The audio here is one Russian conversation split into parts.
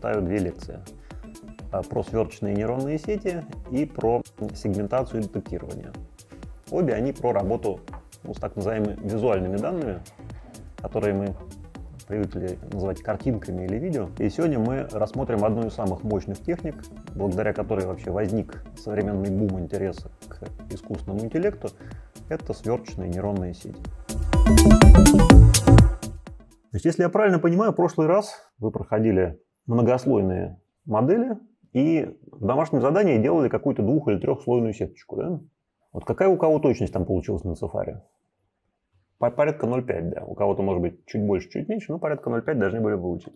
читаю две лекции э, про сверточные нейронные сети и про сегментацию и детектирование. Обе они про работу ну, с так называемыми визуальными данными, которые мы привыкли называть картинками или видео. И сегодня мы рассмотрим одну из самых мощных техник, благодаря которой вообще возник современный бум интереса к искусственному интеллекту. Это сверточные нейронные сети. Значит, если я правильно понимаю, в прошлый раз вы проходили многослойные модели и в домашнем задании делали какую-то двух- или трехслойную сеточку. Да? Вот какая у кого точность там получилась на цифаре? Порядка 0,5, да. У кого-то может быть чуть больше, чуть меньше, но порядка 0,5 должны были получить.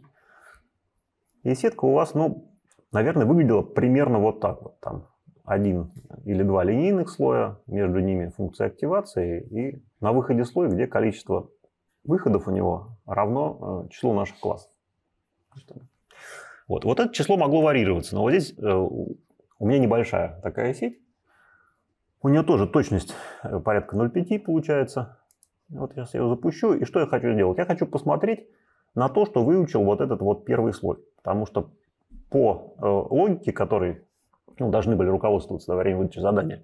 И сетка у вас, ну, наверное, выглядела примерно вот так вот. Там один или два линейных слоя, между ними функция активации, и на выходе слой, где количество выходов у него равно э, числу наших классов. Вот, вот это число могло варьироваться, но вот здесь э, у меня небольшая такая сеть. У нее тоже точность э, порядка 0,5 получается. Вот сейчас я ее запущу. И что я хочу сделать? Я хочу посмотреть на то, что выучил вот этот вот первый слой. Потому что по э, логике, которой ну, должны были руководствоваться во время выдачи задания,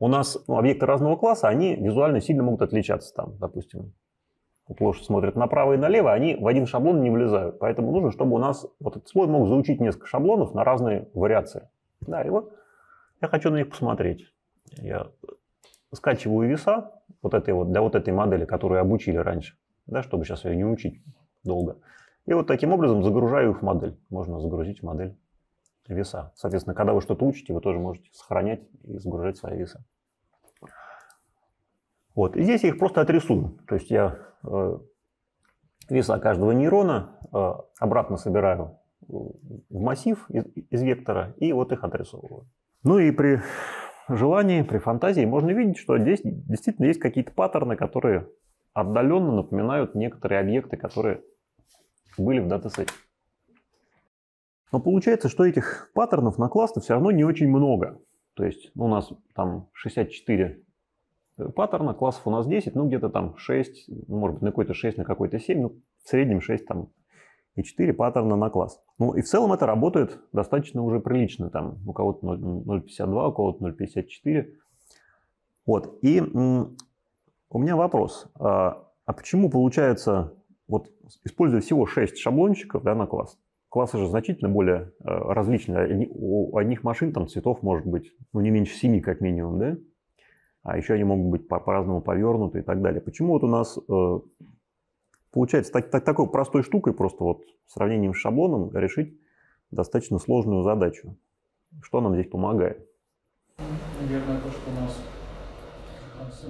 у нас ну, объекты разного класса, они визуально сильно могут отличаться. Там, допустим, вот лошадь смотрит направо и налево, они в один шаблон не влезают. Поэтому нужно, чтобы у нас вот этот слой мог заучить несколько шаблонов на разные вариации. Да, и вот я хочу на них посмотреть. Я скачиваю веса вот этой вот, для вот этой модели, которую обучили раньше, да, чтобы сейчас ее не учить долго. И вот таким образом загружаю их в модель. Можно загрузить в модель веса. Соответственно, когда вы что-то учите, вы тоже можете сохранять и загружать свои веса. Вот. И здесь я их просто отрисую. То есть я Э, веса каждого нейрона, э, обратно собираю в массив из, вектора и вот их отрисовываю. Ну и при желании, при фантазии можно видеть, что здесь действительно есть какие-то паттерны, которые отдаленно напоминают некоторые объекты, которые были в датасете. Но получается, что этих паттернов на классы все равно не очень много. То есть ну, у нас там 64 паттерна, классов у нас 10, ну где-то там 6, ну, может быть на какой-то 6, на какой-то 7, ну в среднем 6 там и 4 паттерна на класс. Ну и в целом это работает достаточно уже прилично, там у кого-то 0.52, у кого-то 0.54. Вот, и у меня вопрос, а, а почему получается, вот используя всего 6 шаблончиков да, на класс, классы же значительно более э, различны. У одних машин там цветов может быть ну, не меньше семи, как минимум, да? а еще они могут быть по-разному по повернуты и так далее. Почему вот у нас э, получается так, так, такой простой штукой, просто вот сравнением с шаблоном решить достаточно сложную задачу? Что нам здесь помогает? Наверное, то, что у нас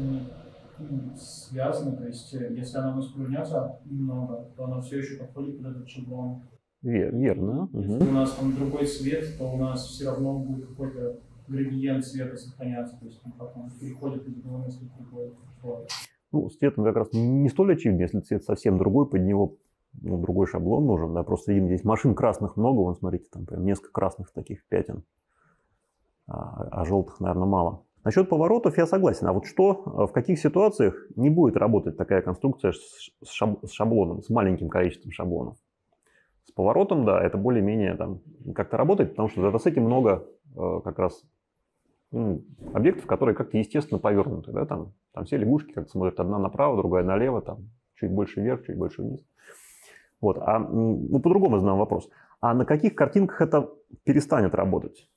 ну, связаны, то есть э, если она исполняется много, то она все еще подходит под этот шаблон. Вер, верно. Если угу. у нас там другой цвет, то у нас все равно будет какой-то градиент света сохраняться, то есть он потом переходит из одного места в другое. Ну, с цветом как раз не столь очевидно, если цвет совсем другой, под него ну, другой шаблон нужен. Да, просто видим, здесь машин красных много, вон, смотрите, там прям несколько красных таких пятен, а, а желтых, наверное, мало. Насчет поворотов я согласен. А вот что, э, в каких ситуациях не будет работать такая конструкция с, шаб, с шаблоном, с маленьким количеством шаблонов? С поворотом, да, это более-менее там как-то работает, потому что с этим много э, как раз ну, объектов, которые как-то естественно повернуты. Да? Там, там все лягушки как-то смотрят одна направо, другая налево, там чуть больше вверх, чуть больше вниз. Вот. А, ну, по-другому задам вопрос. А на каких картинках это перестанет работать?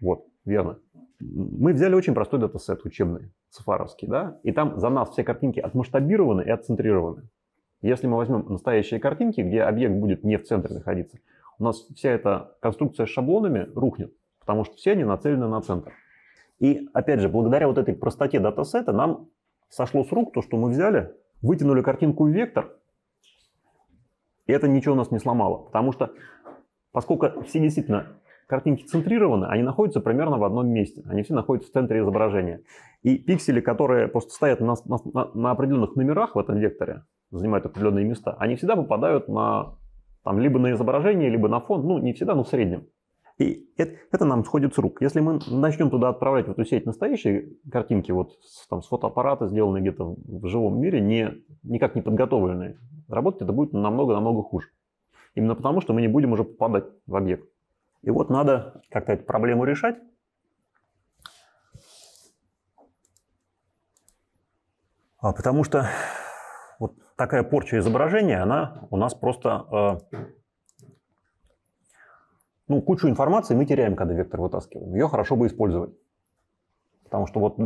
Вот, верно. Мы взяли очень простой датасет учебный, цифаровский, да, и там за нас все картинки отмасштабированы и отцентрированы. Если мы возьмем настоящие картинки, где объект будет не в центре находиться, у нас вся эта конструкция с шаблонами рухнет, потому что все они нацелены на центр. И опять же, благодаря вот этой простоте датасета нам сошло с рук то, что мы взяли, вытянули картинку в вектор, и это ничего у нас не сломало, потому что поскольку все действительно картинки центрированы, они находятся примерно в одном месте. Они все находятся в центре изображения. И пиксели, которые просто стоят на, на, на определенных номерах в этом векторе, занимают определенные места, они всегда попадают на там либо на изображение, либо на фон, ну не всегда, но в среднем. И это, это нам сходит с рук. Если мы начнем туда отправлять в эту сеть настоящие картинки, вот с, там, с фотоаппарата, сделанные где-то в живом мире, не, никак не подготовленные, работать это будет намного-намного хуже. Именно потому, что мы не будем уже попадать в объект. И вот надо как-то эту проблему решать. А потому что такая порча изображения, она у нас просто... Э, ну, кучу информации мы теряем, когда вектор вытаскиваем. Ее хорошо бы использовать. Потому что вот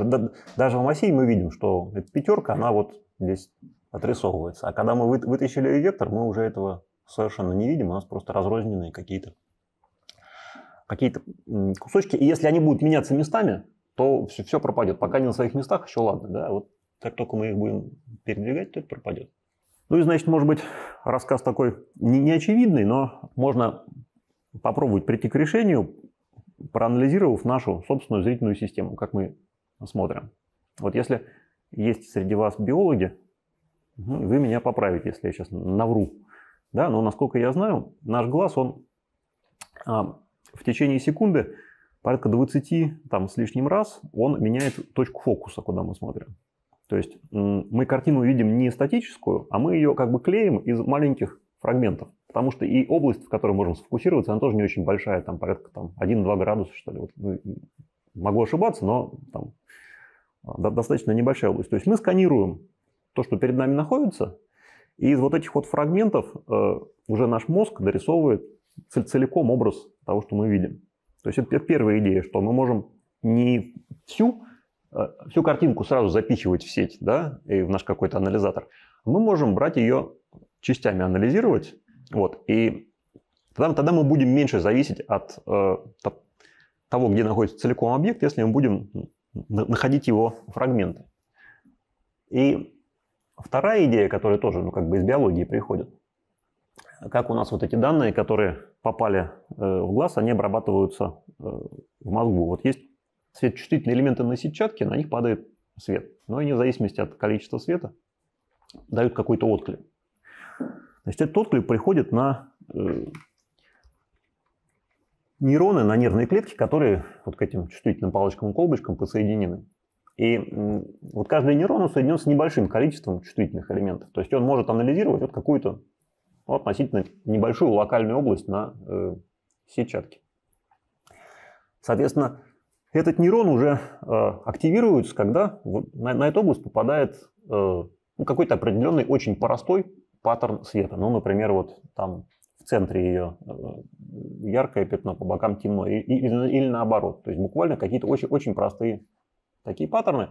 даже в Массе мы видим, что эта пятерка, она вот здесь отрисовывается. А когда мы вытащили вектор, мы уже этого совершенно не видим. У нас просто разрозненные какие-то какие, -то, кусочки. И если они будут меняться местами, то все, все пропадет. Пока они на своих местах, еще ладно. Да? Вот как только мы их будем передвигать, то это пропадет. Ну и, значит, может быть, рассказ такой не, не очевидный, но можно попробовать прийти к решению, проанализировав нашу собственную зрительную систему, как мы смотрим. Вот если есть среди вас биологи, ну, вы меня поправите, если я сейчас навру. Да, но насколько я знаю, наш глаз, он а, в течение секунды порядка 20 там, с лишним раз он меняет точку фокуса, куда мы смотрим. То есть мы картину видим не статическую, а мы ее как бы клеим из маленьких фрагментов. Потому что и область, в которой можем сфокусироваться, она тоже не очень большая, там порядка там, 1-2 градуса, что ли. Вот, ну, могу ошибаться, но там, а, достаточно небольшая область. То есть мы сканируем то, что перед нами находится, и из вот этих вот фрагментов э, уже наш мозг дорисовывает целиком образ того, что мы видим. То есть это первая идея, что мы можем не всю Э, всю картинку сразу запихивать в сеть, да, и в наш какой-то анализатор, мы можем брать ее частями анализировать, вот, и тогда, тогда мы будем меньше зависеть от э, того, где находится целиком объект, если мы будем находить его фрагменты. И вторая идея, которая тоже, ну, как бы из биологии приходит, как у нас вот эти данные, которые попали э, в глаз, они обрабатываются э, в мозгу. Вот есть светочувствительные элементы на сетчатке, на них падает свет. Но они в зависимости от количества света дают какой-то отклик. Значит, этот отклик приходит на э, нейроны, на нервные клетки, которые вот к этим чувствительным палочкам и колбочкам подсоединены. И э, вот каждый нейрон соединен с небольшим количеством чувствительных элементов. То есть он может анализировать вот какую-то ну, относительно небольшую локальную область на э, сетчатке. Соответственно, этот нейрон уже э, активируется, когда на, на эту область попадает э, ну, какой-то определенный очень простой паттерн света. Ну, например, вот там в центре ее э, яркое пятно, по бокам темно, и, и, или наоборот. То есть буквально какие-то очень, очень простые такие паттерны.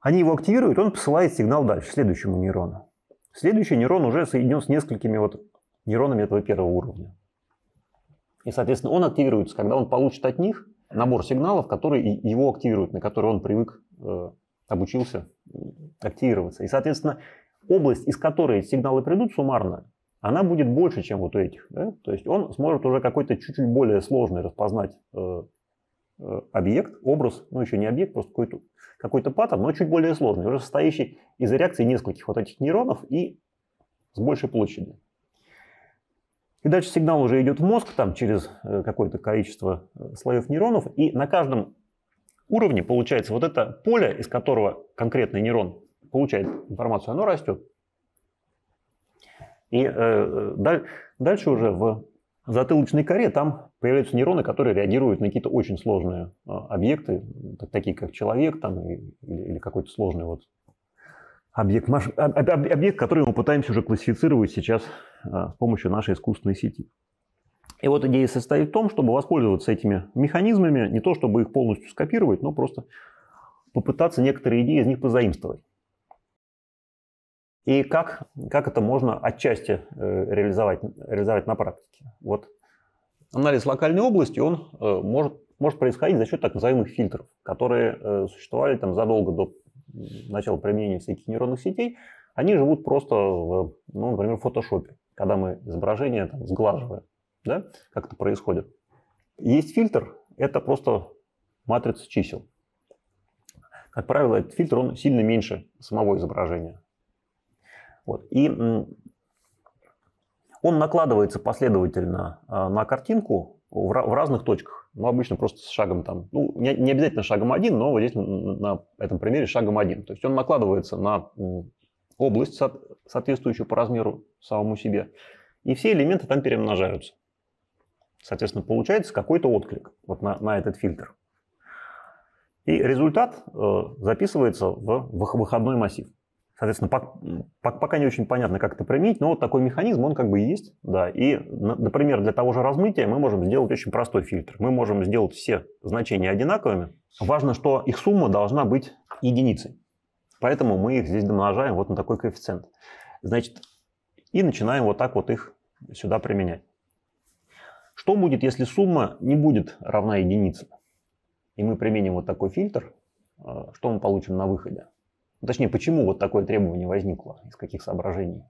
Они его активируют, он посылает сигнал дальше, следующему нейрону. Следующий нейрон уже соединен с несколькими вот нейронами этого первого уровня. И, соответственно, он активируется, когда он получит от них набор сигналов, которые его активируют, на которые он привык, э, обучился активироваться. И, соответственно, область, из которой сигналы придут суммарно, она будет больше, чем вот у этих. Да? То есть он сможет уже какой-то чуть-чуть более сложный распознать э, э, объект, образ, ну еще не объект, просто какой-то какой паттерн, но чуть более сложный, уже состоящий из реакции нескольких вот этих нейронов и с большей площадью. И дальше сигнал уже идет в мозг там, через э, какое-то количество э, слоев нейронов. И на каждом уровне получается вот это поле, из которого конкретный нейрон получает информацию, оно растет. И э, э даль, дальше уже в затылочной коре там появляются нейроны, которые реагируют на какие-то очень сложные э, объекты, такие как человек там, или, или какой-то сложный вот объект, объект, который мы пытаемся уже классифицировать сейчас а, с помощью нашей искусственной сети. И вот идея состоит в том, чтобы воспользоваться этими механизмами, не то чтобы их полностью скопировать, но просто попытаться некоторые идеи из них позаимствовать. И как, как это можно отчасти э, реализовать, реализовать на практике? Вот анализ локальной области, он э, может, может происходить за счет так называемых фильтров, которые э, существовали там задолго до начала применения всяких нейронных сетей, они живут просто в, ну, например, в фотошопе, когда мы изображение там, сглаживаем, да, как это происходит. Есть фильтр, это просто матрица чисел. Как правило, этот фильтр, он сильно меньше самого изображения. Вот. И он накладывается последовательно а, на картинку в разных точках. Ну, обычно просто с шагом там, ну, не, не обязательно шагом один, но вот здесь на, на этом примере шагом один. То есть он накладывается на область, соответствующую по размеру самому себе, и все элементы там перемножаются. Соответственно, получается какой-то отклик вот на, на этот фильтр. И результат э, записывается в выходной массив. Соответственно, пока не очень понятно, как это применить, но вот такой механизм, он как бы есть. Да. И, например, для того же размытия мы можем сделать очень простой фильтр. Мы можем сделать все значения одинаковыми. Важно, что их сумма должна быть единицей. Поэтому мы их здесь домножаем вот на такой коэффициент. Значит, и начинаем вот так вот их сюда применять. Что будет, если сумма не будет равна единице? И мы применим вот такой фильтр. Э, что мы получим на выходе? Ну, точнее, почему вот такое требование возникло, из каких соображений?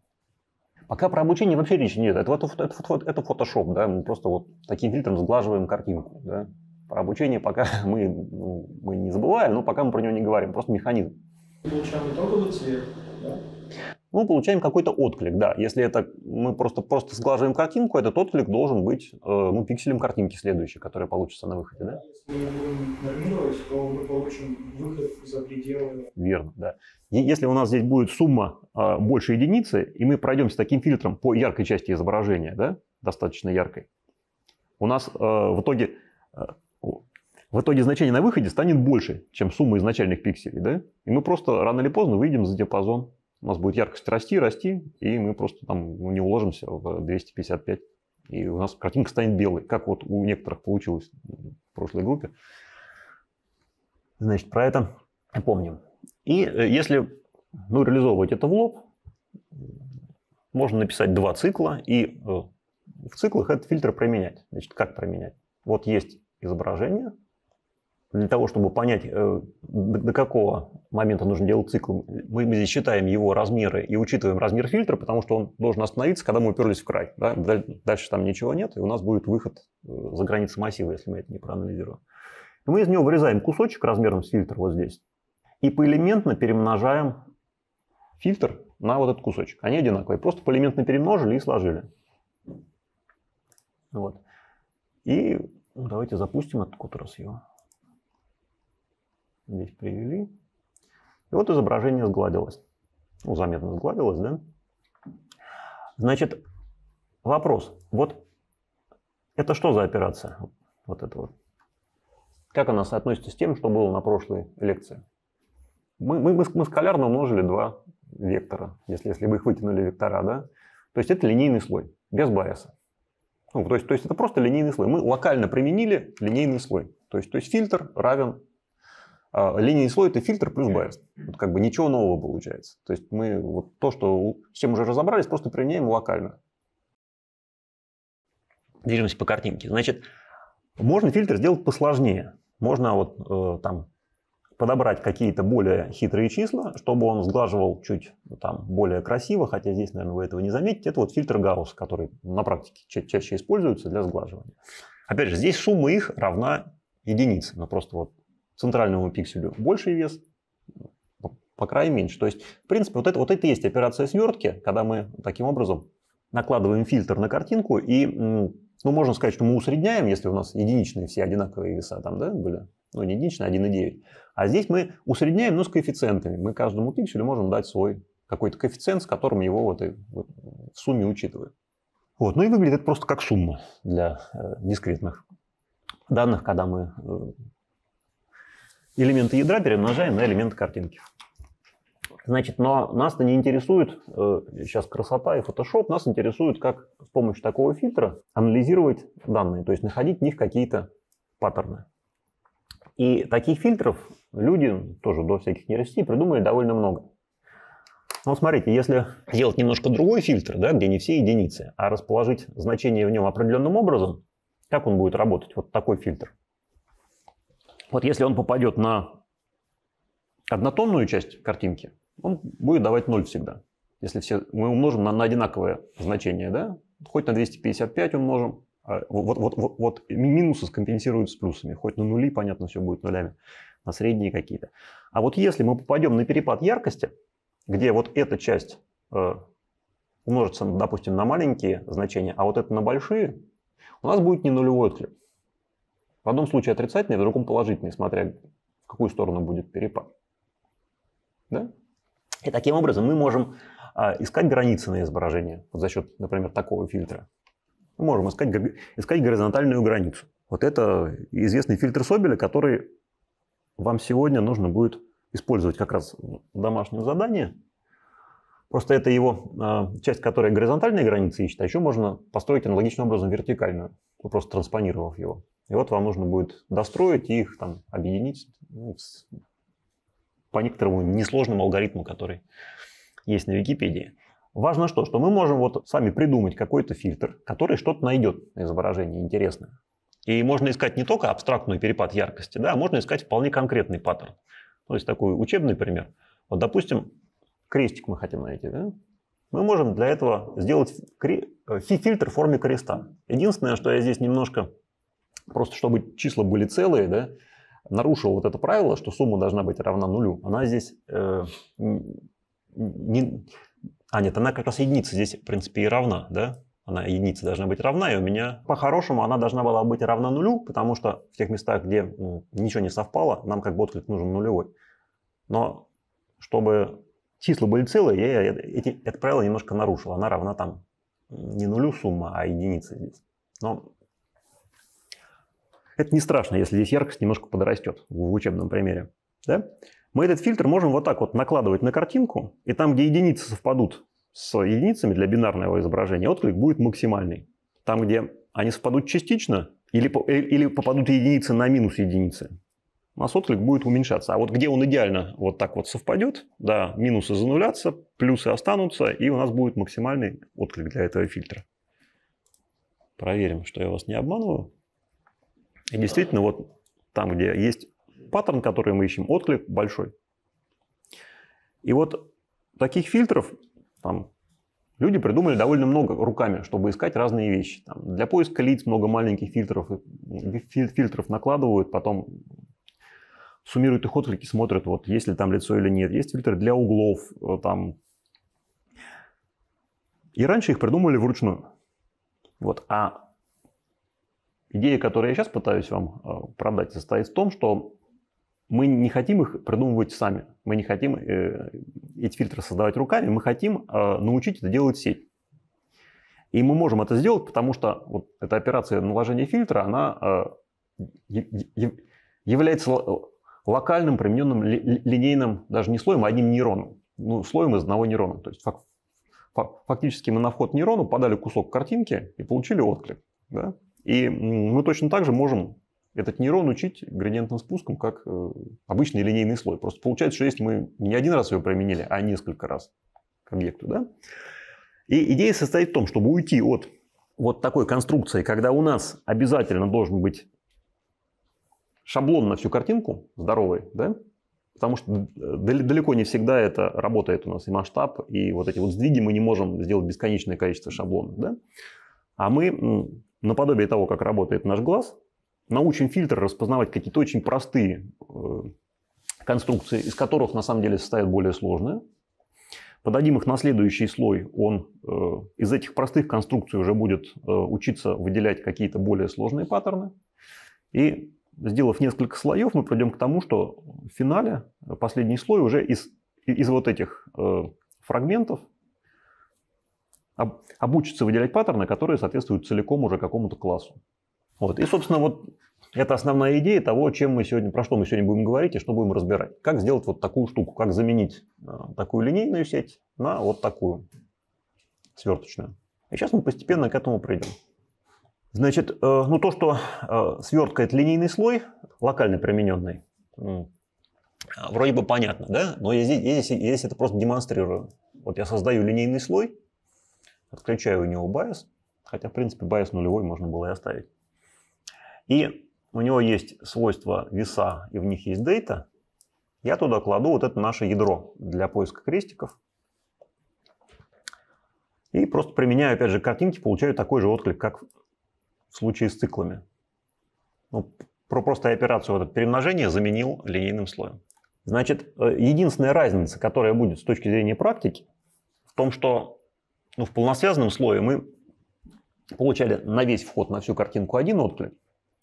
Пока про обучение вообще речи нет. Это, это, это, это, это фотошоп да, мы просто вот таким фильтром сглаживаем картинку, да. Про обучение пока мы, ну, мы не забываем, но пока мы про него не говорим, просто механизм. Получаем итоговый цвет, да? мы получаем какой-то отклик, да. Если это мы просто, просто сглаживаем картинку, этот отклик должен быть э, ну, пикселем картинки следующей, которая получится на выходе, да? Если мы будем нормировать, то мы получим выход за пределы. Верно, да. И если у нас здесь будет сумма э, больше единицы, и мы пройдемся таким фильтром по яркой части изображения, да, достаточно яркой, у нас э, в итоге... Э, в итоге значение на выходе станет больше, чем сумма изначальных пикселей. Да? И мы просто рано или поздно выйдем за диапазон у нас будет яркость расти, расти, и мы просто там ну, не уложимся в 255. И у нас картинка станет белой, как вот у некоторых получилось в прошлой группе. Значит, про это помним. И э, если ну, реализовывать это в лоб, можно написать два цикла, и э, в циклах этот фильтр применять. Значит, как применять? Вот есть изображение, для того, чтобы понять, э, до какого момента нужно делать цикл, мы здесь считаем его размеры и учитываем размер фильтра, потому что он должен остановиться, когда мы уперлись в край. Да? Дальше там ничего нет, и у нас будет выход э, за границы массива, если мы это не проанализируем. мы из него вырезаем кусочек размером с фильтр вот здесь и поэлементно перемножаем фильтр на вот этот кусочек. Они одинаковые, просто поэлементно перемножили и сложили. Вот. И давайте запустим этот раз его здесь привели. И вот изображение сгладилось. Ну, заметно сгладилось, да? Значит, вопрос. Вот это что за операция? Вот это вот. Как она соотносится с тем, что было на прошлой лекции? Мы, мы, мы скалярно умножили два вектора, если, если бы их вытянули вектора, да? То есть это линейный слой, без байеса, Ну, то, есть, то есть это просто линейный слой. Мы локально применили линейный слой. То есть, то есть фильтр равен а, линейный слой это фильтр плюс байс. Вот как бы ничего нового получается. То есть мы вот то, что с чем уже разобрались, просто применяем локально. Движемся по картинке. Значит, можно фильтр сделать посложнее. Можно вот э, там подобрать какие-то более хитрые числа, чтобы он сглаживал чуть ну, там более красиво, хотя здесь, наверное, вы этого не заметите. Это вот фильтр Гаусс, который на практике ча- чаще используется для сглаживания. Опять же, здесь сумма их равна единице. но просто вот центральному пикселю больший вес, ну, по краю меньше. То есть, в принципе, вот это, вот это и есть операция свертки, когда мы таким образом накладываем фильтр на картинку и, ну, можно сказать, что мы усредняем, если у нас единичные все одинаковые веса там, да, были, ну, не единичные, 1,9. А, а здесь мы усредняем, но с коэффициентами. Мы каждому пикселю можем дать свой какой-то коэффициент, с которым его вот, и, в сумме учитываем. Вот, ну и выглядит это просто как сумма для э, дискретных данных, когда мы э, элементы ядра перемножаем на элементы картинки. Значит, но нас не интересует э, сейчас красота и фотошоп, нас интересует, как с помощью такого фильтра анализировать данные, то есть находить в них какие-то паттерны. И таких фильтров люди тоже до всяких нейросетей придумали довольно много. Ну, смотрите, если сделать немножко другой фильтр, да, где не все единицы, а расположить значение в нем определенным образом, как он будет работать, вот такой фильтр? Вот если он попадет на однотонную часть картинки, он будет давать 0 всегда. Если все, мы умножим на, на одинаковое значение, да? хоть на 255 умножим, а вот, вот, вот, вот минусы скомпенсируют с плюсами, хоть на нули, понятно, все будет нулями, на средние какие-то. А вот если мы попадем на перепад яркости, где вот эта часть э, умножится, допустим, на маленькие значения, а вот это на большие, у нас будет не нулевой отклик. В одном случае отрицательный, в другом положительный, смотря в какую сторону будет перепад. Да? И таким образом мы можем а, искать границы на изображение вот за счет, например, такого фильтра. Мы можем искать, искать горизонтальную границу. Вот это известный фильтр Собеля, который вам сегодня нужно будет использовать как раз в домашнем задании. Просто это его а, часть, которая горизонтальные границы ищет, а еще можно построить аналогичным образом вертикальную, просто транспонировав его. И вот вам нужно будет достроить и их там объединить ну, с, по некоторому несложному алгоритму, который есть на Википедии. Важно что, что мы можем вот сами придумать какой-то фильтр, который что-то найдет на изображении интересное. И можно искать не только абстрактный перепад яркости, да, а можно искать вполне конкретный паттерн. То есть такой учебный пример. Вот, допустим, крестик мы хотим найти. Да? Мы можем для этого сделать э, фильтр в форме креста. Единственное, что я здесь немножко просто чтобы числа были целые, да, нарушил вот это правило, что сумма должна быть равна нулю. Она здесь э, не... А, нет, она как раз единица здесь, в принципе, и равна, да? Она единица должна быть равна, и у меня по-хорошему она должна была быть равна нулю, потому что в тех местах, где ну, ничего не совпало, нам как бы отклик нужен нулевой. Но чтобы числа были целые, я эти, это правило немножко нарушил. Она равна там не нулю сумма, а единице здесь. Но это не страшно, если здесь яркость немножко подрастет в учебном примере. Да? Мы этот фильтр можем вот так вот накладывать на картинку, и там, где единицы совпадут с единицами для бинарного изображения, отклик будет максимальный. Там, где они совпадут частично или, э, или попадут единицы на минус единицы, у нас отклик будет уменьшаться. А вот где он идеально вот так вот совпадет, да, минусы занулятся, плюсы останутся, и у нас будет максимальный отклик для этого фильтра. Проверим, что я вас не обманываю. И действительно, вот там, где есть паттерн, который мы ищем, отклик большой. И вот таких фильтров там, люди придумали довольно много руками, чтобы искать разные вещи. Там, для поиска лиц много маленьких фильтров, фильтров накладывают, потом суммируют их отклики, смотрят, вот есть ли там лицо или нет. Есть фильтры для углов, э, там. И раньше их придумали вручную. Вот. А идея, которую я сейчас пытаюсь вам э, продать, состоит в том, что мы не хотим их придумывать сами. Мы не хотим э, эти фильтры создавать руками. Мы хотим э, научить это делать сеть. И мы можем это сделать, потому что вот эта операция наложения фильтра, она является локальным, примененным линейным, даже не слоем, а одним нейроном. Ну, слоем из одного нейрона. То есть фактически мы на вход нейрону подали кусок картинки и получили отклик. Да? И мы точно так же можем этот нейрон учить градиентным спуском, как э, обычный линейный слой. Просто получается, что если мы не один раз ее применили, а несколько раз к объекту, да? И идея состоит в том, чтобы уйти от вот такой конструкции, когда у нас обязательно должен быть шаблон на всю картинку, здоровый, да? Потому что э, далеко не всегда это работает у нас и масштаб, и вот эти вот сдвиги мы не можем сделать бесконечное количество шаблонов, да? А мы наподобие того, как работает наш глаз, научим фильтр распознавать какие-то очень простые э, конструкции, из которых на самом деле состоят более сложные. Подадим их на следующий слой, он э, из этих простых конструкций уже будет э, учиться выделять какие-то более сложные паттерны. И сделав несколько слоев, мы придем к тому, что в финале последний слой уже из, из вот этих фрагментов обучится выделять паттерны, которые соответствуют целиком уже какому-то классу. Вот. И, собственно, вот это основная идея того, чем мы сегодня, про что мы сегодня будем говорить и что будем разбирать. Как сделать вот такую штуку, как заменить э, такую линейную сеть на вот такую сверточную. И сейчас мы постепенно к этому придем. Значит, э, ну то, что э, свертка – это линейный слой, локально примененный, вроде бы понятно, да? Но я здесь, я здесь, я здесь это просто демонстрирую. Вот я создаю линейный слой – Отключаю у него байс, хотя, в принципе, байс нулевой можно было и оставить. И у него есть свойства веса, и в них есть дейта. Я туда кладу вот это наше ядро для поиска крестиков. И просто применяю, опять же, картинки, получаю такой же отклик, как в случае с циклами. Ну, про простую операцию вот это перемножение заменил линейным слоем. Значит, э, единственная разница, которая будет с точки зрения практики, в том, что ну, в полносвязанном слое мы получали на весь вход, на всю картинку один отклик,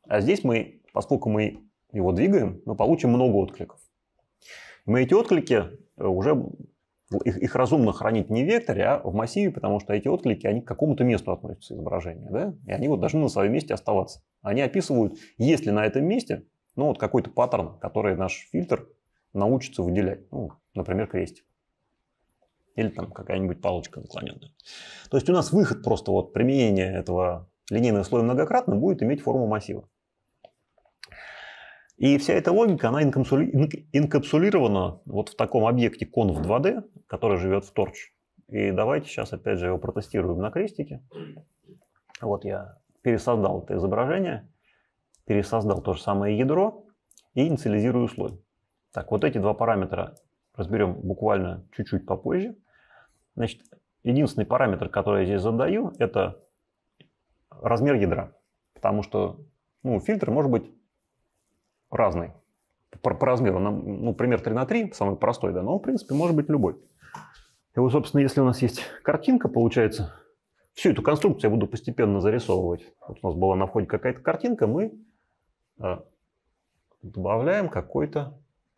а здесь мы, поскольку мы его двигаем, мы получим много откликов. Мы эти отклики э, уже их, их разумно хранить не в векторе, а в массиве, потому что эти отклики, они к какому-то месту относятся изображения, да? и они вот должны на своем месте оставаться. Они описывают, есть ли на этом месте ну, вот какой-то паттерн, который наш фильтр научится выделять, ну, например, крестик или там какая-нибудь палочка наклоненная. То есть у нас выход просто вот применения этого линейного слоя многократно будет иметь форму массива. И вся эта логика, она инкапсулирована вот в таком объекте conv 2D, который живет в Torch. И давайте сейчас опять же его протестируем на крестике. Вот я пересоздал это изображение, пересоздал то же самое ядро и инициализирую слой. Так, вот эти два параметра разберем буквально чуть-чуть попозже. Значит, единственный параметр, который я здесь задаю, это размер ядра. Потому что ну, фильтр может быть разный по, по размеру. Нам, ну, пример 3 на 3, самый простой, да, но он, в принципе, может быть любой. И вот, собственно, если у нас есть картинка, получается, всю эту конструкцию я буду постепенно зарисовывать. Вот у нас была на входе какая-то картинка, мы э, добавляем какой-то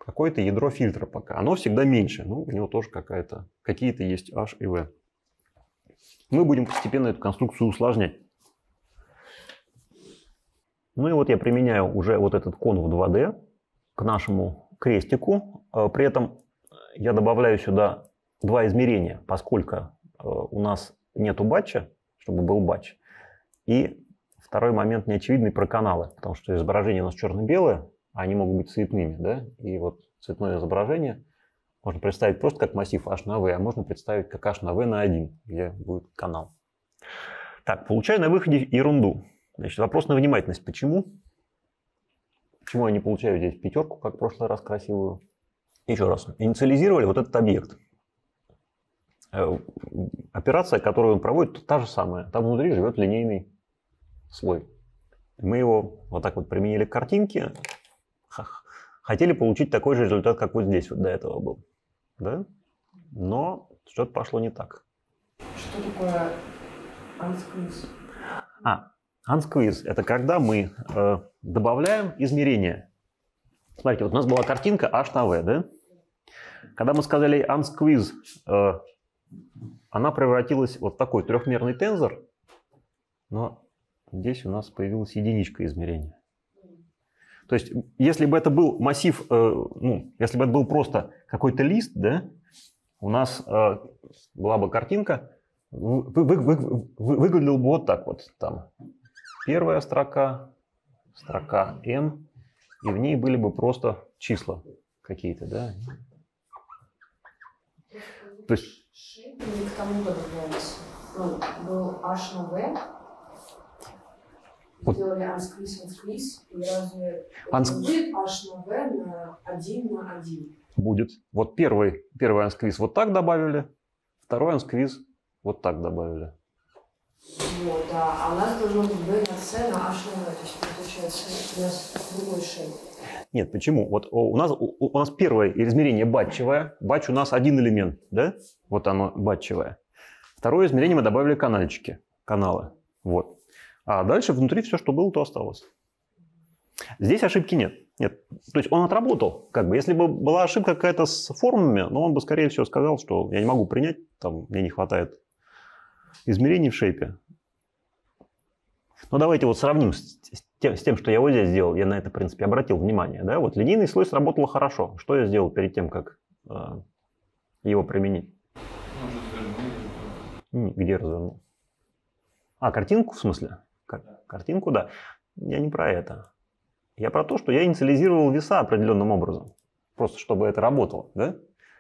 какое-то ядро фильтра пока. Оно всегда меньше, ну у него тоже какая-то, какие-то есть H и V. Мы будем постепенно эту конструкцию усложнять. Ну и вот я применяю уже вот этот кон в 2D к нашему крестику. Э, при этом я добавляю сюда два измерения, поскольку э, у нас нету батча, чтобы был батч. И второй момент неочевидный про каналы, потому что изображение у нас черно-белое, они могут быть цветными, да, и вот цветное изображение можно представить просто как массив H на V, а можно представить как H на V на 1, где будет канал. Так, получаю на выходе ерунду. Значит, вопрос на внимательность. Почему? Почему я не получаю здесь пятерку, как в прошлый раз красивую? Еще раз. Инициализировали вот этот объект. Э, операция, которую он проводит, та же самая. Там внутри живет линейный слой. Мы его вот так вот применили к картинке. хотели получить такой же результат, как вот здесь вот до этого был. Да? Но что-то пошло не так. Что такое ансквиз? А, ансквиз – это когда мы э, добавляем измерения. Смотрите, вот у нас была картинка H на V, да? Когда мы сказали unsqueeze, э, она превратилась вот в такой трехмерный тензор, но здесь у нас появилась единичка измерения. То есть, если бы это был массив, э, ну, если бы это был просто какой-то лист, да, у нас э, была бы картинка, вы, вы, вы, вы, выглядел бы вот так вот. Там первая строка, строка m, и в ней были бы просто числа какие-то, да. То есть... Шип к тому подобрался. Ну, был h на v, Сделали ансквиз, ансквиз, и разве Анск... будет h на v на 1 на 1? Будет. Вот первый, первый ансквиз вот так добавили, второй ансквиз вот так добавили. Вот, да. А у нас должно быть b на c на h на v, то есть получается у нас другой шейп. Нет, почему? Вот у нас, у, у нас первое измерение батчевое. Батч у нас один элемент, да? Вот оно, батчевое. Второе измерение мы добавили канальчики, каналы. Вот. А дальше внутри все, что было, то осталось. Здесь ошибки нет. Нет. То есть он отработал. Как бы, если бы была ошибка какая-то с формами, но ну, он бы, скорее всего, сказал, что я не могу принять, там, мне не хватает измерений в шейпе. Но ну, давайте вот сравним с тем, с тем, что я вот здесь сделал. Я на это, в принципе, обратил внимание. Да? Вот линейный слой сработал хорошо. Что я сделал перед тем, как э, его применить? Где развернул? А, картинку в смысле? картинку, да. Я не про это. Я про то, что я инициализировал веса определенным образом. Просто чтобы это работало, да?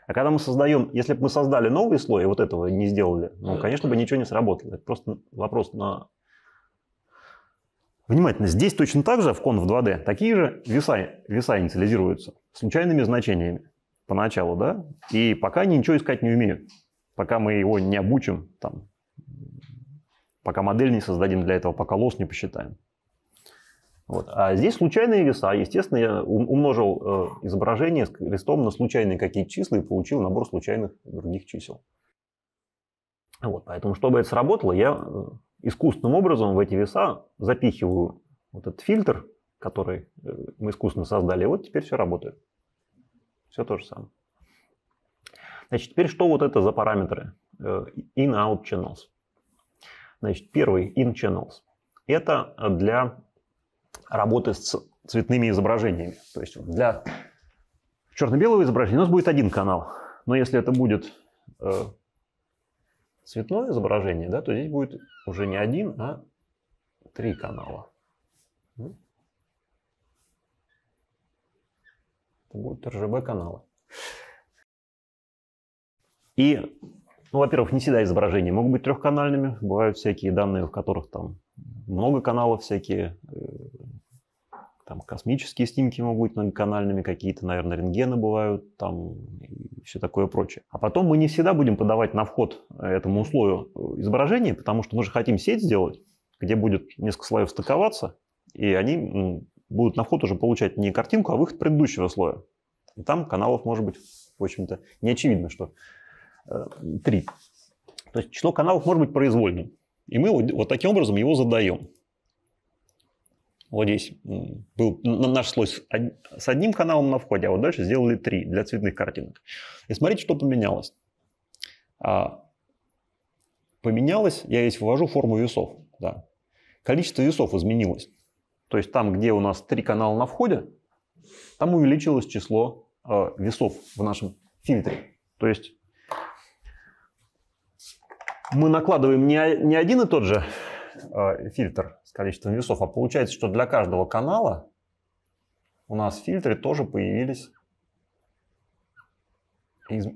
А когда мы создаем, если бы мы создали новый слой и вот этого не сделали, ну, конечно бы ничего не сработало. Это просто вопрос на Внимательно, здесь точно так же в конф 2D такие же веса, веса инициализируются случайными значениями поначалу, да? И пока они ничего искать не умеют Пока мы его не обучим там, Пока модель не создадим для этого, пока лосс не посчитаем. Вот. А здесь случайные веса. Естественно, я умножил э, изображение с крестом на случайные какие-то числа и получил набор случайных других чисел. Вот. Поэтому, чтобы это сработало, я э, искусственным образом в эти веса запихиваю вот этот фильтр, который э, мы искусственно создали. И вот теперь все работает. Все то же самое. Значит, теперь что вот это за параметры? In-out э, channels. Значит, первый – in-channels. Это для работы с цветными изображениями. То есть для черно-белого изображения у нас будет один канал. Но если это будет э, цветное изображение, да, то здесь будет уже не один, а три канала. Ну. Это будут RGB каналы. И ну, во-первых, не всегда изображения могут быть трехканальными. Бывают всякие данные, в которых там много каналов всякие. Э, там космические снимки могут быть многоканальными, какие-то, наверное, рентгены бывают, там и все такое прочее. А потом мы не всегда будем подавать на вход этому условию э, изображение, потому что мы же хотим сеть сделать, где будет несколько слоев стыковаться, и они ну, будут на вход уже получать не картинку, а выход предыдущего слоя. И там каналов может быть, в общем-то, не очевидно, что три, То есть число каналов может быть произвольным. И мы вот таким образом его задаем. Вот здесь был наш слой с одним каналом на входе, а вот дальше сделали три для цветных картинок. И смотрите, что поменялось. А, поменялось, я здесь ввожу форму весов. Да. Количество весов изменилось. То есть там, где у нас три канала на входе, там увеличилось число а, весов в нашем фильтре. То есть мы накладываем не, не один и тот же э, фильтр с количеством весов, а получается, что для каждого канала у нас фильтры тоже появились из,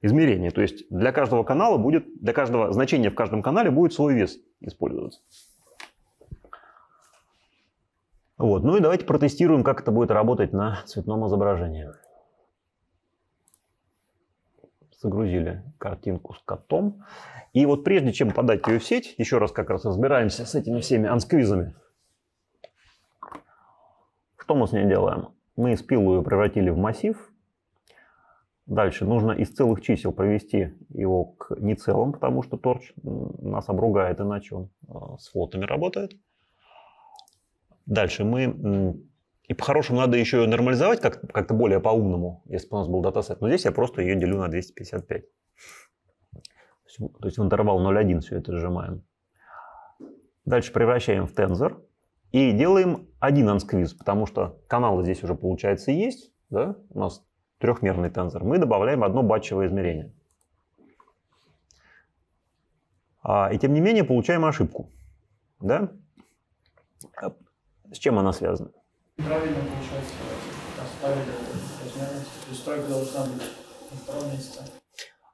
измерения. То есть для каждого канала будет, для каждого значения в каждом канале будет свой вес использоваться. Вот. Ну и давайте протестируем, как это будет работать на цветном изображении загрузили картинку с котом. И вот прежде чем подать ее в сеть, еще раз как раз разбираемся с этими всеми ансквизами. Что мы с ней делаем? Мы спилу ее превратили в массив. Дальше нужно из целых чисел повести его к нецелым, потому что торч нас обругает, иначе он э, с флотами работает. Дальше мы и по-хорошему надо еще ее нормализовать как- как-то более по-умному, если бы у нас был датасет. Но здесь я просто ее делю на 255. То есть в интервал 0,1 все это сжимаем. Дальше превращаем в тензор и делаем один ансквиз, потому что каналы здесь уже, получается, есть. Да? У нас трехмерный тензор. Мы добавляем одно батчевое измерение. А, и тем не менее получаем ошибку. Да? С чем она связана? Правильно получается, оставили э, размерность, э, должна быть на втором месте.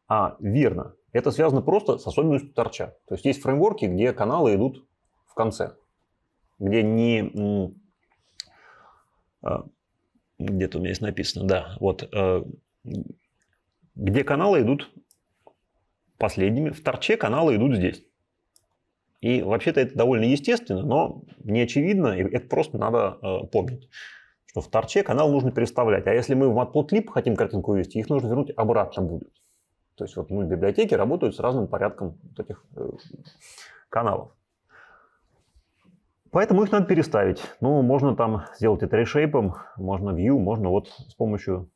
А, верно. Это связано просто с особенностью торча. То есть есть фреймворки, где каналы идут в конце, где не... А, где-то у меня есть написано, да, вот, э, где каналы идут последними. В торче каналы идут здесь. И вообще-то это довольно естественно, но не очевидно, и это просто надо э, помнить, что в торче канал нужно переставлять. А если мы в matplotlib хотим картинку вывести, их нужно вернуть обратно будет. То есть вот ну, библиотеки работают с разным порядком вот этих э, каналов. Поэтому их надо переставить. Ну, можно там сделать это решейпом, можно view, можно вот с помощью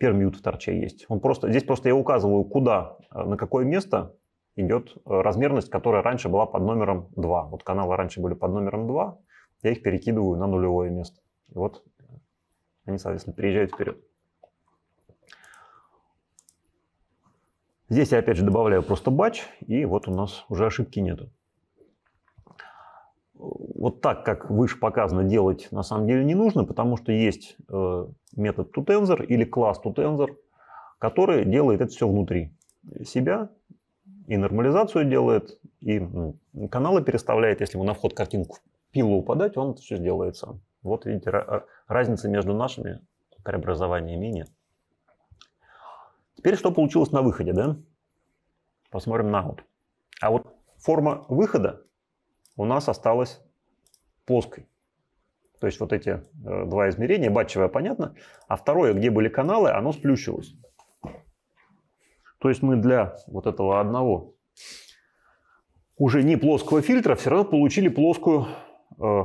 permute в торче есть. Он просто, здесь просто я указываю, куда, э, на какое место идет э, размерность, которая раньше была под номером 2. Вот каналы раньше были под номером 2, я их перекидываю на нулевое место. И вот они, соответственно, переезжают вперед. Здесь я опять же добавляю просто батч, и вот у нас уже ошибки нету. Вот так, как выше показано, делать на самом деле не нужно, потому что есть э, метод toTensor или класс toTensor, который делает это все внутри себя и нормализацию делает, и ну, каналы переставляет. Если ему на вход картинку пилу упадать, он все сделает Вот видите, а, разница между нашими преобразованиями нет. Теперь что получилось на выходе, да? Посмотрим на out. А вот форма выхода у нас осталась плоской. То есть вот эти э, два измерения, батчевое понятно, а второе, где были каналы, оно сплющилось. То есть мы для вот этого одного уже не плоского фильтра все равно получили плоскую э,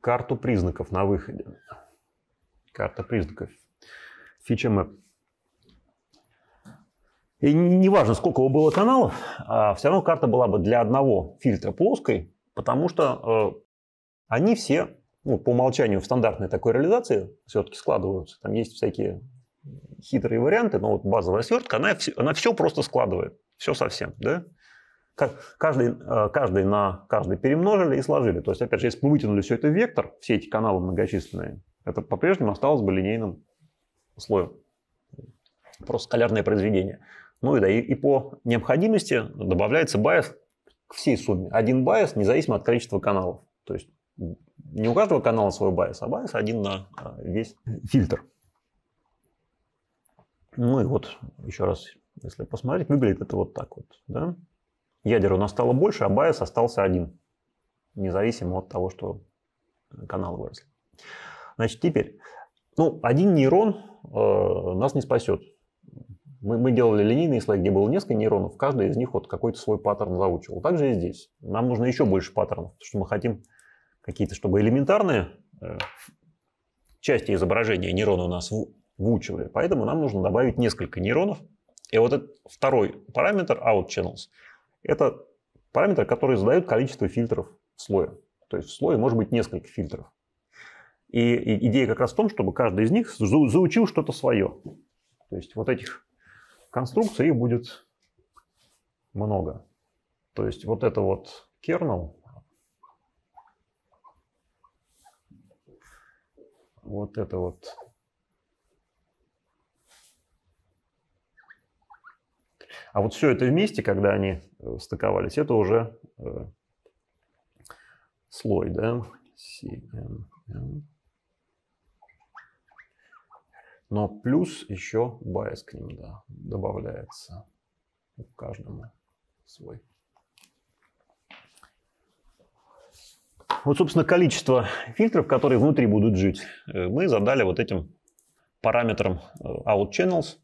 карту признаков на выходе. Карта признаков. Фича map. И неважно, сколько его было каналов, а все равно карта была бы для одного фильтра плоской, потому что э, они все ну, по умолчанию в стандартной такой реализации все-таки складываются. Там есть всякие хитрые варианты, но вот базовая свертка, она, она все просто складывает. Все совсем, да? Как, каждый, э, каждый на каждый перемножили и сложили. То есть, опять же, если бы мы вытянули все это в вектор, все эти каналы многочисленные, это по-прежнему осталось бы линейным слоем. Просто скалярное произведение. Ну и да, и, и по необходимости добавляется байс к всей сумме. Один байс независимо от количества каналов. То есть не у каждого канала свой байс, а байс один на э, весь фильтр. Ну и вот еще раз, если посмотреть, выглядит это вот так вот. Да? Ядер у нас стало больше, а байс остался один, независимо от того, что канал выросли. Значит, теперь, ну, один нейрон э, нас не спасет. Мы, мы делали линейные слайды, где было несколько нейронов, каждый из них вот какой-то свой паттерн заучил. Также и здесь. Нам нужно еще больше паттернов, потому что мы хотим какие-то, чтобы элементарные э, части изображения нейрона у нас вучивали, Поэтому нам нужно добавить несколько нейронов. И вот этот второй параметр, out channels, это параметр, который задает количество фильтров в слое. То есть в слое может быть несколько фильтров. И идея как раз в том, чтобы каждый из них заучил что-то свое. То есть вот этих конструкций будет много. То есть вот это вот kernel, вот это вот А вот все это вместе, когда они э, стыковались, это уже э, слой, да, CMM. Но плюс еще байс к ним да, добавляется к каждому свой. Вот, собственно, количество фильтров, которые внутри будут жить, э, мы задали вот этим параметром out channels.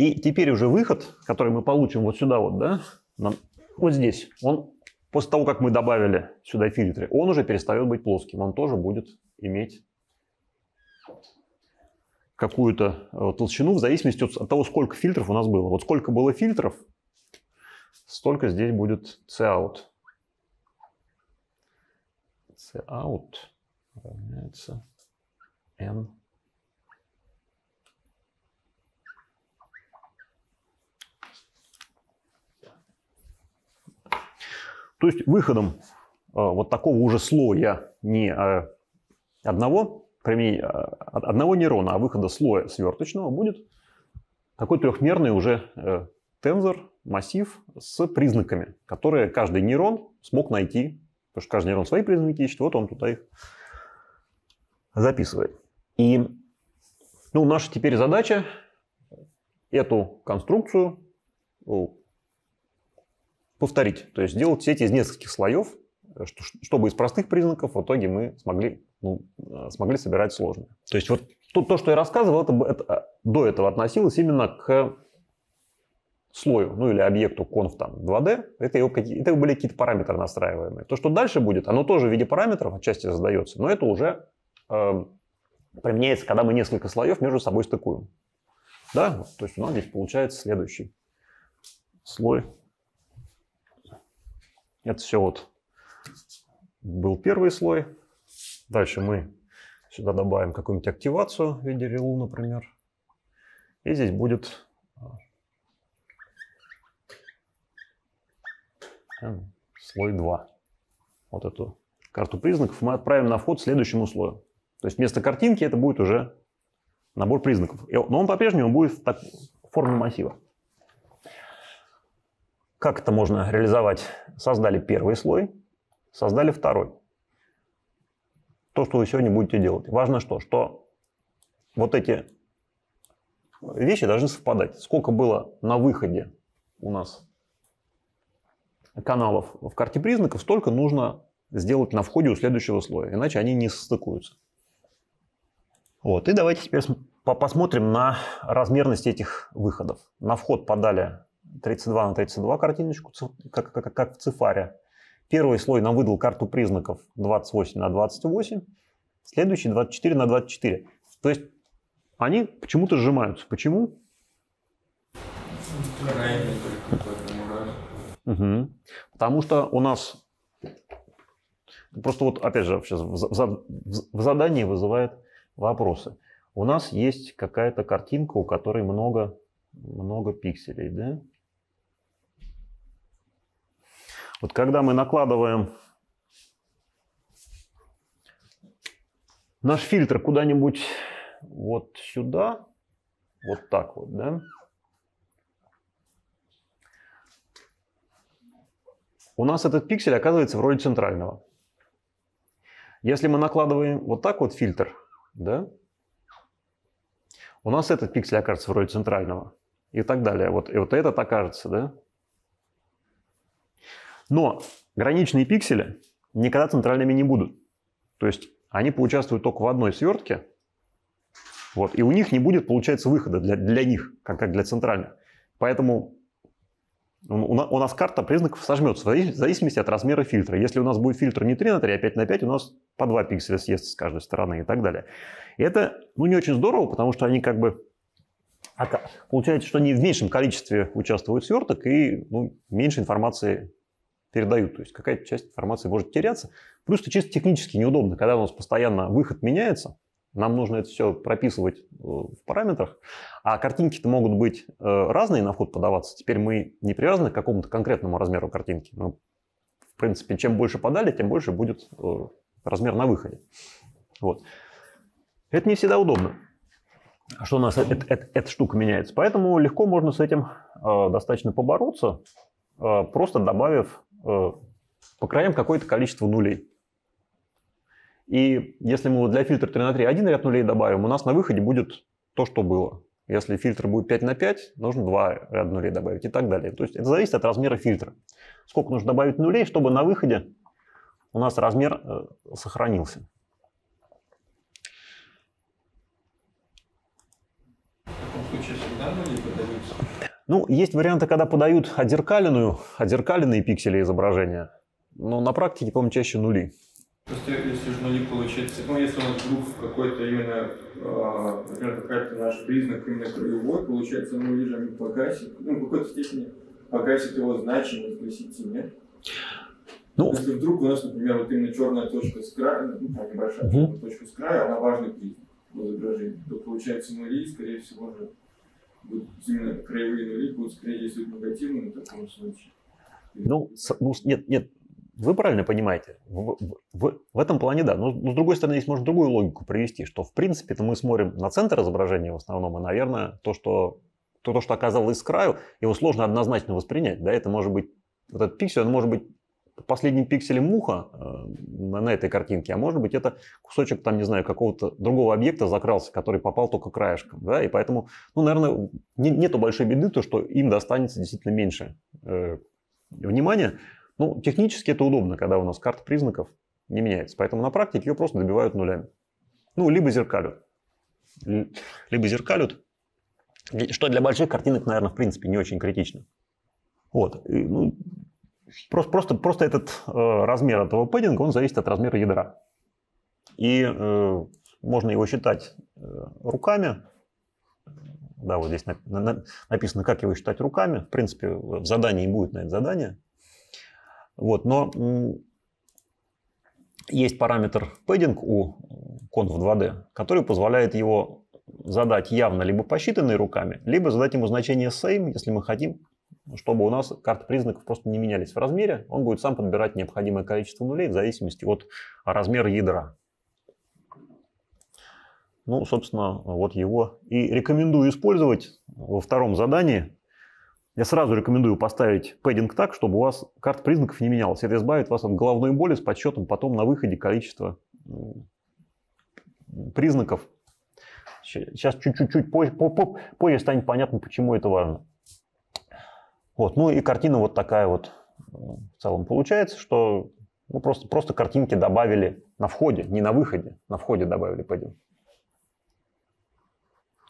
И теперь уже выход, который мы получим вот сюда вот, да, вот здесь, он после того, как мы добавили сюда фильтры, он уже перестает быть плоским, он тоже будет иметь какую-то э, толщину в зависимости от того, сколько фильтров у нас было. Вот сколько было фильтров, столько здесь будет cout. cout равняется n То есть выходом э, вот такого уже слоя не э, одного, применения, э, одного нейрона, а выхода слоя сверточного будет такой трехмерный уже тензор, массив с признаками, которые каждый нейрон смог найти, потому что каждый нейрон свои признаки ищет, вот он туда их записывает. И ну, наша теперь задача эту конструкцию повторить. То есть сделать сеть из нескольких слоев, э, чтобы из простых признаков в итоге мы смогли, ну, э, смогли собирать сложные. То есть вот то, то что я рассказывал, это, это э, до этого относилось именно к слою, ну или объекту conf там 2D, это, его, это были какие-то параметры настраиваемые. То, что дальше будет, оно тоже в виде параметров отчасти задается, но это уже э, применяется, когда мы несколько слоев между собой стыкуем. Да, то есть у нас здесь получается следующий слой это все вот был первый слой. Дальше мы сюда добавим какую-нибудь активацию в виде релу, например. И здесь будет а, эм, слой 2. Вот эту карту признаков мы отправим на вход следующему слою. То есть вместо картинки это будет уже набор признаков. Но он по-прежнему будет в форме массива. Как это можно реализовать? Создали первый слой, создали второй. То, что вы сегодня будете делать. Важно что? Что вот эти вещи должны совпадать. Сколько было на выходе у нас каналов в карте признаков, столько нужно сделать на входе у следующего слоя, иначе они не состыкуются. Вот. И давайте теперь посмотрим на размерность этих выходов. На вход подали 32 на 32 картиночку, как, как, как в цифаре. Первый слой нам выдал карту признаков 28 на 28, следующий 24 на 24. То есть они почему-то сжимаются. Почему? Угу. Потому что у нас просто вот опять же сейчас в, в задании вызывает вопросы. У нас есть какая-то картинка, у которой много много пикселей, да? Вот когда мы накладываем наш фильтр куда-нибудь вот сюда, вот так вот, да, у нас этот пиксель оказывается в роли центрального. Если мы накладываем вот так вот фильтр, да, у нас этот пиксель окажется в роли центрального и так далее. Вот, и вот этот окажется, да. Но граничные пиксели никогда центральными не будут. То есть они поучаствуют только в одной свертке, вот, и у них не будет, получается, выхода для, для них, как, как для центральных. Поэтому у нас карта признаков сожмется в зависимости от размера фильтра. Если у нас будет фильтр не 3 на 3, а 5 на 5, у нас по 2 пикселя съест с каждой стороны и так далее. И это ну, не очень здорово, потому что они как бы... Получается, что они в меньшем количестве участвуют в сверток и ну, меньше информации передают. То есть какая-то часть информации может теряться. Плюс это чисто технически неудобно, когда у нас постоянно выход меняется, нам нужно это все прописывать э, в параметрах. А картинки-то могут быть э, разные на вход подаваться. Теперь мы не привязаны к какому-то конкретному размеру картинки. но в принципе, чем больше подали, тем больше будет э, размер на выходе. Вот. Это не всегда удобно, а что у нас это, это, эта штука меняется. Поэтому легко можно с этим достаточно побороться, просто добавив Э, по краям какое-то количество нулей. И если мы для фильтра 3 на 3 один ряд нулей добавим, у нас на выходе будет то, что было. Если фильтр будет 5 на 5, нужно 2 ряда нулей добавить и так далее. То есть это зависит от размера фильтра. Сколько нужно добавить нулей, чтобы на выходе у нас размер э, сохранился. Ну, есть варианты, когда подают одеркаленную, одеркаленные пиксели изображения. Но на практике, по-моему, чаще нули. То есть, если же нули получится, ну, если у нас групп какой-то именно, а, например, какой-то наш признак именно краевой, получается, мы же они ну, в какой-то степени погасит его значимость для сети, нет? Ну, если вдруг у нас, например, вот именно черная точка с края, ну, небольшая угу. точка с края, она важный признак в изображении, то получается нули, скорее всего, же вот именно краевые нули будут скорее действовать негативно на таком случае. Ну, ну, нет, нет, вы правильно понимаете. В, в, в этом плане да. Но, но с другой стороны, здесь можно другую логику привести, что в принципе-то мы смотрим на центр изображения в основном, и, наверное, то, что то, то, что оказалось с краю, его сложно однозначно воспринять. Да, это может быть вот этот пиксель, он может быть последним пикселем муха э, на этой картинке, а может быть это кусочек там, не знаю, какого-то другого объекта закрался, который попал только краешком, да, и поэтому, ну, наверное, не, нету большой беды, то, что им достанется действительно меньше э, внимания. Ну, технически это удобно, когда у нас карта признаков не меняется, поэтому на практике ее просто добивают нулями. Ну, либо зеркалют. Либо зеркалют, что для больших картинок, наверное, в принципе не очень критично. Вот. И, ну, Просто, просто, просто этот э, размер этого пэддинга, он зависит от размера ядра. И э, можно его считать э, руками. Да, вот здесь на, на, написано, как его считать руками. В принципе, в задании будет на это задание. Вот, но есть параметр пэддинг у конф 2D, который позволяет его задать явно либо посчитанные руками, либо задать ему значение same, если мы хотим, чтобы у нас карты признаков просто не менялись в размере, он будет сам подбирать необходимое количество нулей в зависимости от размера ядра. Ну, собственно, вот его и рекомендую использовать во втором задании. Я сразу рекомендую поставить пэддинг так, чтобы у вас карта признаков не менялась. Это избавит вас от головной боли с подсчетом потом на выходе количества признаков. Сейчас чуть-чуть позже, позже станет понятно, почему это важно. Вот, ну и картина вот такая вот э, в целом получается, что ну, просто, просто картинки добавили на входе, не на выходе, на входе добавили пойдем.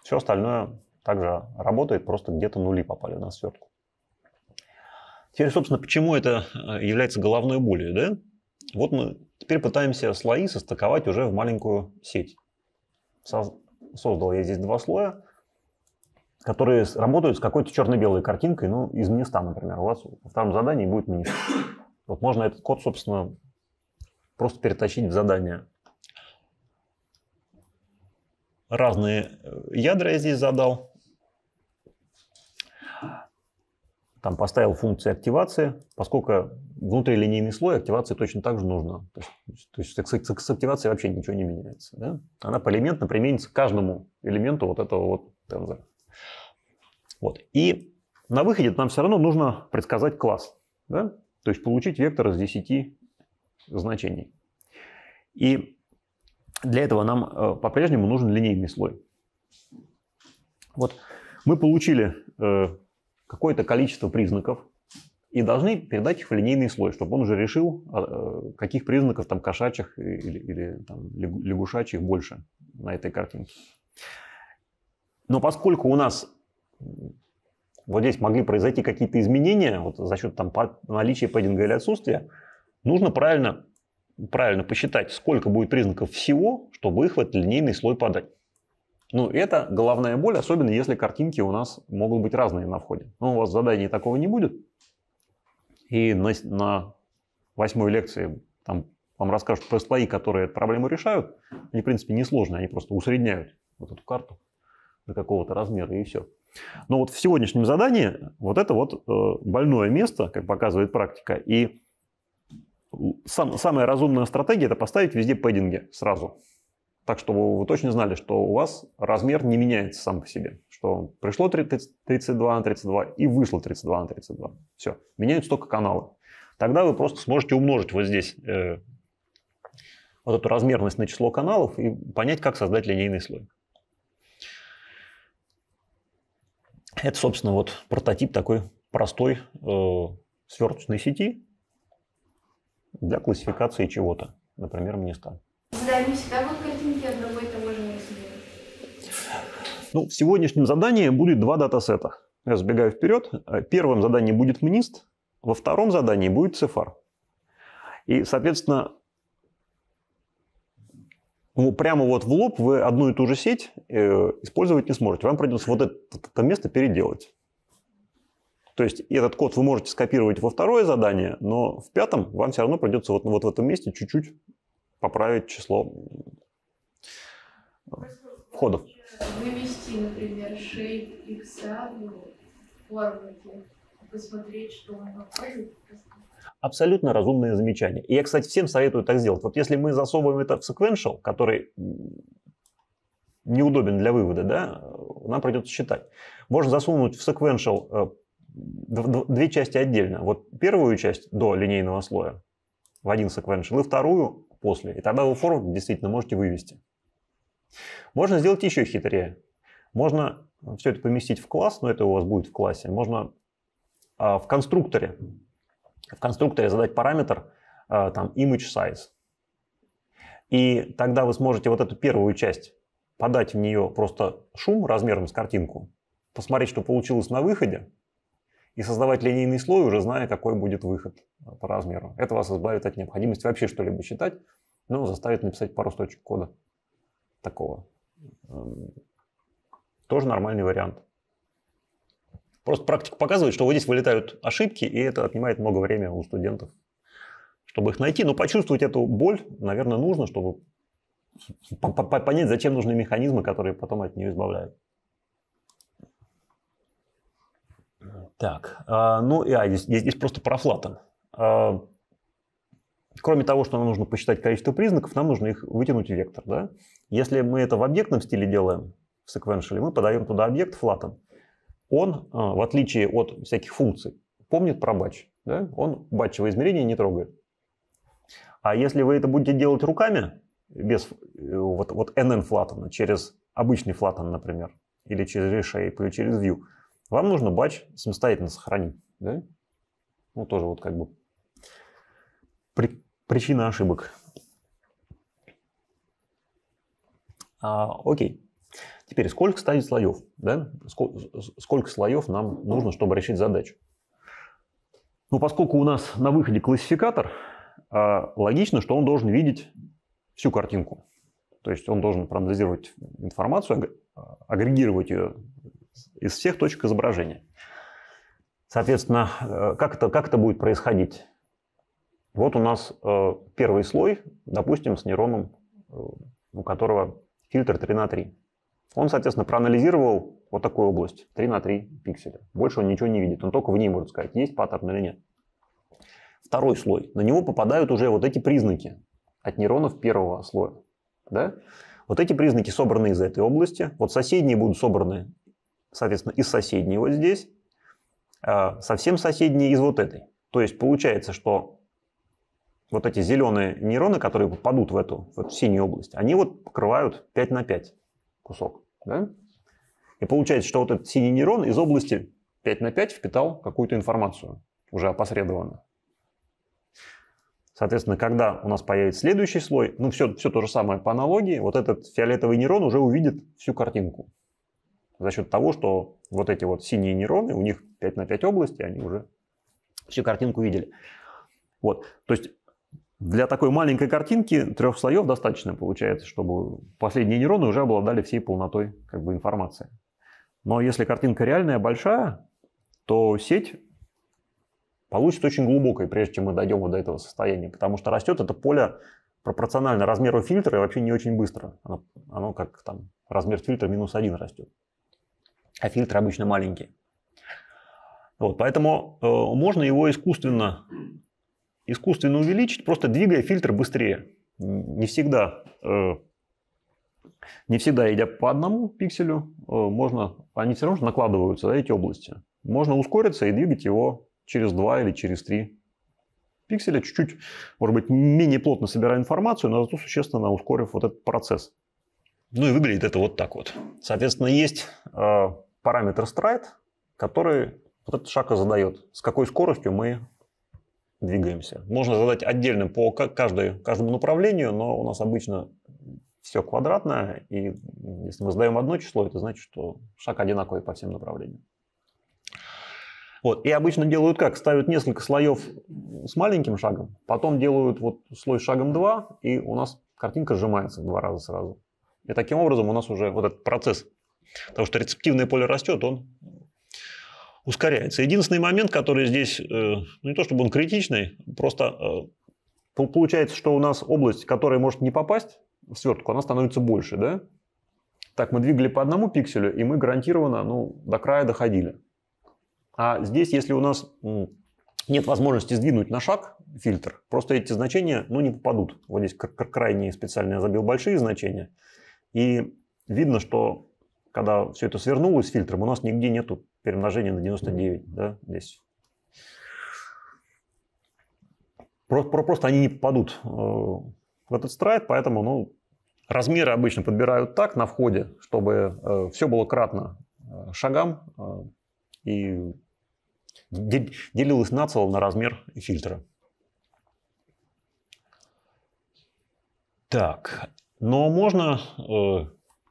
Все остальное также работает, просто где-то нули попали на свертку. Теперь, собственно, почему это э, является головной болью, да? Вот мы теперь пытаемся слои состыковать уже в маленькую сеть. Создал я здесь два слоя которые работают с какой-то черно-белой картинкой, ну, из Минста, например. У вас во втором задании будет Минст. Вот можно этот код, собственно, просто перетащить в задание. Разные э, ядра я здесь задал. Там поставил функции активации, поскольку внутри линейный слой активации точно так же нужно. То есть, то есть с, активацией вообще ничего не меняется. Да? Она поэлементно применится к каждому элементу вот этого вот тензора. Вот. И на выходе нам все равно нужно предсказать класс. Да? То есть получить вектор из 10 значений. И для этого нам э, по-прежнему нужен линейный слой. Вот мы получили э, какое-то количество признаков и должны передать их в линейный слой, чтобы он уже решил, а, э, каких признаков там кошачьих или, или там, лягушачьих больше на этой картинке. Но поскольку у нас вот здесь могли произойти какие-то изменения вот за счет там, наличия пэддинга или отсутствия, нужно правильно, правильно посчитать, сколько будет признаков всего, чтобы их в этот линейный слой подать. Ну, это головная боль, особенно если картинки у нас могут быть разные на входе. Но ну, у вас заданий такого не будет. И на, на восьмой лекции там, вам расскажут про слои, которые эту проблему решают. Они, в принципе, несложные, они просто усредняют вот эту карту до какого-то размера и все. Но вот в сегодняшнем задании вот это вот э, больное место, как показывает практика. И сам, самая разумная стратегия – это поставить везде пэддинги сразу. Так, чтобы вы точно знали, что у вас размер не меняется сам по себе. Что пришло 32 на 32 и вышло 32 на 32. Все, меняются только каналы. Тогда вы просто сможете умножить вот здесь э, вот эту размерность на число каналов и понять, как создать линейный слой. Это, собственно, вот прототип такой простой э, сверточной сети для классификации чего-то, например, места. Да, а не всегда вот картинки одного и того же Ну, в сегодняшнем задании будет два датасета. Я сбегаю вперед. Первым заданием будет МНИСТ, во втором задании будет цифар. И, соответственно, ну, прямо вот в лоб вы одну и ту же сеть э, использовать не сможете. Вам придется вот это, это место переделать. То есть этот код вы можете скопировать во второе задание, но в пятом вам все равно придется вот, вот в этом месте чуть-чуть поправить число входов. Вывести, например, shape x в ну, формате, посмотреть, что он находит, Абсолютно разумное замечание. И я, кстати, всем советую так сделать. Вот если мы засовываем это в sequential, который неудобен для вывода, да, нам придется считать. Можно засунуть в sequential э, две части отдельно. Вот первую часть до линейного слоя в один sequential и вторую после. И тогда вы форму действительно можете вывести. Можно сделать еще хитрее. Можно все это поместить в класс, но это у вас будет в классе. Можно а, в конструкторе в конструкторе задать параметр э, там image size. И тогда вы сможете вот эту первую часть подать в нее просто шум размером с картинку, посмотреть, что получилось на выходе, и создавать линейный слой, уже зная, какой будет выход э, по размеру. Это вас избавит от необходимости вообще что-либо считать, но заставит написать пару строчек кода такого. Эм, тоже нормальный вариант. Просто практика показывает, что вот здесь вылетают ошибки, и это отнимает много времени у студентов, чтобы их найти. Но почувствовать эту боль, наверное, нужно, чтобы понять, зачем нужны механизмы, которые потом от нее избавляют. Так, а, ну и а, здесь, здесь просто про флаттен. А, кроме того, что нам нужно посчитать количество признаков, нам нужно их вытянуть в вектор. Да? Если мы это в объектном стиле делаем, в секвеншале, мы подаем туда объект флаттен он, а, в отличие от всяких функций, помнит про батч. Да? Он батчевое измерение не трогает. А если вы это будете делать руками, без э, вот, вот NN флаттона, через обычный флаттон, например, или через reshape, или через view, вам нужно батч самостоятельно сохранить. Да? Ну, тоже вот как бы при, причина ошибок. А, окей. Теперь, сколько стоит слоев? Да? Сколько, сколько слоев нам нужно, чтобы решить задачу? Ну, поскольку у нас на выходе классификатор, а, логично, что он должен видеть всю картинку. То есть он должен проанализировать информацию, агрегировать ее из всех точек изображения. Соответственно, э, как это, как это будет происходить? Вот у нас э, первый слой, допустим, с нейроном, э, у которого фильтр 3 на 3. Он, соответственно, проанализировал вот такую область 3 на 3 пикселя. Больше он ничего не видит. Он только в ней может сказать, есть паттерн или нет. Второй слой. На него попадают уже вот эти признаки от нейронов первого слоя. Да? Вот эти признаки собраны из этой области. Вот соседние будут собраны, соответственно, из соседней вот здесь. А совсем соседние из вот этой. То есть получается, что вот эти зеленые нейроны, которые попадут в эту, в эту синюю область, они вот покрывают 5 на 5 кусок. Да? И получается, что вот этот синий нейрон из области 5 на 5 впитал какую-то информацию, уже опосредованно. Соответственно, когда у нас появится следующий слой, ну все, все то же самое по аналогии, вот этот фиолетовый нейрон уже увидит всю картинку. За счет того, что вот эти вот синие нейроны, у них 5 на 5 области, они уже всю картинку видели. Вот. То есть для такой маленькой картинки трех слоев достаточно получается, чтобы последние нейроны уже обладали всей полнотой как бы, информации. Но если картинка реальная, большая, то сеть получится очень глубокой, прежде чем мы дойдем вот до этого состояния, потому что растет это поле пропорционально размеру фильтра и вообще не очень быстро. Оно, оно как там размер фильтра минус один растет. А фильтры обычно маленькие. Вот, поэтому э, можно его искусственно искусственно увеличить, просто двигая фильтр быстрее. Не всегда, э, не всегда идя по одному пикселю, э, можно, они все равно же накладываются, да, эти области. Можно ускориться и двигать его через два или через три пикселя, чуть-чуть, может быть, менее плотно собирая информацию, но зато существенно ускорив вот этот процесс. Ну и выглядит это вот так вот. Соответственно, есть э, параметр stride который вот этот шаг и задает, с какой скоростью мы двигаемся. Можно задать отдельно по каждой, каждому направлению, но у нас обычно все квадратное, и если мы задаем одно число, это значит, что шаг одинаковый по всем направлениям. Вот. И обычно делают как? Ставят несколько слоев с маленьким шагом, потом делают вот слой шагом 2, и у нас картинка сжимается два раза сразу. И таким образом у нас уже вот этот процесс, потому что рецептивное поле растет, он ускоряется. Единственный момент, который здесь, э, ну, не то чтобы он критичный, просто э, получается, что у нас область, которая может не попасть в свертку, она становится больше, да? Так, мы двигали по одному пикселю, и мы гарантированно ну, до края доходили. А здесь, если у нас нет возможности сдвинуть на шаг фильтр, просто эти значения ну, не попадут. Вот здесь крайние специально я забил большие значения. И видно, что когда все это свернулось фильтром, у нас нигде нету перемножения на 99, да, здесь. Просто, они не попадут э, в этот страйт, поэтому, ну, размеры обычно подбирают так на входе, чтобы э, все было кратно э, шагам и делилось нацело на размер фильтра. Так, но можно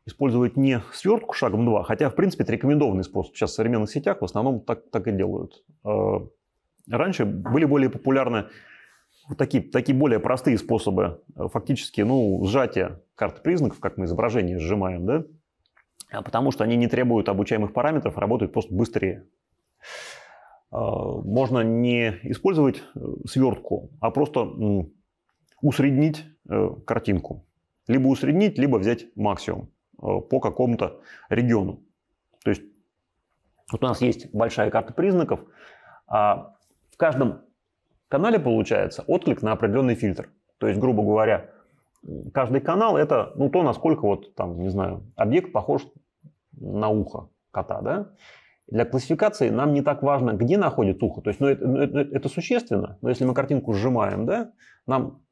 использовать не свертку шагом 2, хотя, в принципе, это рекомендованный способ. Сейчас в современных сетях в основном так, так и делают. А, раньше были более популярны вот такие, такие более простые способы э, фактически ну, сжатие карт признаков, как мы изображение сжимаем, да? А потому что они не требуют обучаемых параметров, а работают просто быстрее. Можно не использовать э, свертку, а просто усреднить э, картинку. Либо усреднить, либо взять максимум. Э, по какому-то региону. То есть вот у нас есть большая карта признаков, а в каждом канале получается отклик на определенный фильтр. То есть, грубо говоря, каждый канал это ну, то, насколько вот там, не знаю, объект похож на ухо кота, да? Для классификации нам не так важно, где находится ухо. То есть, ну, это, ну, это, это существенно, но если мы картинку сжимаем, да, нам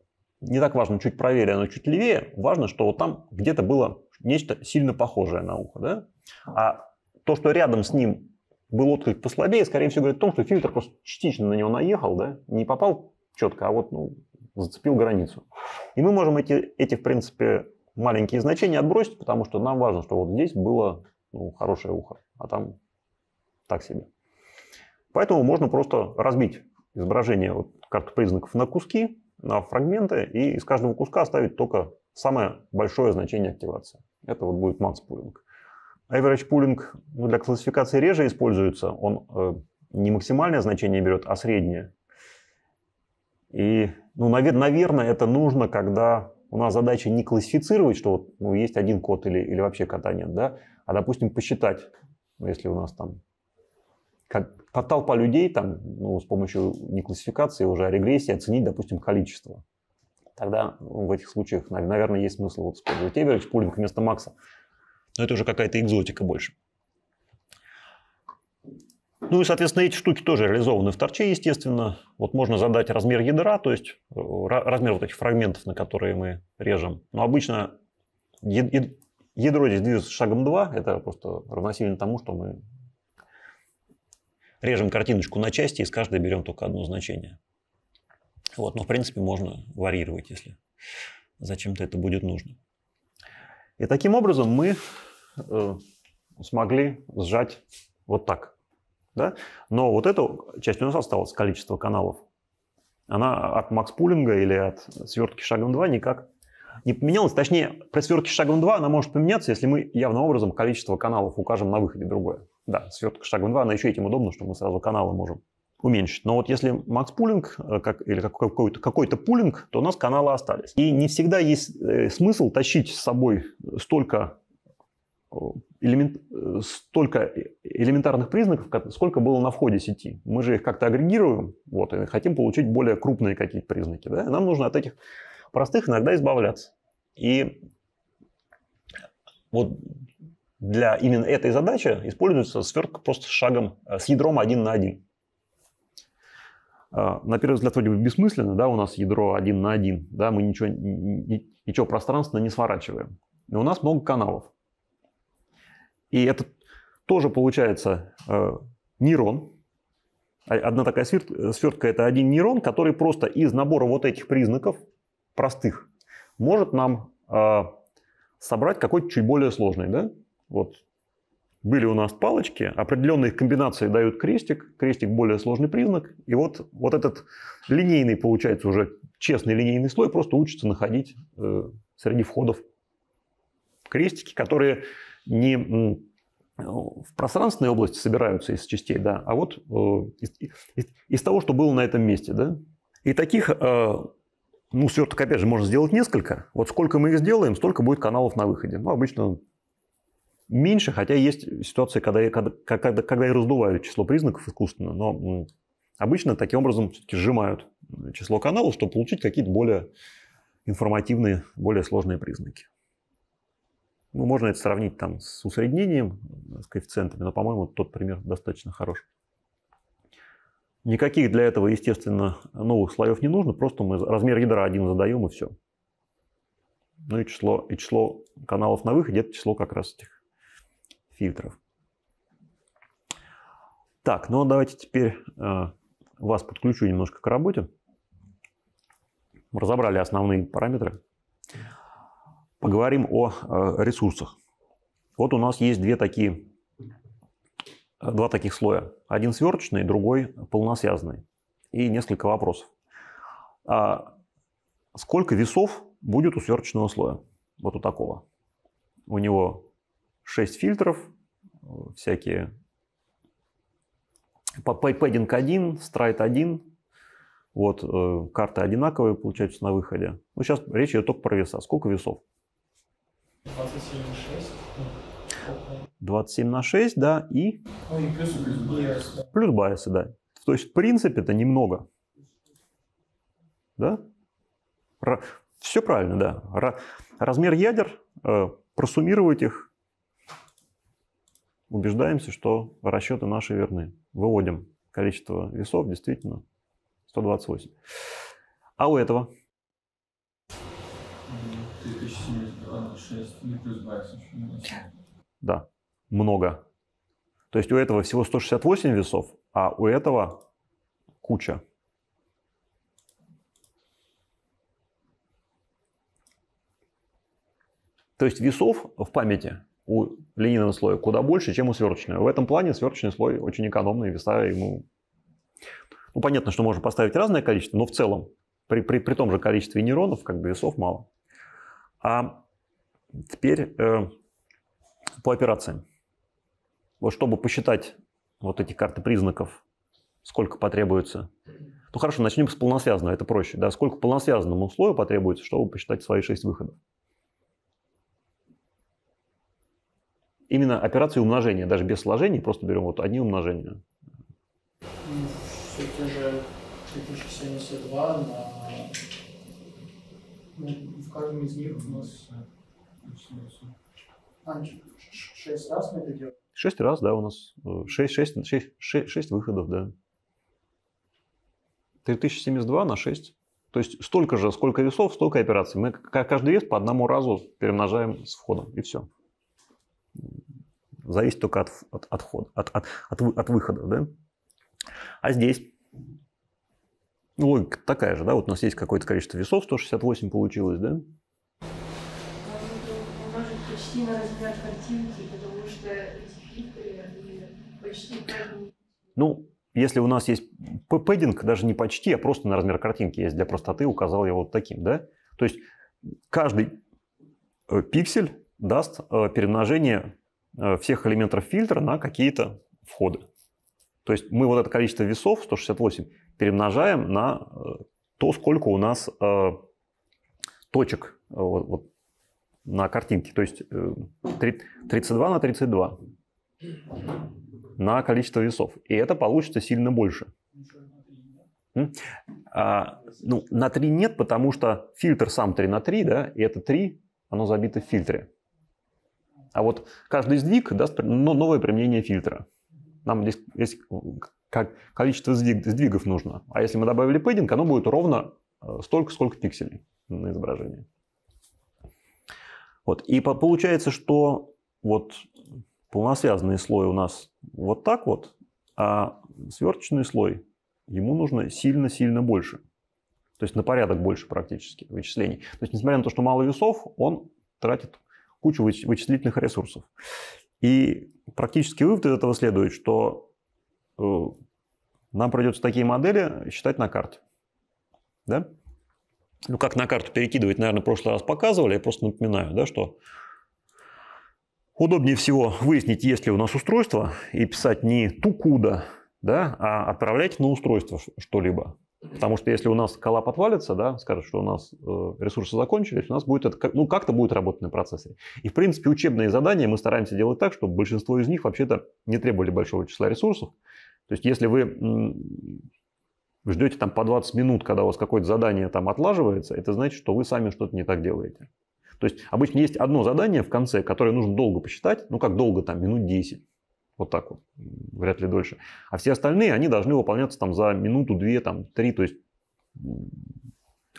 не так важно, чуть правее, но чуть левее. Важно, что вот там где-то было нечто сильно похожее на ухо. Да? А то, что рядом с ним был отклик послабее, скорее всего, говорит о том, что фильтр просто частично на него наехал, да? не попал четко, а вот ну, зацепил границу. И мы можем эти, эти, в принципе, маленькие значения отбросить, потому что нам важно, что вот здесь было ну, хорошее ухо, а там так себе. Поэтому можно просто разбить изображение вот, карты признаков на куски, на фрагменты, и из каждого куска оставить только самое большое значение активации. Это вот будет max пулинг. Average пулинг ну, для классификации реже используется. Он э, не максимальное значение берет, а среднее. И, ну, навер- наверное, это нужно, когда у нас задача не классифицировать, что вот, ну, есть один код или, или вообще кота нет, да, а, допустим, посчитать, ну, если у нас там как толпа людей, там, ну, с помощью не классификации, уже а регрессии оценить, допустим, количество тогда в этих случаях, наверное, есть смысл вот использовать Эверидж пулинг вместо Макса. Но это уже какая-то экзотика больше. Ну и, соответственно, эти штуки тоже реализованы в торче, естественно. Вот можно задать размер ядра, то есть э, размер вот этих фрагментов, на которые мы режем. Но обычно ядро здесь движется шагом 2, это просто равносильно тому, что мы режем картиночку на части и с каждой берем только одно значение. Вот, но в принципе можно варьировать, если зачем-то это будет нужно. И таким образом мы э, смогли сжать вот так. Да? Но вот эта часть у нас осталась, количество каналов. Она от макс-пулинга или от свертки шагом 2 никак не поменялась. Точнее, при свертке шагом 2 она может поменяться, если мы явным образом количество каналов укажем на выходе другое. Да, свертка шагом 2, она еще этим удобна, что мы сразу каналы можем уменьшить. Но вот если макс пулинг э, как, или какой-то какой пулинг, то у нас каналы остались. И не всегда есть э, смысл тащить с собой столько э, элемент, столько элементарных признаков, сколько было на входе сети. Мы же их как-то агрегируем, вот, и хотим получить более крупные какие-то признаки. Да? нам нужно от этих простых иногда избавляться. И вот для именно этой задачи используется свертка просто с шагом, с ядром один на один. А, на первый взгляд вроде бы бессмысленно, да, у нас ядро один на один, да, мы ничего, ничего пространственно не сворачиваем. Но у нас много каналов. И это тоже получается э, нейрон. А, одна такая э, свертка – это один нейрон, который просто из набора вот этих признаков, простых, может нам а, собрать какой-то чуть более сложный. Да? Вот были у нас палочки, определенные комбинации дают крестик, крестик более сложный признак, и вот, вот этот линейный, получается, уже честный линейный слой просто учится находить э, среди входов крестики, которые не в пространственной области собираются из частей, да, а вот э, из, из, из того, что было на этом месте. Да. И таких э, ну, сверток, опять же, можно сделать несколько. Вот сколько мы их сделаем, столько будет каналов на выходе. Ну, обычно меньше, хотя есть ситуации, когда, когда, когда, когда и раздувают число признаков искусственно, но обычно таким образом все-таки сжимают число каналов, чтобы получить какие-то более информативные, более сложные признаки. Ну, можно это сравнить там с усреднением, э, с коэффициентами, но, по-моему, тот пример достаточно хорош. Никаких для этого, естественно, новых слоев не нужно, просто мы размер ядра один задаем и все. Ну и число, и число каналов на выходе, это число как раз этих фильтров. Так, ну давайте теперь э, вас подключу немножко к работе. Разобрали основные параметры. Поговорим о э, ресурсах. Вот у нас есть две такие, э, два таких слоя. Один сверточный, другой полносвязанный. И несколько вопросов. А сколько весов будет у сверточного слоя? Вот у такого. У него 6 фильтров, э, всякие пэддинг 1, страйт 1, вот, э, карты одинаковые получаются на выходе. Ну, сейчас речь идет только про веса. Сколько весов? 27 на 6. 27 на 6, да, и... плюс, плюс байсы. Плюс байсы, да. То есть, в принципе, это немного. Да? Ра... Все правильно, да. Размер ядер, э, просуммировать их убеждаемся, что расчеты наши верны. Выводим количество весов, действительно, 128. А у этого? 36, да, много. То есть у этого всего 168 весов, а у этого куча. То есть весов в памяти у линейного слоя куда больше, чем у сверочного. В этом плане сверочный слой очень экономный, веса ему... Ну, понятно, что можно поставить разное количество, но в целом при, при, при том же количестве нейронов как бы весов мало. А теперь э, по операциям. Вот чтобы посчитать вот эти карты признаков, сколько потребуется. Ну хорошо, начнем с полносвязанного, это проще. Да? Сколько полносвязанному слою потребуется, чтобы посчитать свои 6 выходов. именно операции умножения, даже без сложений, просто берем вот одни умножения. Все те же 3072 на... Ну, в каждом из них у нас... Э, а, шесть раз мы это делаем? 6 раз, да, у нас э, шесть шесть шесть шесть 6 выходов, да. 3072 на 6. То есть столько же, сколько весов, столько операций. Мы каждый вес по одному разу перемножаем с входом, и все зависит только от, от, от, от, от, от, от выхода. Да? А здесь логика такая же, да, вот у нас есть какое-то количество весов, 168 получилось, да? Ну, если у нас есть пэддинг, даже не почти, а просто на размер картинки, я для простоты указал его вот таким, да? То есть каждый э, пиксель даст э, перемножение Э, всех элементов фильтра на какие-то входы. То есть мы вот это количество весов, 168, перемножаем на э, то, сколько у нас э, точек вот, вот, на картинке. То есть 32 на 32 на количество весов. И это получится сильно больше. А, ну, на 3 нет, потому что фильтр сам 3 на 3, да, и это 3, оно забито в фильтре. А вот каждый сдвиг даст новое применение фильтра. Нам здесь, здесь как количество сдвиг, сдвигов нужно. А если мы добавили пейдинг, оно будет ровно э, столько, сколько пикселей на изображении. Вот. И получается, что вот полносвязанный слой у нас вот так вот, а сверточный слой ему нужно сильно-сильно больше. То есть на порядок больше практически вычислений. То есть несмотря на то, что мало весов, он тратит кучу вычислительных ресурсов. И практически вывод из этого следует, что э, нам придется такие модели считать на карте. Да? Ну, как на карту перекидывать, наверное, в прошлый раз показывали. Я просто напоминаю, да, что удобнее всего выяснить, есть ли у нас устройство, и писать не ту куда, да, а отправлять на устройство что-либо. Потому что если у нас коллап подвалится, да, скажут, что у нас э, ресурсы закончились, у нас будет это, ну, как-то будет работать на процессоре. И, в принципе, учебные задания мы стараемся делать так, чтобы большинство из них вообще-то не требовали большого числа ресурсов. То есть, если вы ждете там по 20 минут, когда у вас какое-то задание там отлаживается, это значит, что вы сами что-то не так делаете. То есть, обычно есть одно задание в конце, которое нужно долго посчитать, ну, как долго, там, минут 10. Вот так вот. Вряд ли дольше. А все остальные, они должны выполняться там за минуту, две, там, три. То есть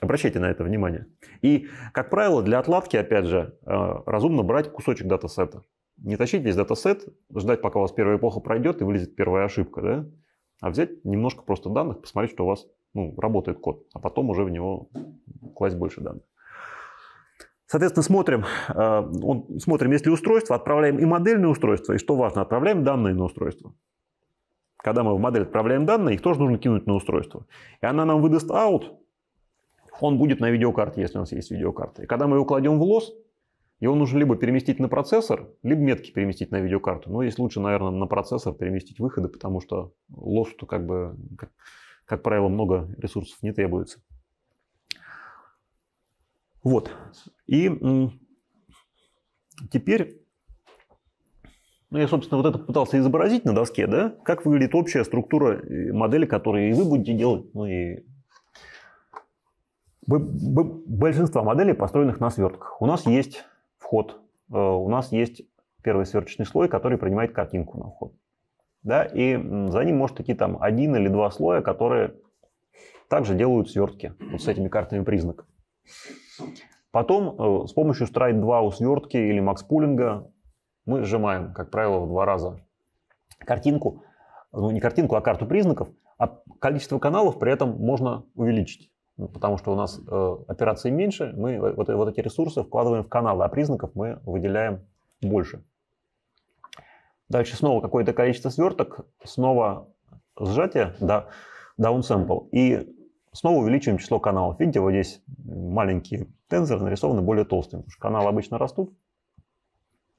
Обращайте на это внимание. И, как правило, для отладки, опять же, э, разумно брать кусочек датасета. Не тащить весь датасет, ждать, пока у вас первая эпоха пройдет и вылезет первая ошибка, да? а взять немножко просто данных, посмотреть, что у вас ну, работает код, а потом уже в него класть больше данных. Соответственно, смотрим, э, он, смотрим, есть ли устройство, отправляем и модельное устройство, и что важно, отправляем данные на устройство. Когда мы в модель отправляем данные, их тоже нужно кинуть на устройство. И она нам выдаст out, он будет на видеокарте, если у нас есть видеокарта. И когда мы его кладем в лос, его нужно либо переместить на процессор, либо метки переместить на видеокарту. Но есть лучше, наверное, на процессор переместить выходы, потому что лосу как бы, как, как правило, много ресурсов не требуется. Вот. И теперь, ну, я, собственно, вот это пытался изобразить на доске, да, как выглядит общая структура э, модели, которую и вы будете делать, ну и большинство моделей, построенных на свертках. У нас есть вход, э, у нас есть первый сверточный слой, который принимает картинку на вход. Да, и за ним может идти там один или два слоя, которые также делают свертки вот с этими картами признак. Потом э, с помощью Stride 2 у свертки или макс пулинга мы сжимаем, как правило, в два раза картинку, ну не картинку, а карту признаков, а количество каналов при этом можно увеличить. Ну, потому что у нас э, операций меньше, мы вот, вот эти ресурсы вкладываем в каналы, а признаков мы выделяем больше. Дальше снова какое-то количество сверток, снова сжатие, да, downsample. И Снова увеличиваем число каналов. Видите, вот здесь маленькие тензоры нарисованы более толстыми, потому что каналы обычно растут,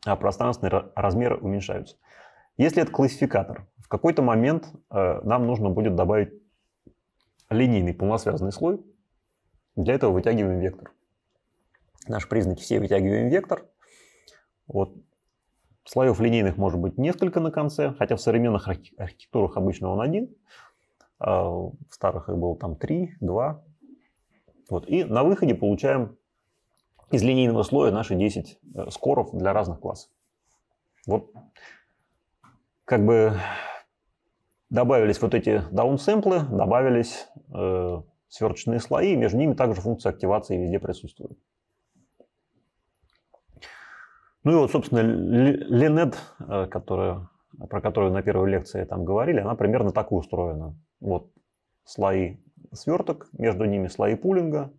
а пространственные размеры уменьшаются. Если это классификатор, в какой-то момент э, нам нужно будет добавить линейный полносвязанный слой. Для этого вытягиваем вектор. Наши признаки все вытягиваем вектор. Вот. Слоев линейных может быть несколько на конце, хотя в современных архитектурах обычно он один. А в старых их было там 3, 2. Вот. И на выходе получаем из линейного слоя наши 10 э, скоров для разных классов. Вот как бы добавились вот эти даунсэмплы, добавились э, сверточные слои, между ними также функция активации везде присутствует. Ну и вот, собственно, Линет, э, которая, про которую на первой лекции там говорили, она примерно так и устроена. Вот слои сверток, между ними слои пулинга.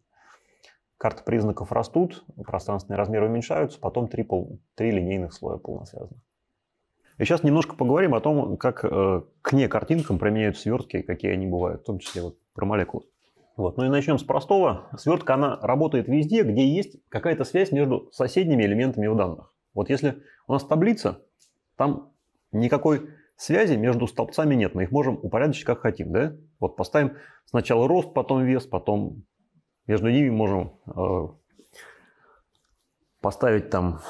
Карты признаков растут, пространственные размеры уменьшаются, потом три, пол, три линейных слоя полносвязанных. И сейчас немножко поговорим о том, как э, к не картинкам применяют свертки, какие они бывают, в том числе вот про молекулы. Вот. Ну и начнем с простого. Свертка, она работает везде, где есть какая-то связь между соседними элементами в данных. Вот если у нас таблица, там никакой Связи между столбцами нет, мы их можем упорядочить как хотим. Да? Вот поставим сначала рост, потом вес, потом между ними можем э, поставить там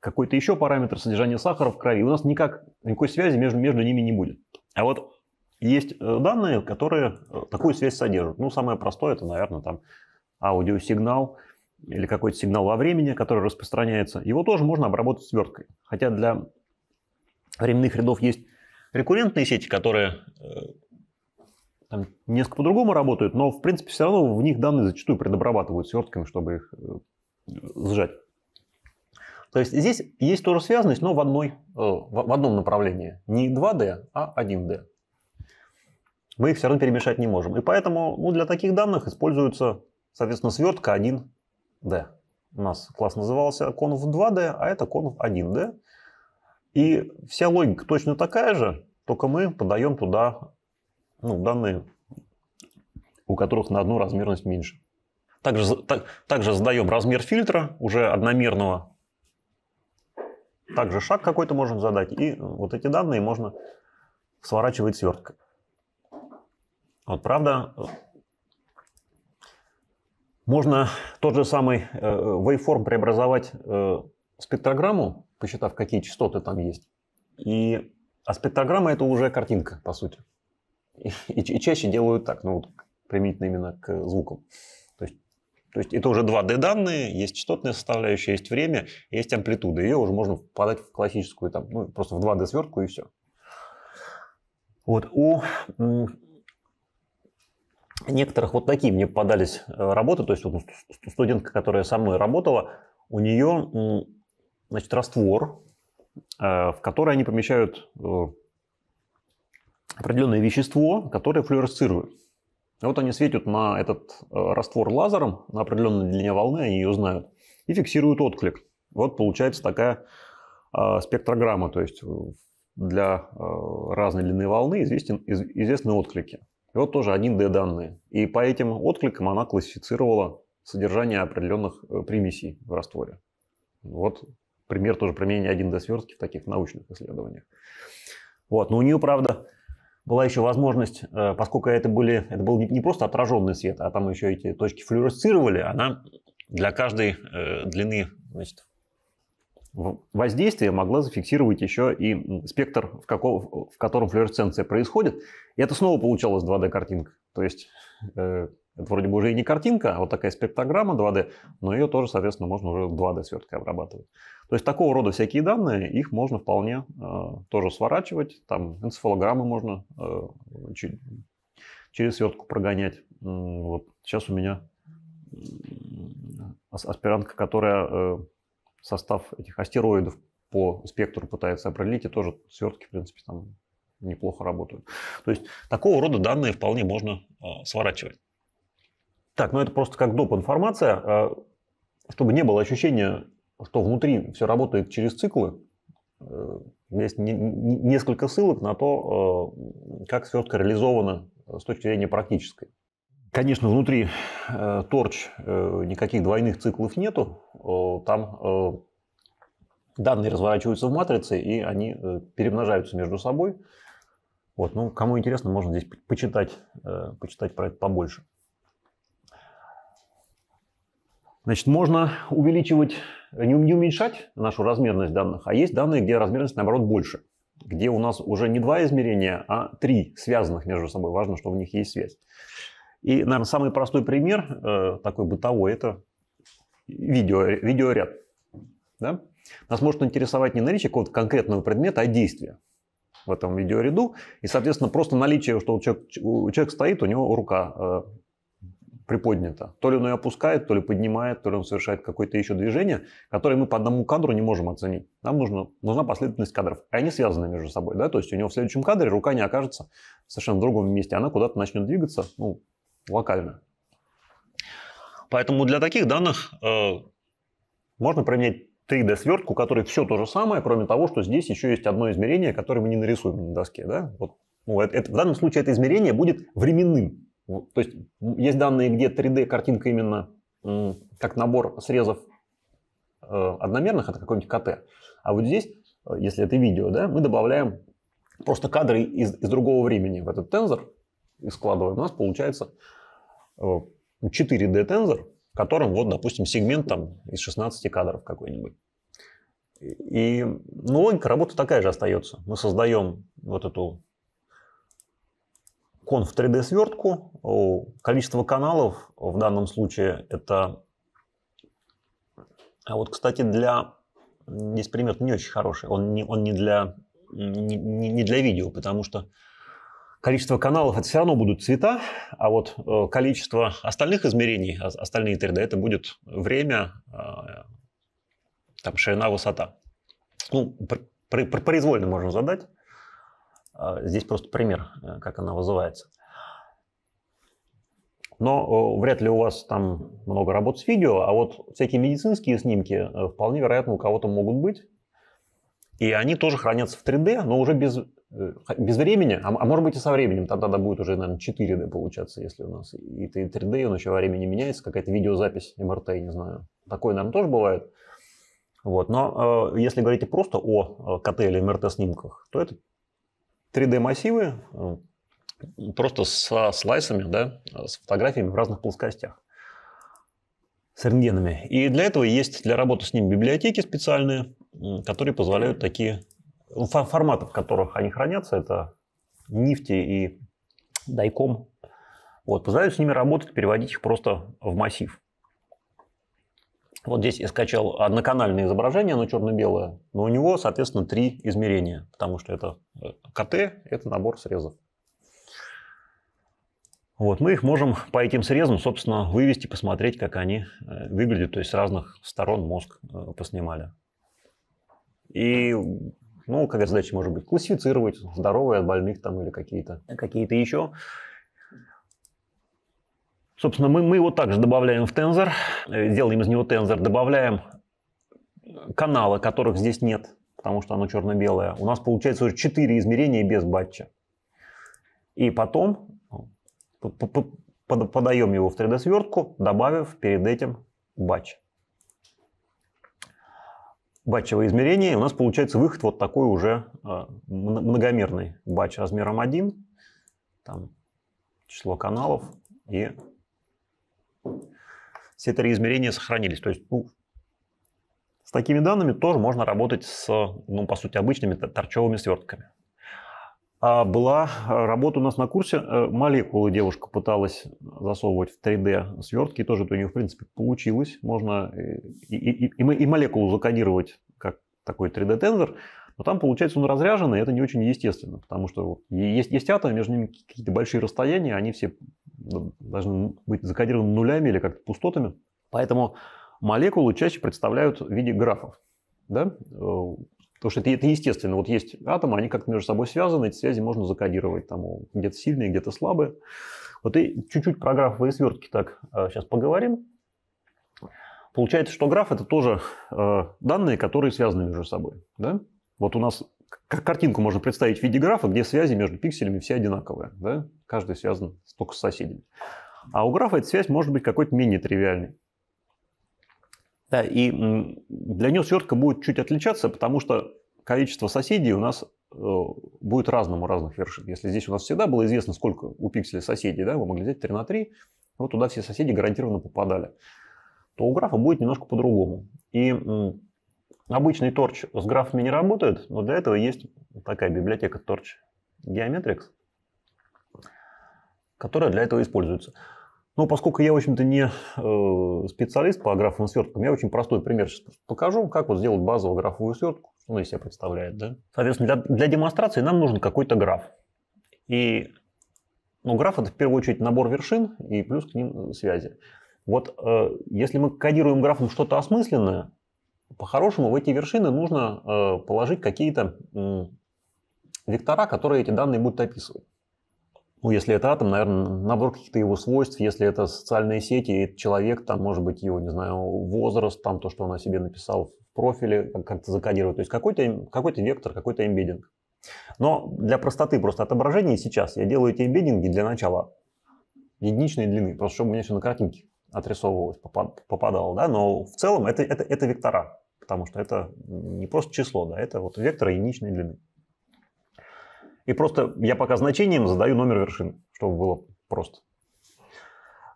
какой-то еще параметр содержания сахара в крови. У нас никак, никакой связи между, между ними не будет. А вот есть э, данные, которые э, такую связь содержат. Ну, самое простое, это, наверное, там аудиосигнал или какой-то сигнал во времени, который распространяется. Его тоже можно обработать сверткой. Хотя для временных рядов есть рекуррентные сети, которые э, там, несколько по-другому работают, но в принципе все равно в них данные зачастую предобрабатывают свертками, чтобы их э, сжать. То есть здесь есть тоже связанность, но в, одной, э, в одном направлении. Не 2D, а 1D. Мы их все равно перемешать не можем. И поэтому ну, для таких данных используется, соответственно, свертка 1D. У нас класс назывался конф 2D, а это конф 1D. И вся логика точно такая же, только мы подаем туда ну, данные, у которых на одну размерность меньше. Также, так, также задаем размер фильтра уже одномерного. Также шаг какой-то можем задать. И вот эти данные можно сворачивать сверткой. Вот правда, можно тот же самый э, waveform преобразовать в э, спектрограмму, посчитав, какие частоты там есть. И аспектограмма это уже картинка, по сути. И, и, и чаще делают так, ну вот применительно именно к звукам. То есть, то есть это уже 2D-данные, есть частотная составляющая, есть время, есть амплитуда. Ее уже можно подать в классическую, там, ну, просто в 2D-свертку и все. Вот у некоторых вот такие мне подались э, работы, то есть вот студентка, которая со мной работала, у нее значит, раствор, э, в который они помещают э, определенное вещество, которое флюоресцирует. И вот они светят на этот э, раствор лазером на определенной длине волны, они ее знают, и фиксируют отклик. Вот получается такая спектрограмма, то есть для разной длины волны известен, известны отклики. И вот тоже 1D данные. И по этим откликам она классифицировала содержание определенных примесей в растворе. Вот пример тоже применения 1D-сверстки в таких научных исследованиях. Вот. Но у нее, правда, была еще возможность, э, поскольку это, были, это был не просто отраженный свет, а там еще эти точки флюоресцировали, она для каждой э, длины значит, воздействия могла зафиксировать еще и спектр, в, какого, в котором флюоресценция происходит. И это снова получалось 2D-картинка. То есть э, это вроде бы уже и не картинка, а вот такая спектрограмма 2D, но ее тоже, соответственно, можно уже 2D сверткой обрабатывать. То есть такого рода всякие данные, их можно вполне э, тоже сворачивать. Там энцефалограммы можно э, через свертку прогонять. Вот сейчас у меня аспирантка, которая э, состав этих астероидов по спектру пытается определить, и тоже свертки, в принципе, там неплохо работают. То есть такого рода данные вполне можно э, сворачивать. Так, ну это просто как доп. информация, а, чтобы не было ощущения, что внутри все работает через циклы. Э, есть несколько ссылок на то, э, как свертка реализована э, с точки зрения практической. Конечно, внутри торч никаких двойных циклов нету. Там данные разворачиваются в матрице, и они перемножаются между собой. Вот, ну, кому интересно, можно здесь почитать, почитать про это побольше. Значит, можно увеличивать, не, уменьшать нашу размерность данных, а есть данные, где размерность, наоборот, больше. Где у нас уже не два измерения, а три связанных между собой. Важно, что у них есть связь. И, наверное, самый простой пример, э, такой бытовой, это видео, видеоряд. Да? Нас может интересовать не наличие какого-то конкретного предмета, а действия в этом видеоряду. И, соответственно, просто наличие, что у человека, у человека стоит, у него рука э, приподнято. То ли он ее опускает, то ли поднимает, то ли он совершает какое-то еще движение, которое мы по одному кадру не можем оценить. Нам нужно, нужна последовательность кадров. И они связаны между собой. Да? То есть у него в следующем кадре рука не окажется в совершенно другом месте. Она куда-то начнет двигаться ну, локально. Поэтому для таких данных э, можно применять 3D-свертку, которой все то же самое, кроме того, что здесь еще есть одно измерение, которое мы не нарисуем на доске. Да? Вот, ну, это, это, в данном случае это измерение будет временным. То есть есть данные, где 3D-картинка именно как набор срезов э, одномерных, это какой-нибудь КТ. А вот здесь, э, если это видео, да, мы добавляем просто кадры из, из другого времени в этот тензор и складываем. У нас получается 4D-тензор, э, в котором, вот, допустим, сегмент там, из 16 кадров какой-нибудь. И ну, логика работы такая же остается. Мы создаем вот эту кон в 3D-свертку. Количество каналов в данном случае это... А вот, кстати, для... Здесь пример не очень хороший. Он не, он не, для, не, не для видео, потому что количество каналов это все равно будут цвета, а вот э, количество остальных измерений, а, остальные 3D, это будет время, э, там, ширина, высота. Ну, произвольно можно задать. А, здесь просто пример, э, как она вызывается. Но э, вряд ли у вас там много работ с видео, а вот всякие медицинские снимки э, вполне вероятно у кого-то могут быть. И они тоже хранятся в 3D, но уже без, без времени, а, а может быть и со временем. Там тогда будет уже, наверное, 4D получаться, если у нас и 3D, он еще во времени меняется, какая-то видеозапись МРТ, не знаю. Такое, наверное, тоже бывает. Вот. Но э, если говорите просто о КТ или МРТ-снимках, то это 3D-массивы э, просто со слайсами, да, с фотографиями в разных плоскостях с рентгенами. И для этого есть для работы с ним библиотеки специальные, которые позволяют такие... Ну, форматы, в которых они хранятся, это нифти и дайком. Вот, позволяют с ними работать, переводить их просто в массив. Вот здесь я скачал одноканальное изображение, оно черно-белое, но у него, соответственно, три измерения, потому что это э, КТ, это набор срезов. Вот, мы их можем по этим срезам, собственно, вывести, посмотреть, как они э, выглядят, то есть с разных сторон мозг э, поснимали. И, ну, какая задача может быть? Классифицировать здоровые от больных там или какие-то какие, -то, какие -то еще. Собственно, мы, мы его также добавляем в тензор, э, делаем из него тензор, добавляем каналы, которых здесь нет, потому что оно черно-белое. У нас получается уже 4 измерения без батча. И потом ну, подаем его в 3D-свертку, добавив перед этим батч. Батчевое измерение, у нас получается выход вот такой уже э, многомерный батч размером 1, там число каналов и все три измерения сохранились. То есть, ну, с такими данными тоже можно работать с, ну, по сути, обычными торчевыми свертками. А была работа у нас на курсе, э, молекулы девушка пыталась засовывать в 3D свертки, тоже то у нее, в принципе, получилось. Можно э, и, и, и, и молекулу закодировать как такой 3D-тензор, но там, получается, он разряженный, это не очень естественно, потому что вот есть, есть атомы, между ними какие-то большие расстояния, они все должны быть закодированы нулями или как-то пустотами. Поэтому молекулы чаще представляют в виде графов. Да? Потому что это, это естественно. Вот есть атомы, они как-то между собой связаны, эти связи можно закодировать. Там где-то сильные, где-то слабые. Вот и чуть-чуть про графовые свертки так э, сейчас поговорим. Получается, что граф – это тоже э, данные, которые связаны между собой. Да? Вот у нас картинку можно представить в виде графа, где связи между пикселями все одинаковые. Да? Каждый связан только с соседями. А у графа эта связь может быть какой-то менее тривиальной. Да, и для нее свертка будет чуть отличаться, потому что количество соседей у нас э, будет разным у разных вершин. Если здесь у нас всегда было известно, сколько у пикселя соседей, да, вы могли взять 3 на 3, вот туда все соседи гарантированно попадали, то у графа будет немножко по-другому. И Обычный торч с графами не работает, но для этого есть такая библиотека торч Geometrix, которая для этого используется. Но поскольку я, в общем-то, не э, специалист по графовым сверткам, я очень простой пример сейчас покажу, как вот сделать базовую графовую свертку, что она из себя представляет. Да? Соответственно, для, для демонстрации нам нужен какой-то граф. И ну, граф – это в первую очередь набор вершин и плюс к ним связи. Вот э, если мы кодируем графом что-то осмысленное, по-хорошему в эти вершины нужно э, положить какие-то вектора, которые эти данные будут описывать. Ну, если это атом, наверное, набор каких-то его свойств, если это социальные сети, и человек, там, может быть, его, не знаю, возраст, там, то, что он о себе написал в профиле, как-то закодировать. То есть какой-то какой вектор, какой-то эмбеддинг. Но для простоты просто отображения сейчас я делаю эти эмбеддинги для начала единичной длины, просто чтобы у меня все на картинке отрисовывалось, попадало, да, но в целом это, это, это вектора, потому что это не просто число, да, это вот вектор единичной длины. И просто я пока значением задаю номер вершин, чтобы было просто.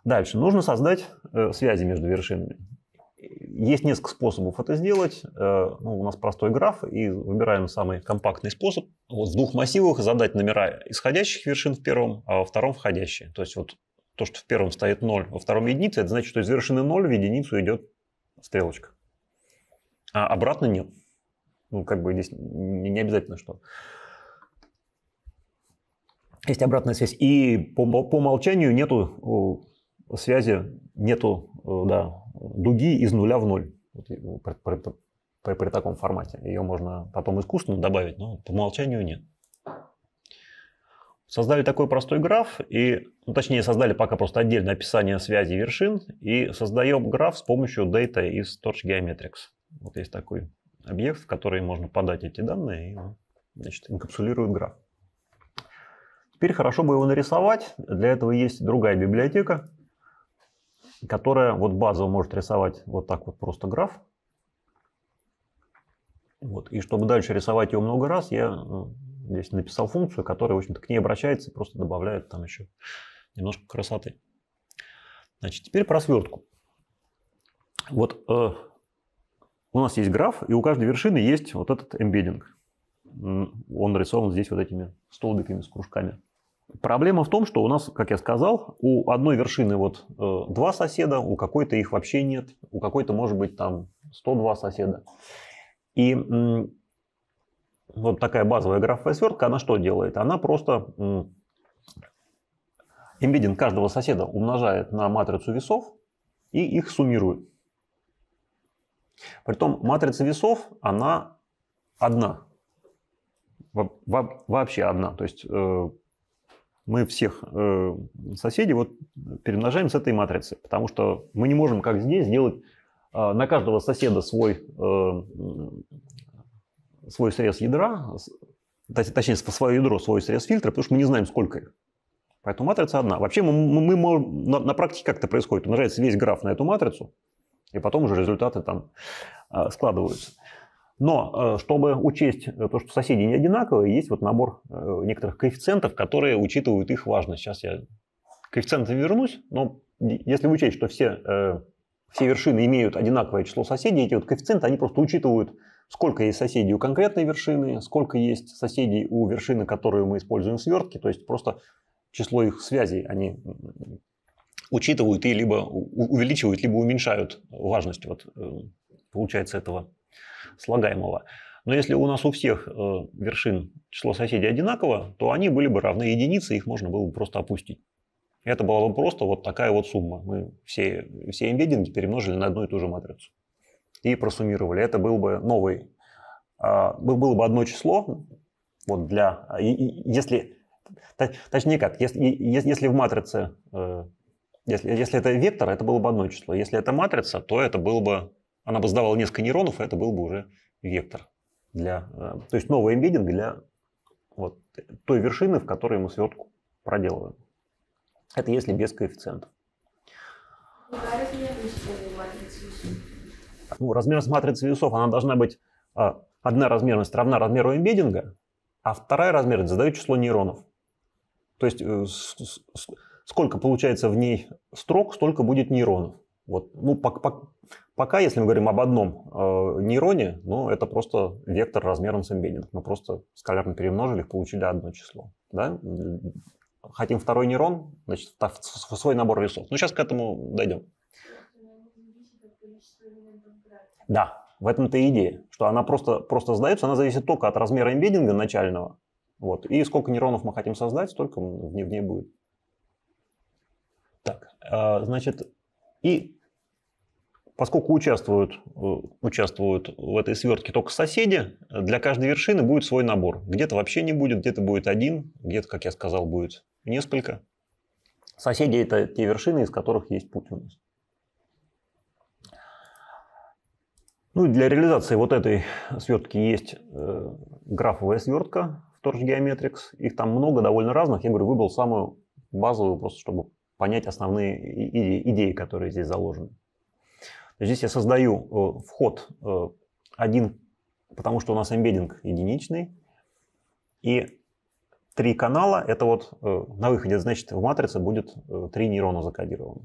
Дальше. Нужно создать э, связи между вершинами. Есть несколько способов это сделать. Э, ну, у нас простой граф, и выбираем самый компактный способ. Вот в двух массивах задать номера исходящих вершин в первом, а во втором входящие. То есть вот то, что в первом стоит 0, во втором единица, это значит, что из вершины 0 в единицу идет стрелочка. А обратно нет. Ну, как бы здесь не обязательно, что есть обратная связь. И по, по умолчанию нету связи, нету да, дуги из нуля в ноль. Ну, при, при, при, при таком формате. Ее можно потом искусственно добавить, но по умолчанию нет. Создали такой простой граф, и, ну, точнее, создали пока просто отдельное описание связи вершин, и создаем граф с помощью Data из Torch Geometrics. Вот есть такой объект, в который можно подать эти данные, и он значит, инкапсулирует граф. Теперь хорошо бы его нарисовать. Для этого есть другая библиотека, которая вот базово может рисовать вот так вот просто граф. Вот. И чтобы дальше рисовать его много раз, я ну, здесь написал функцию, которая, в общем-то, к ней обращается просто добавляет там еще немножко красоты. Значит, теперь про свертку. Вот э, у нас есть граф, и у каждой вершины есть вот этот эмбеддинг. Он нарисован здесь вот этими столбиками с кружками. Проблема в том, что у нас, как я сказал, у одной вершины вот э, два соседа, у какой-то их вообще нет, у какой-то может быть там 102 соседа. И вот такая базовая графовая свертка, она что делает? Она просто имбидинг каждого соседа умножает на матрицу весов и их суммирует. Притом матрица весов, она одна. Во Вообще одна. То есть э, мы всех э, соседей вот перемножаем с этой матрицы, потому что мы не можем, как здесь, сделать э, на каждого соседа свой э, свой срез ядра, точнее, свое ядро, свой срез фильтра, потому что мы не знаем, сколько их. Поэтому матрица одна. Вообще мы, мы, мы на, на практике как то происходит? Умножается весь граф на эту матрицу, и потом уже результаты там а, складываются. Но э, чтобы учесть э, то, что соседи не одинаковые, есть вот набор э, некоторых коэффициентов, которые учитывают их важность. Сейчас я коэффициенты вернусь, но если учесть, что все, все вершины имеют одинаковое число соседей, эти вот коэффициенты, они просто учитывают сколько есть соседей у конкретной вершины, сколько есть соседей у вершины, которую мы используем в свертке, то есть просто число их связей они учитывают и либо увеличивают, либо уменьшают важность вот, э, получается этого слагаемого. Но если у нас у всех э, вершин число соседей одинаково, то они были бы равны единице, их можно было бы просто опустить. Это была бы просто вот такая вот сумма. Мы все, все имбеддинги перемножили на одну и ту же матрицу и просуммировали. Это был бы новый, а, было бы одно число, вот для, а, если, точнее как, если, если в матрице, э, если, если это вектор, это было бы одно число. Если это матрица, то это было бы, она бы сдавала несколько нейронов, и это был бы уже вектор. Для, э, то есть новый эмбеддинг для вот той вершины, в которой мы свертку проделываем. Это если без коэффициентов. Ударит ли матрица? Ну, размерность матрицы весов, она должна быть... А, одна размерность равна размеру эмбеддинга, а вторая размерность задает число нейронов. То есть э, сколько получается в ней строк, столько будет нейронов. Вот. Ну, пока, если мы говорим об одном э, нейроне, ну, это просто вектор размером с эмбеддинг. Мы просто скалярно перемножили их, получили одно число. Да? Хотим второй нейрон, значит, в свой набор весов. Ну, сейчас к этому дойдем. Да, в этом-то и идея, что она просто, просто сдается, она зависит только от размера имбеддинга начального, вот, и сколько нейронов мы хотим создать, столько в ней, в ней будет. Так, а, значит, и поскольку участвуют, э, участвуют в этой свертке только соседи, для каждой вершины будет свой набор. Где-то вообще не будет, где-то будет один, где-то, как я сказал, будет несколько. Соседи – это те вершины, из которых есть путь у нас. Ну и для реализации вот этой свертки есть э, графовая свертка в Torch Geometrics. Их там много, довольно разных. Я говорю, выбрал самую базовую, просто чтобы понять основные идеи, идеи которые здесь заложены. Здесь я создаю э, вход э, один, потому что у нас эмбеддинг единичный. И три канала, это вот э, на выходе, значит, в матрице будет э, три нейрона закодировано.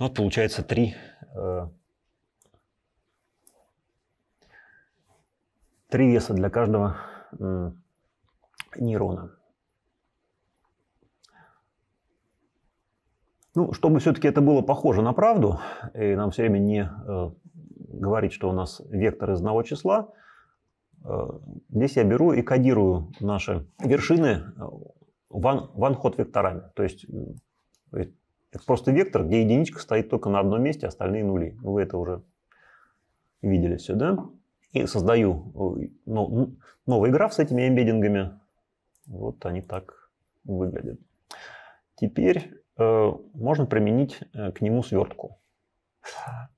Ну, вот получается три 3 э, веса для каждого нейрона. Ну, чтобы все-таки это было похоже на правду, и нам все время не э, говорить, что у нас вектор из одного числа, э, здесь я беру и кодирую наши вершины ван one векторами. То есть, это просто вектор, где единичка стоит только на одном месте, остальные нули. Ну, вы это уже видели все, да? И создаю ну, новый граф с этими эмбеддингами. Вот они так выглядят. Теперь э, можно применить э, к нему свертку.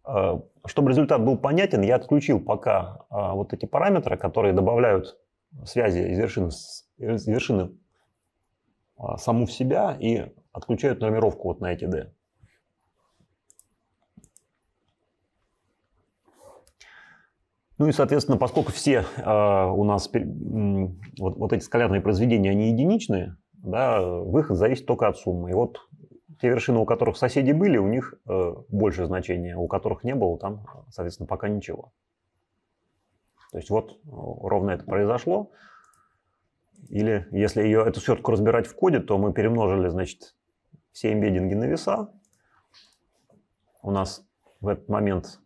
Э, чтобы результат был понятен, я отключил пока э, вот эти параметры, которые добавляют связи из вершины, с, из э, вершины э, саму в себя и отключают нормировку вот на эти D. Ну и, соответственно, поскольку все э, у нас э, вот, вот эти скалярные произведения, они единичные, да, выход зависит только от суммы. И вот те вершины, у которых соседи были, у них э, больше значения, у которых не было, там, соответственно, пока ничего. То есть вот э, ровно это произошло. Или если ее, эту свертку разбирать в коде, то мы перемножили, значит, все имбеддинги на веса. У нас в этот момент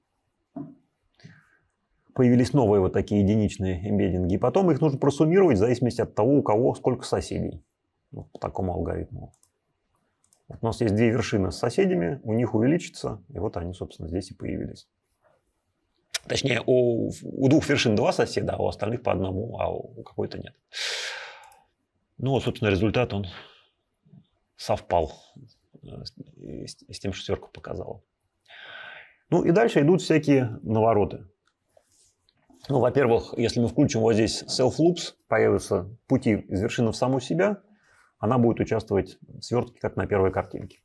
появились новые вот такие единичные имбеддинги. И потом их нужно просуммировать в зависимости от того, у кого сколько соседей. Вот по такому алгоритму. Вот у нас есть две вершины с соседями, у них увеличится, и вот они, собственно, здесь и появились. Точнее, у, у двух вершин два соседа, а у остальных по одному, а у, какой-то нет. Ну собственно, результат он совпал э, с тем, что сверку показала. Ну и дальше идут всякие навороты. Ну, во-первых, если мы включим вот здесь self-loops, появятся пути из вершины в саму себя, она будет участвовать в свертке, как на первой картинке.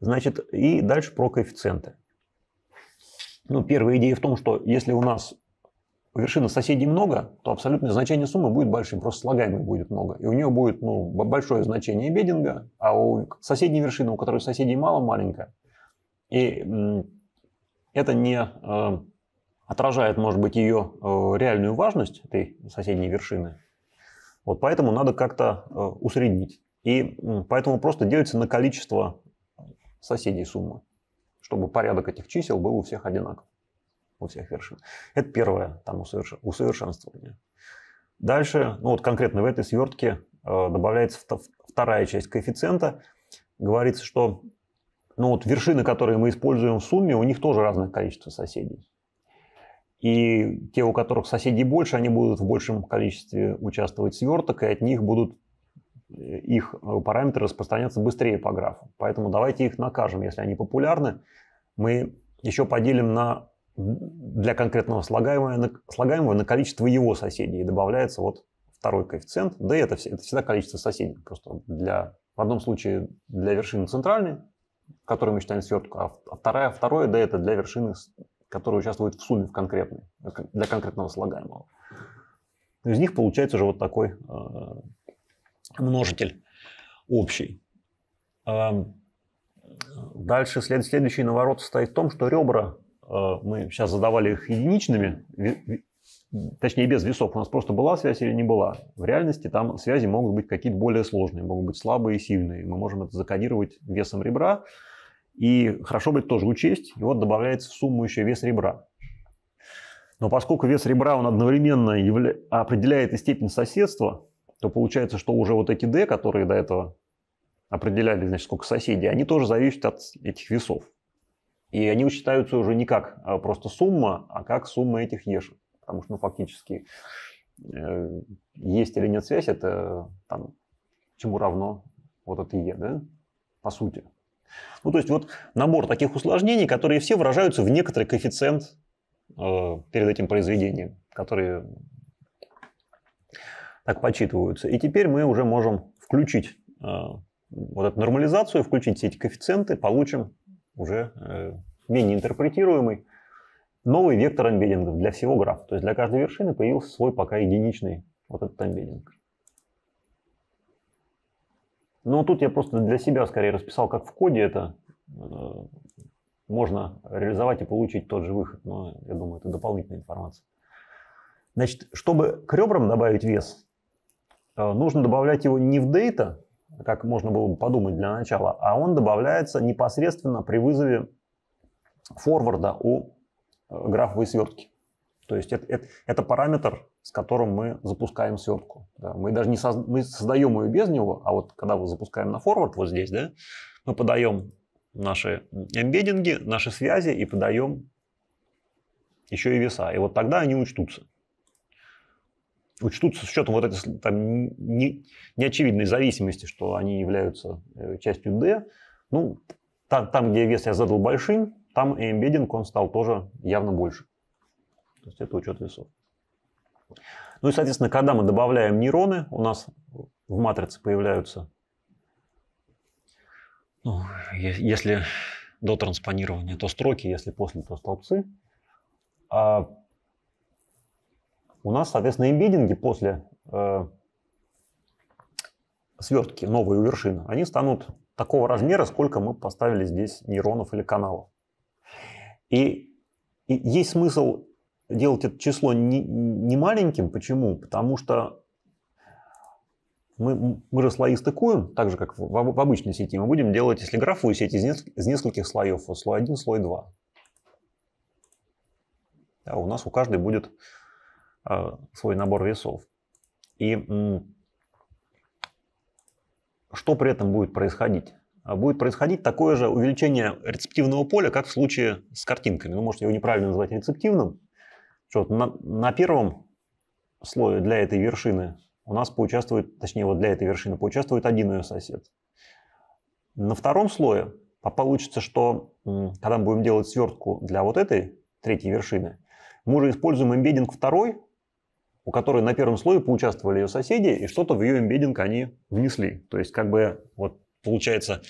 Значит, и дальше про коэффициенты. Ну, первая идея в том, что если у нас вершины соседей много, то абсолютное значение суммы будет большим, просто слагаемых будет много. И у нее будет ну, большое значение бединга, а у соседней вершины, у которой соседей мало, маленькая. И это не э, отражает, может быть, ее э, реальную важность, этой соседней вершины. Вот поэтому надо как-то э, усреднить. И поэтому просто делится на количество соседей суммы, чтобы порядок этих чисел был у всех одинаков у всех вершин. Это первое, там усовершенствование. Дальше, ну вот конкретно в этой свертке э, добавляется вторая часть коэффициента. Говорится, что ну вот вершины, которые мы используем в сумме, у них тоже разное количество соседей. И те, у которых соседей больше, они будут в большем количестве участвовать в сверток, и от них будут э, их э, параметры распространяться быстрее по графу. Поэтому давайте их накажем, если они популярны. Мы еще поделим на для конкретного слагаемого на, слагаемого на количество его соседей. И добавляется вот второй коэффициент. Да и это, это всегда количество соседей. Просто для, в одном случае для вершины центральной, которую мы считаем свертку, а, а вторая, второе, да это для вершины, которая участвует в сумме в конкретной, э, для конкретного слагаемого. Из них получается уже вот такой э, множитель общий. Эм, дальше след, следующий наворот состоит в том, что ребра Э, мы сейчас задавали их единичными, точнее без весов, у нас просто была связь или не была. В реальности там связи могут быть какие-то более сложные, могут быть слабые и сильные. Мы можем это закодировать весом ребра, и хорошо бы это тоже учесть. И вот добавляется в сумму еще вес ребра. Но поскольку вес ребра он одновременно явля... определяет и степень соседства, то получается, что уже вот эти D, которые до этого определяли, значит, сколько соседей, они тоже зависят от этих весов. И они считаются уже не как а, просто сумма, а как сумма этих ешек. Потому что, ну, фактически, э, есть или нет связь, это там, чему равно вот это Е, да, по сути. Ну, то есть, вот набор таких усложнений, которые все выражаются в некоторый коэффициент э, перед этим произведением, которые так подсчитываются. И теперь мы уже можем включить э, вот эту нормализацию, включить все эти коэффициенты, получим уже э, менее интерпретируемый, новый вектор амбеддингов для всего графа. То есть для каждой вершины появился свой пока единичный вот этот амбеддинг. Но тут я просто для себя скорее расписал, как в коде это э, можно реализовать и получить тот же выход. Но я думаю, это дополнительная информация. Значит, чтобы к ребрам добавить вес, э, нужно добавлять его не в дейта, как можно было бы подумать для начала, а он добавляется непосредственно при вызове форварда у э, графовой свертки. То есть это, это, это параметр, с которым мы запускаем свертку. Да, мы даже не соз, мы создаем ее без него, а вот когда мы запускаем на форвард вот здесь, да, мы подаем наши эмбеддинги, наши связи и подаем еще и веса. И вот тогда они учтутся учтутся с учетом вот этой там, не, неочевидной зависимости, что они являются э, частью D. Ну, там, там, где вес я задал большим, там и embedding он стал тоже явно больше. То есть это учет весов. Ну и, соответственно, когда мы добавляем нейроны, у нас в матрице появляются, ну, если до транспонирования, то строки, если после, то столбцы. А у нас, соответственно, имбидинги после э, свертки новые у вершины, они станут такого размера, сколько мы поставили здесь нейронов или каналов. И, и есть смысл делать это число не, не маленьким. Почему? Потому что мы, мы же слои стыкуем, так же, как в, в, в обычной сети. Мы будем делать, если графовую сеть, из, неск- из нескольких слоев. Вот слой 1, слой 2. Да, у нас у каждой будет Э, свой набор весов. И что при этом будет происходить? А будет происходить такое же увеличение рецептивного поля, как в случае с картинками. Вы можете его неправильно назвать рецептивным. Что на, на первом слое для этой вершины у нас поучаствует, точнее вот для этой вершины поучаствует один ее сосед. На втором слое получится, что когда мы будем делать свертку для вот этой третьей вершины, мы уже используем эмбеддинг второй, у которой на первом слое поучаствовали ее соседи, и что-то в ее эмбеддинг они внесли. То есть, как бы, вот получается,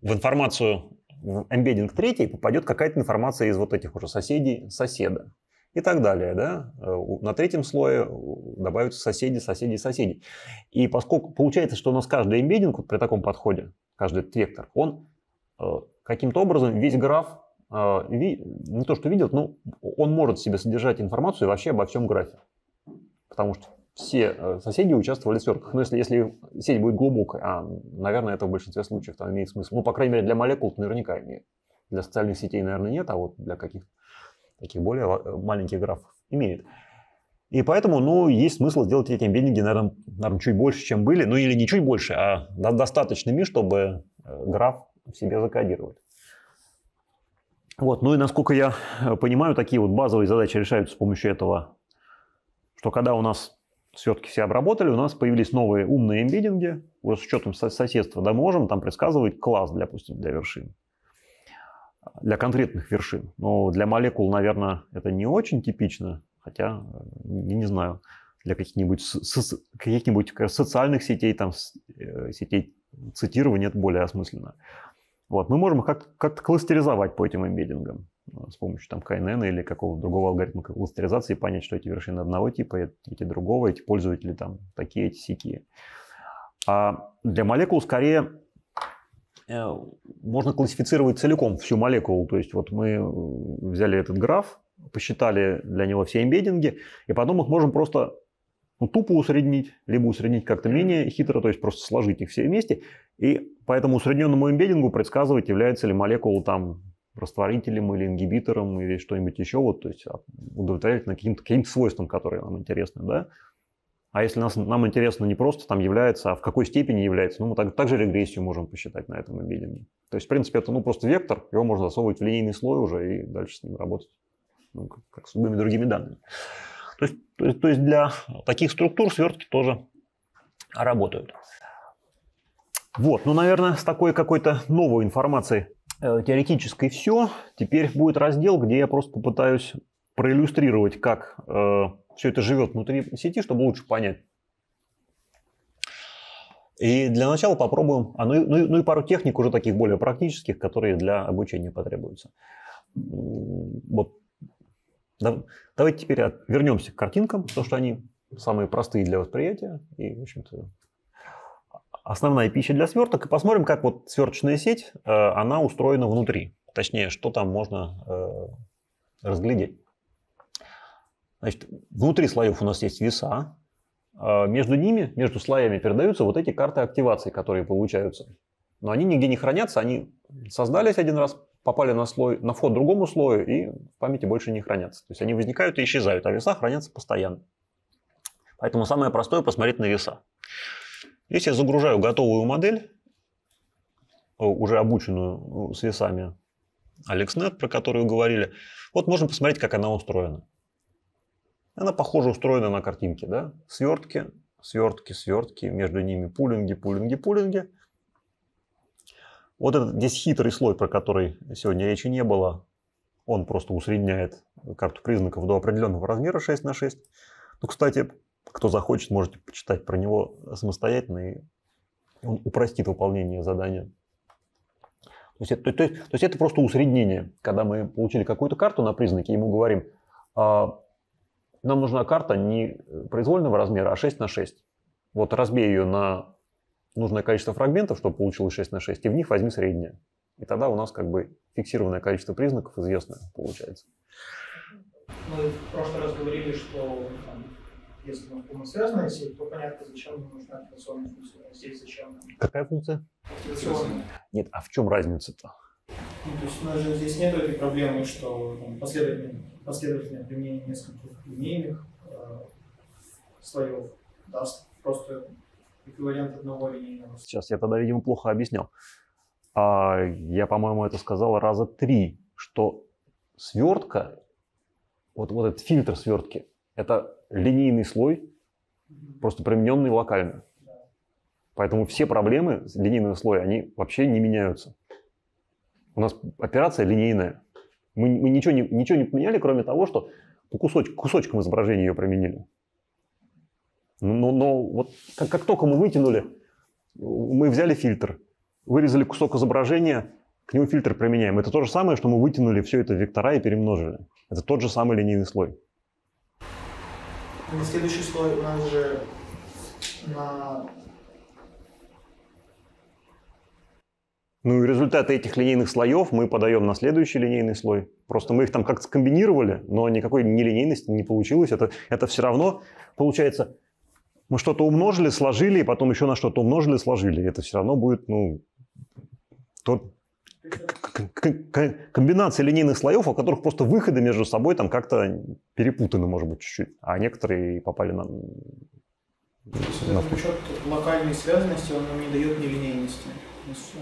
в информацию в эмбеддинг третий попадет какая-то информация из вот этих уже соседей соседа и так далее. Да? Э, на третьем слое э, добавятся соседи, соседи, соседи. И поскольку получается, что у нас каждый эмбеддинг вот при таком подходе, каждый этот вектор, он э, каким-то образом весь граф не то что видит, но он может себе содержать информацию вообще обо всем графе потому что все э, соседи участвовали в сверках. Но ну, если, если сеть будет глубокая, а, наверное, это в большинстве случаев там имеет смысл. Ну, по крайней мере, для молекул наверняка имеет. Для социальных сетей, наверное, нет, а вот для каких таких более э, маленьких графов имеет. И поэтому, ну, есть смысл сделать эти биндинги, наверное, наверное, чуть больше, чем были. Ну, или не чуть больше, а достаточными, чтобы э, граф в себе закодировать. Вот, ну и насколько я понимаю, такие вот базовые задачи решаются с помощью этого что когда у нас все-таки все обработали, у нас появились новые умные эмбеддинги, уже с учетом соседства, да, можем там предсказывать класс, для, допустим, для вершин, для конкретных вершин. Но для молекул, наверное, это не очень типично, хотя, я э, не знаю, для каких-нибудь каких нибудь социальных сетей, там, э, сетей цитирования это более осмысленно. Вот, мы можем как-то как кластеризовать по этим эмбеддингам с помощью там КНН или какого-то другого алгоритма кластеризации понять, что эти вершины одного типа, эти другого, эти пользователи там такие, эти сики А для молекул скорее э, можно классифицировать целиком всю молекулу. То есть вот мы э, взяли этот граф, посчитали для него все эмбеддинги, и потом их можем просто ну, тупо усреднить, либо усреднить как-то менее хитро, то есть просто сложить их все вместе. И по этому усредненному эмбеддингу предсказывать, является ли молекула там растворителем или ингибитором или что-нибудь еще, вот, то есть а, удовлетворительно каким-то каким свойствам, которые нам интересны, да. А если нас, нам интересно не просто там является, а в какой степени является, ну, мы так, также регрессию можем посчитать на этом объединении. То есть, в принципе, это ну, просто вектор, его можно засовывать в линейный слой уже и дальше с ним работать, ну, как, как с любыми другими данными. То есть, то, есть, то есть для таких структур свертки тоже работают. Вот, ну, наверное, с такой какой-то новой информацией Э, теоретически все. Теперь будет раздел, где я просто попытаюсь проиллюстрировать, как э, все это живет внутри сети, чтобы лучше понять. И для начала попробуем, а ну, и, ну, ну и пару техник уже таких более практических, которые для обучения потребуются. Вот. Давайте теперь вернемся к картинкам, потому что они самые простые для восприятия и, в общем-то, основная пища для сверток и посмотрим, как вот сверточная сеть, э, она устроена внутри. Точнее, что там можно э, разглядеть. Значит, внутри слоев у нас есть веса. Э, между ними, между слоями передаются вот эти карты активации, которые получаются. Но они нигде не хранятся, они создались один раз, попали на, слой, на вход другому слою и в памяти больше не хранятся. То есть они возникают и исчезают, а веса хранятся постоянно. Поэтому самое простое посмотреть на веса. Если я загружаю готовую модель, э, уже обученную ну, с весами AlexNet, про которую говорили. Вот можно посмотреть, как она устроена. Она, похоже, устроена на картинке. Да? Свертки, свертки, свертки, между ними пулинги, пулинги, пулинги. Вот этот здесь хитрый слой, про который сегодня речи не было, он просто усредняет карту признаков до определенного размера 6 на 6. Ну, кстати, кто захочет, можете почитать про него самостоятельно, и он упростит выполнение задания. То есть, это, то, то, то есть это просто усреднение. Когда мы получили какую-то карту на признаки, ему говорим, а, нам нужна карта не произвольного размера, а 6 на 6. Вот разбей ее на нужное количество фрагментов, чтобы получилось 6 на 6, и в них возьми среднее. И тогда у нас как бы фиксированное количество признаков известно получается. Мы ну, в прошлый раз говорили, что если у нас полносвязанная сеть, то понятно, зачем нам нужна операционная функциональная сеть, зачем Какая функция? Операционная. Нет, а в чем разница-то? Ну, то есть у нас же здесь нет этой проблемы, что там, последовательное, последовательное применение нескольких линейных э, слоев даст просто эквивалент одного линейного. Сейчас я тогда, видимо, плохо объяснял. А, я, по-моему, это сказал раза три, что свертка, вот, вот этот фильтр свертки, это линейный слой, просто примененный локально. Поэтому все проблемы линейного слоя, они вообще не меняются. У нас операция линейная. Мы, мы ничего, не, ничего не поменяли, кроме того, что по кусоч, кусочкам изображения ее применили. Но, но вот как, как только мы вытянули, мы взяли фильтр, вырезали кусок изображения, к нему фильтр применяем. Это то же самое, что мы вытянули все это в вектора и перемножили. Это тот же самый линейный слой. На следующий слой у нас же на... Ну и результаты этих линейных слоев мы подаем на следующий линейный слой. Просто мы их там как-то скомбинировали, но никакой нелинейности не получилось. Это, это все равно получается, мы что-то умножили, сложили, и потом еще на что-то умножили, сложили. Это все равно будет, ну, тот, комбинация линейных слоев, у которых просто выходы между собой там как-то перепутаны, может быть, чуть-чуть. А некоторые попали на... Есть, на счет локальной связанности он нам не дает нелинейности.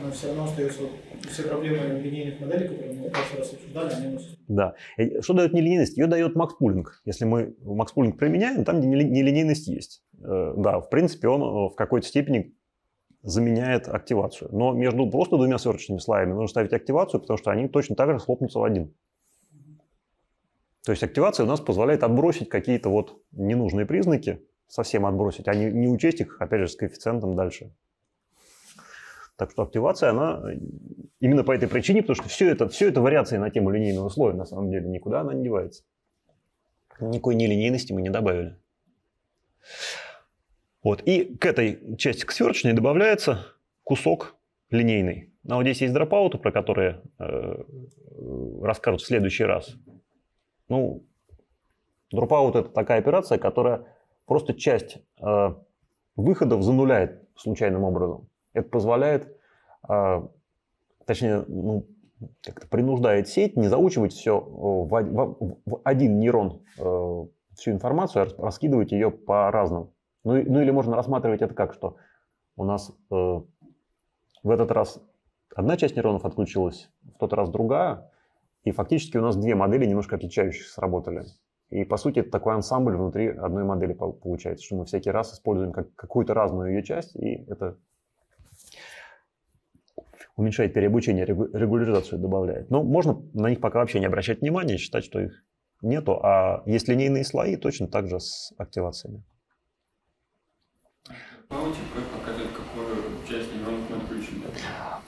Она все равно остается... Все проблемы линейных моделей, которые мы в раз обсуждали, они Да. Что дает нелинейность? Ее дает макспулинг. Если мы макспулинг применяем, там, где нелинейность есть. Э, да, в принципе, он э, в какой-то степени заменяет активацию. Но между просто двумя сверочными слоями нужно ставить активацию, потому что они точно так же схлопнутся в один. То есть активация у нас позволяет отбросить какие-то вот ненужные признаки, совсем отбросить, а не, не учесть их, опять же, с коэффициентом дальше. Так что активация, она э, именно по этой причине, потому что все это, все это вариации на тему линейного слоя, на самом деле, никуда она не девается. Никакой нелинейности мы не добавили. Вот. И к этой части, к сверчной, добавляется кусок линейный. А вот здесь есть дропауты, про которые э, расскажут в следующий раз. Ну, дропаут – это такая операция, которая просто часть э, выходов зануляет случайным образом. Это позволяет, э, точнее, ну, как-то принуждает сеть не заучивать все в, в, в один нейрон, э, всю информацию, а раскидывать ее по разным ну, ну или можно рассматривать это как, что у нас э, в этот раз одна часть нейронов отключилась, в тот раз другая, и фактически у нас две модели, немножко отличающиеся, сработали. И, по сути, это такой ансамбль внутри одной модели получается, что мы всякий раз используем как, какую-то разную ее часть, и это уменьшает переобучение, регуляризацию добавляет. Но можно на них пока вообще не обращать внимания, считать, что их нету, а есть линейные слои точно так же с активациями.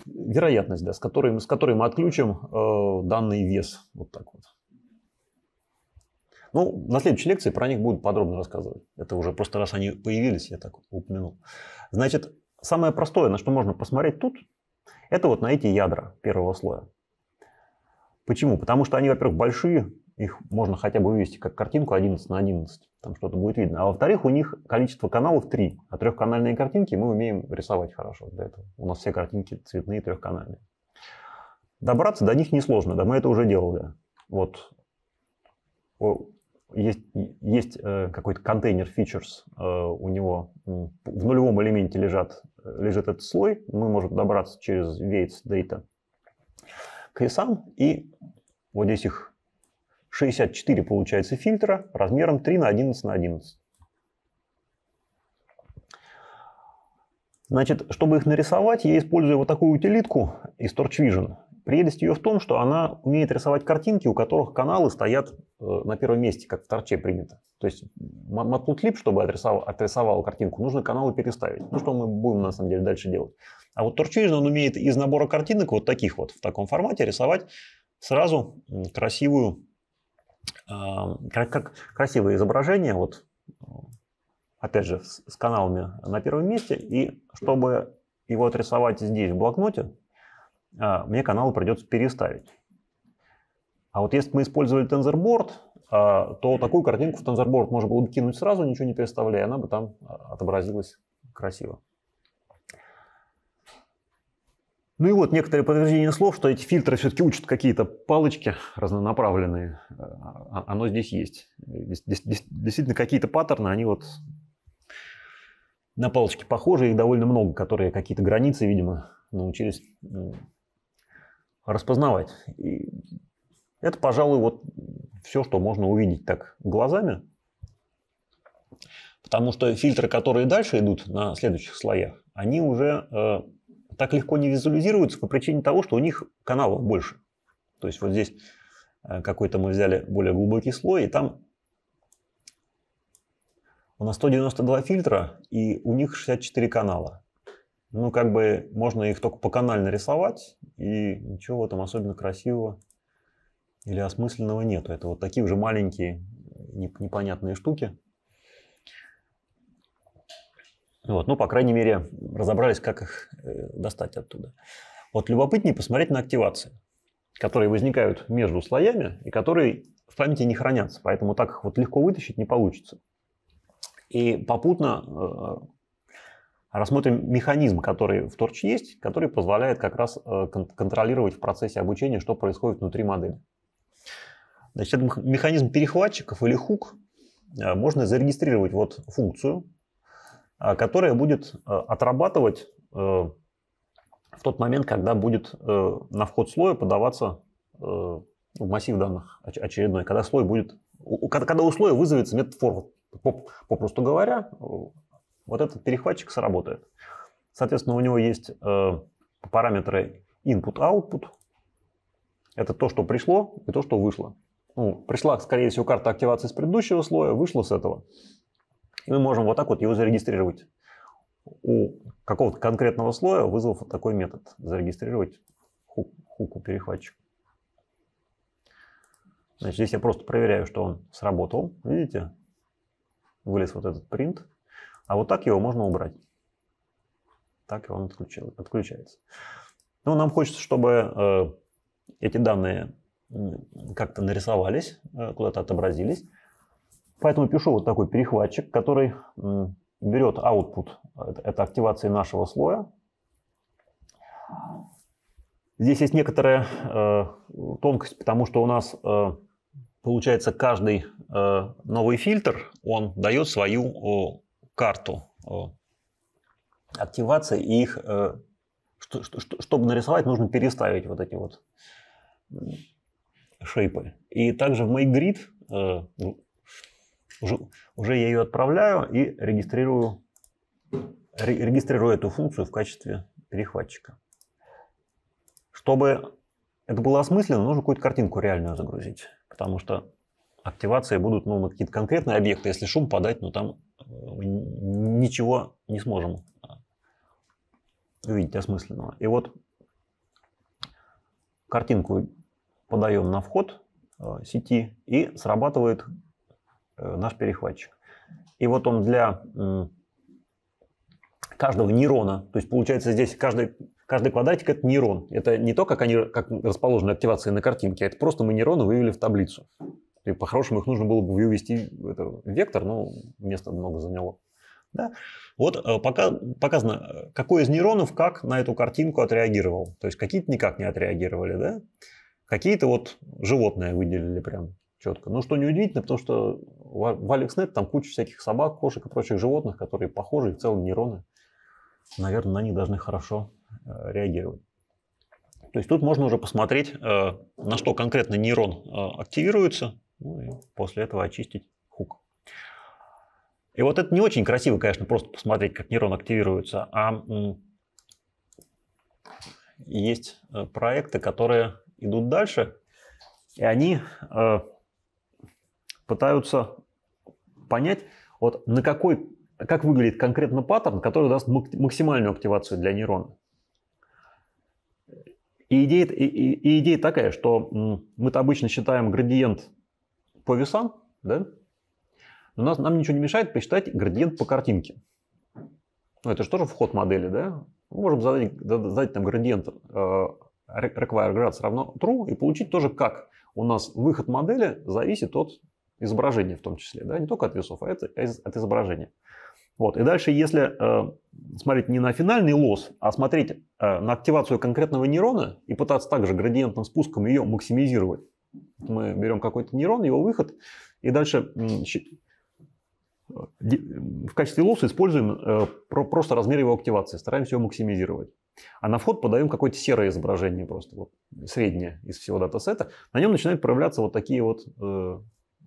Вероятность, да, с которой, с которой мы отключим э, данный вес. Вот так вот. Ну, на следующей лекции про них будут подробно рассказывать. Это уже просто раз они появились, я так упомянул. Значит, самое простое, на что можно посмотреть тут, это вот на эти ядра первого слоя. Почему? Потому что они, во-первых, большие, их можно хотя бы вывести как картинку 11 на 11, там что-то будет видно. А во-вторых, у них количество каналов 3, а трехканальные картинки мы умеем рисовать хорошо для этого. У нас все картинки цветные трехканальные. Добраться до них несложно, да, мы это уже делали. Вот есть, есть э, какой-то контейнер features, э, у него в нулевом элементе лежат, лежит этот слой, мы можем добраться через weights data к сам и вот здесь их 64 получается фильтра размером 3 на 11 на 11. Значит, чтобы их нарисовать, я использую вот такую утилитку из TorchVision. Прелесть ее в том, что она умеет рисовать картинки, у которых каналы стоят э, на первом месте, как в торче принято. То есть matplotlib, чтобы отрисовал, отрисовал картинку, нужно каналы переставить. Ну, что мы будем на самом деле дальше делать. А вот TorchVision, он умеет из набора картинок вот таких вот в таком формате рисовать сразу красивую Эм, как, как красивое изображение, вот, опять же, с, с каналами на первом месте. И чтобы его отрисовать здесь, в блокноте, э, мне каналы придется переставить. А вот если бы мы использовали TensorBoard, э, то такую картинку в TensorBoard можно было бы кинуть сразу, ничего не переставляя, она бы там э, отобразилась красиво. Ну и вот некоторые подтверждения слов, что эти фильтры все-таки учат какие-то палочки разнонаправленные. А, а, оно здесь есть. Действительно, какие-то паттерны, они вот на палочки похожи, их довольно много, которые какие-то границы, видимо, научились распознавать. И это, пожалуй, вот все, что можно увидеть так глазами. Потому что фильтры, которые дальше идут на следующих слоях, они уже э, так легко не визуализируются по причине того, что у них каналов больше. То есть вот здесь э, какой-то мы взяли более глубокий слой, и там у нас 192 фильтра, и у них 64 канала. Ну, как бы можно их только по канально рисовать, и ничего там особенно красивого или осмысленного нету. Это вот такие уже маленькие непонятные штуки. Вот, ну, по крайней мере, разобрались, как их э, достать оттуда. Вот любопытнее посмотреть на активации, которые возникают между слоями и которые в памяти не хранятся. Поэтому так их вот легко вытащить не получится. И попутно э, э, рассмотрим механизм, который в Torch есть, который позволяет как раз контролировать в процессе обучения, что происходит внутри модели. Значит, этот механизм перехватчиков или хук можно зарегистрировать вот функцию, а, которая будет э, отрабатывать э, в тот момент, когда будет э, на вход слоя подаваться в массив данных очередной, когда слой будет, когда у слоя вызовется метод forward. Попросту говоря, вот этот перехватчик сработает. Соответственно, у него есть параметры input-output. Это то, что пришло и то, что вышло. Ну, пришла, скорее всего, карта активации с предыдущего слоя, вышла с этого. И мы можем вот так вот его зарегистрировать. У какого-то конкретного слоя вызвав вот такой метод. Зарегистрировать хук, хуку перехватчик. Значит, здесь я просто проверяю, что он сработал. Видите? Вылез вот этот print. А вот так его можно убрать. Так и он отключил, отключается. Но ну, нам хочется, чтобы э, эти данные как-то нарисовались, э, куда-то отобразились. Поэтому пишу вот такой перехватчик, который берет output, это активации нашего слоя. Здесь есть некоторая э, тонкость, потому что у нас э, получается каждый э, новый фильтр, он дает свою о, карту о, активации, и их, э, что, что, чтобы нарисовать, нужно переставить вот эти вот шейпы. И также в MakeGrid, э, уже, уже я ее отправляю и регистрирую, регистрирую эту функцию в качестве перехватчика. Чтобы это было осмысленно, нужно какую-то картинку реальную загрузить, потому что активации будут ну, на какие-то конкретные объекты. Если шум подать, ну там э, ничего не сможем э, увидеть осмысленного. И вот картинку подаем на вход э, сети и срабатывает Э, наш перехватчик. И вот он для каждого нейрона, то есть получается здесь каждый, каждый квадратик это нейрон. Это не то, как они как расположены активации на картинке, а это просто мы нейроны вывели в таблицу. И по-хорошему их нужно было бы вывести в вектор, но места много заняло. Да? Вот э, пока, показано, какой из нейронов как на эту картинку отреагировал. То есть какие-то никак не отреагировали, да? Какие-то вот животные выделили прям четко. Ну, что неудивительно, потому что в AlexNet там куча всяких собак, кошек и прочих животных, которые похожи, их целые нейроны. Наверное, на них должны хорошо э, реагировать. То есть тут можно уже посмотреть, э, на что конкретно нейрон э, активируется, ну и после этого очистить хук. И вот это не очень красиво, конечно, просто посмотреть, как нейрон активируется, а есть э, проекты, которые идут дальше, и они э, пытаются понять, вот на какой, как выглядит конкретно паттерн, который даст максимальную активацию для нейрона. И идея, и, и идея такая, что мы-то обычно считаем градиент по весам, да? но нас, нам ничего не мешает посчитать градиент по картинке. Ну, это же тоже вход модели, да? Мы можем задать, задать там градиент э, require grads равно true и получить тоже как. У нас выход модели зависит от изображения в том числе, да, не только от весов, а это от изображения. Вот. И дальше, если э, смотреть не на финальный лосс, а смотреть э, на активацию конкретного нейрона и пытаться также градиентным спуском ее максимизировать, мы берем какой-то нейрон, его выход, и дальше э, в качестве лосса используем э, про, просто размер его активации, стараемся его максимизировать. А на вход подаем какое-то серое изображение просто, вот, среднее из всего датасета. На нем начинают проявляться вот такие вот э,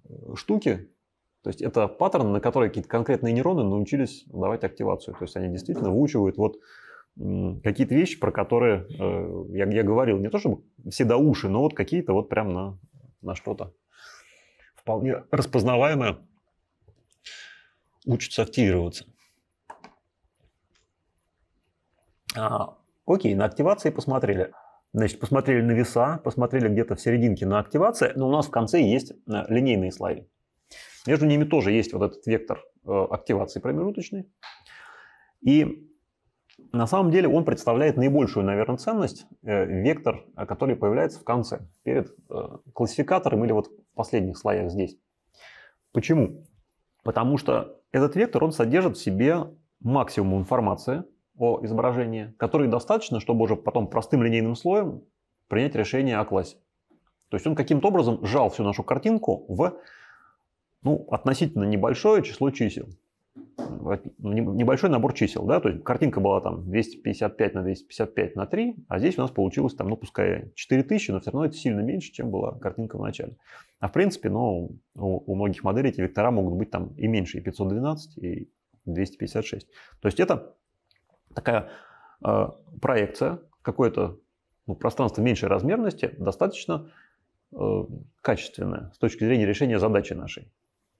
Э, штуки. То есть это паттерн, на который какие-то конкретные нейроны научились давать активацию. То есть они действительно выучивают вот какие-то вещи, про которые э, я, я говорил, не то чтобы все до уши, но вот какие-то вот прям на, на что-то вполне распознаваемое учатся активироваться. А, окей, на активации посмотрели. Значит, посмотрели на веса, посмотрели где-то в серединке на активации, но у нас в конце есть э, линейные слои. Между ними тоже есть вот этот вектор э, активации промежуточной. И на самом деле он представляет наибольшую, наверное, ценность, э, вектор, который появляется в конце, перед классификатором или вот в последних слоях здесь. Почему? Потому что этот вектор, он содержит в себе максимум информации о изображении, которые достаточно, чтобы уже потом простым линейным слоем принять решение о классе. То есть он каким-то образом сжал всю нашу картинку в ну, относительно небольшое число чисел. Ну, небольшой набор чисел, да, то есть картинка была там 255 на 255 на 3, а здесь у нас получилось там, ну, пускай 4000, но все равно это сильно меньше, чем была картинка в начале. А в принципе, ну, у, у многих моделей эти вектора могут быть там и меньше, и 512, и 256. То есть это такая э, проекция, какое-то ну, пространство меньшей размерности, достаточно э, качественное с точки зрения решения задачи нашей.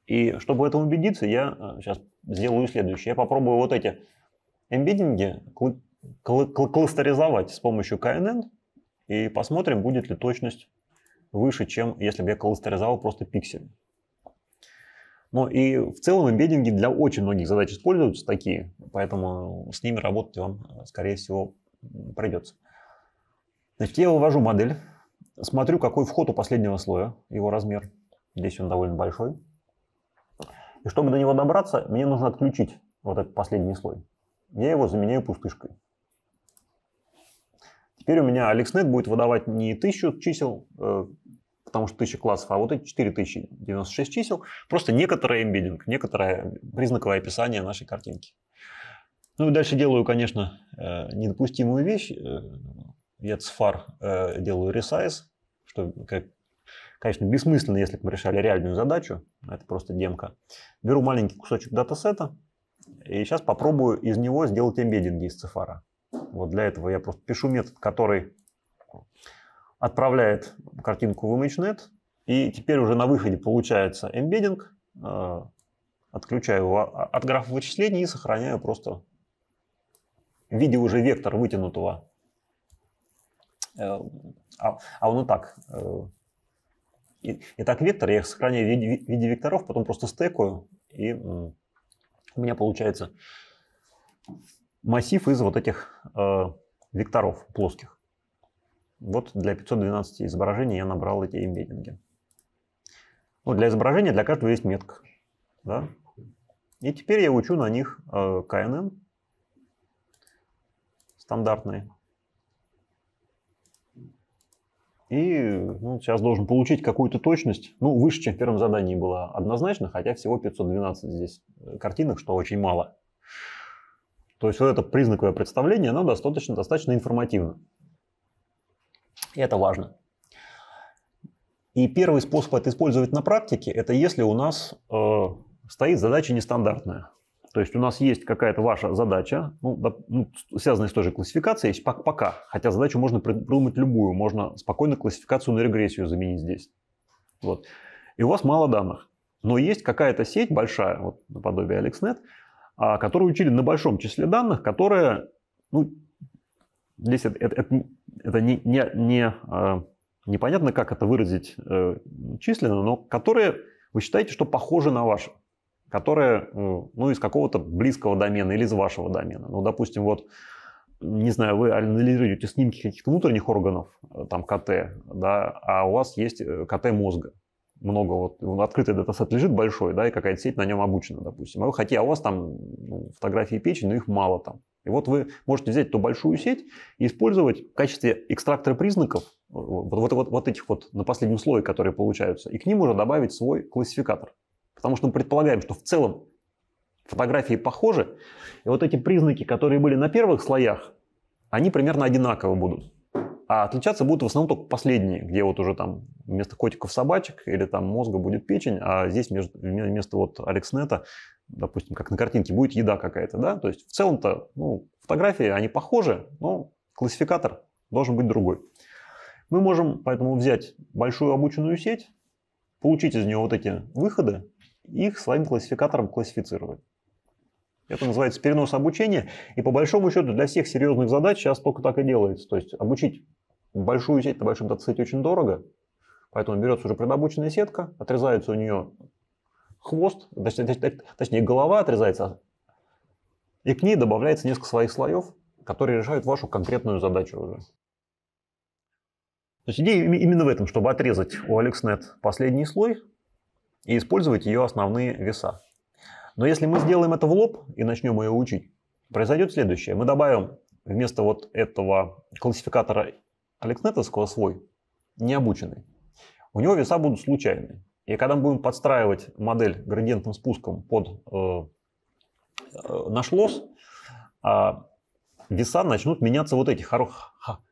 И чтобы в этом убедиться, я сейчас э, сделаю следующее. Я попробую вот эти эмбеддинги кл кл кластеризовать с помощью KNN и посмотрим, будет ли точность выше, чем если бы я кластеризовал просто пиксель. Но и в целом эмбеддинги для очень многих задач используются такие, поэтому с ними работать вам, скорее всего, придется. Значит, я вывожу модель, смотрю, какой вход у последнего слоя, его размер. Здесь он довольно большой. И чтобы до него добраться, мне нужно отключить вот этот последний слой. Я его заменяю пустышкой. Теперь у меня AlexNet будет выдавать не тысячу чисел, э, потому что тысяча классов, а вот эти 4096 чисел, просто некоторое эмбидинг, некоторое признаковое описание нашей картинки. Ну и дальше делаю, конечно, э, недопустимую вещь. Э, я цифар э, делаю resize, что, конечно, бессмысленно, если бы мы решали реальную задачу. Это просто демка. Беру маленький кусочек датасета и сейчас попробую из него сделать эмбеддинги из цифара. Вот для этого я просто пишу метод, который отправляет картинку в ImageNet, и теперь уже на выходе получается эмбеддинг, отключаю его а, от графа вычислений и сохраняю просто в виде уже вектор вытянутого. Э, а, а он э, и так. Итак, вектор я их сохраняю в виде, в виде векторов, потом просто стекаю, и у меня получается массив из вот этих э, векторов плоских. Вот для 512 изображений я набрал эти эмбеддинги. Ну, для изображения для каждого есть метка. Да? И теперь я учу на них э, KNN стандартный. И ну, сейчас должен получить какую-то точность. Ну, выше, чем в первом задании было однозначно, хотя всего 512 здесь э, картинок, что очень мало. То есть вот это признаковое представление, оно достаточно, достаточно информативно. И это важно. И первый способ это использовать на практике, это если у нас э, стоит задача нестандартная. То есть у нас есть какая-то ваша задача, ну, да, ну, связанная с той же классификацией, есть пока, хотя задачу можно придумать любую, можно спокойно классификацию на регрессию заменить здесь. Вот. И у вас мало данных, но есть какая-то сеть большая, вот наподобие AlexNet, а, которую учили на большом числе данных, которая, ну, здесь это, это, это это не, не, не а, непонятно, как это выразить э, численно, но которые вы считаете, что похожи на ваши, которые э, ну, из какого-то близкого домена или из вашего домена. Ну, допустим, вот, не знаю, вы анализируете снимки каких-то внутренних органов, э, там КТ, да, а у вас есть КТ мозга. Много вот, открытый датасет лежит большой, да, и какая-то сеть на нем обучена, допустим. А вы хотите, а у вас там ну, фотографии печени, но их мало там. И вот вы можете взять эту большую сеть и использовать в качестве экстрактора признаков э, вот, вот, вот вот этих вот на последнем слое, которые получаются, и к ним уже добавить свой классификатор. Потому что мы предполагаем, что в целом фотографии похожи, и вот эти признаки, которые были на первых слоях, они примерно одинаковы будут. А отличаться будут в основном только последние, где вот уже там вместо котиков собачек или там мозга будет печень, а здесь между, вместо вот Алекснета, допустим, как на картинке, будет еда какая-то, да? То есть в целом-то ну, фотографии, они похожи, но классификатор должен быть другой. Мы можем поэтому взять большую обученную сеть, получить из нее вот эти выходы, их своим классификатором классифицировать. Это называется перенос обучения. И по большому счету для всех серьезных задач сейчас только так и делается. То есть обучить Большую сеть на большом датасете очень дорого, поэтому берется уже предобученная сетка, отрезается у нее хвост, точнее, точнее голова отрезается, и к ней добавляется несколько своих слоев, которые решают вашу конкретную задачу уже. То есть идея именно в этом, чтобы отрезать у AlexNet последний слой и использовать ее основные веса. Но если мы сделаем это в лоб и начнем ее учить, произойдет следующее. Мы добавим вместо вот этого классификатора Алекснетовского свой, необученный. У него веса будут случайные. И когда мы будем подстраивать модель градиентным спуском под э, э, наш лосс, э, веса начнут меняться вот эти хоро-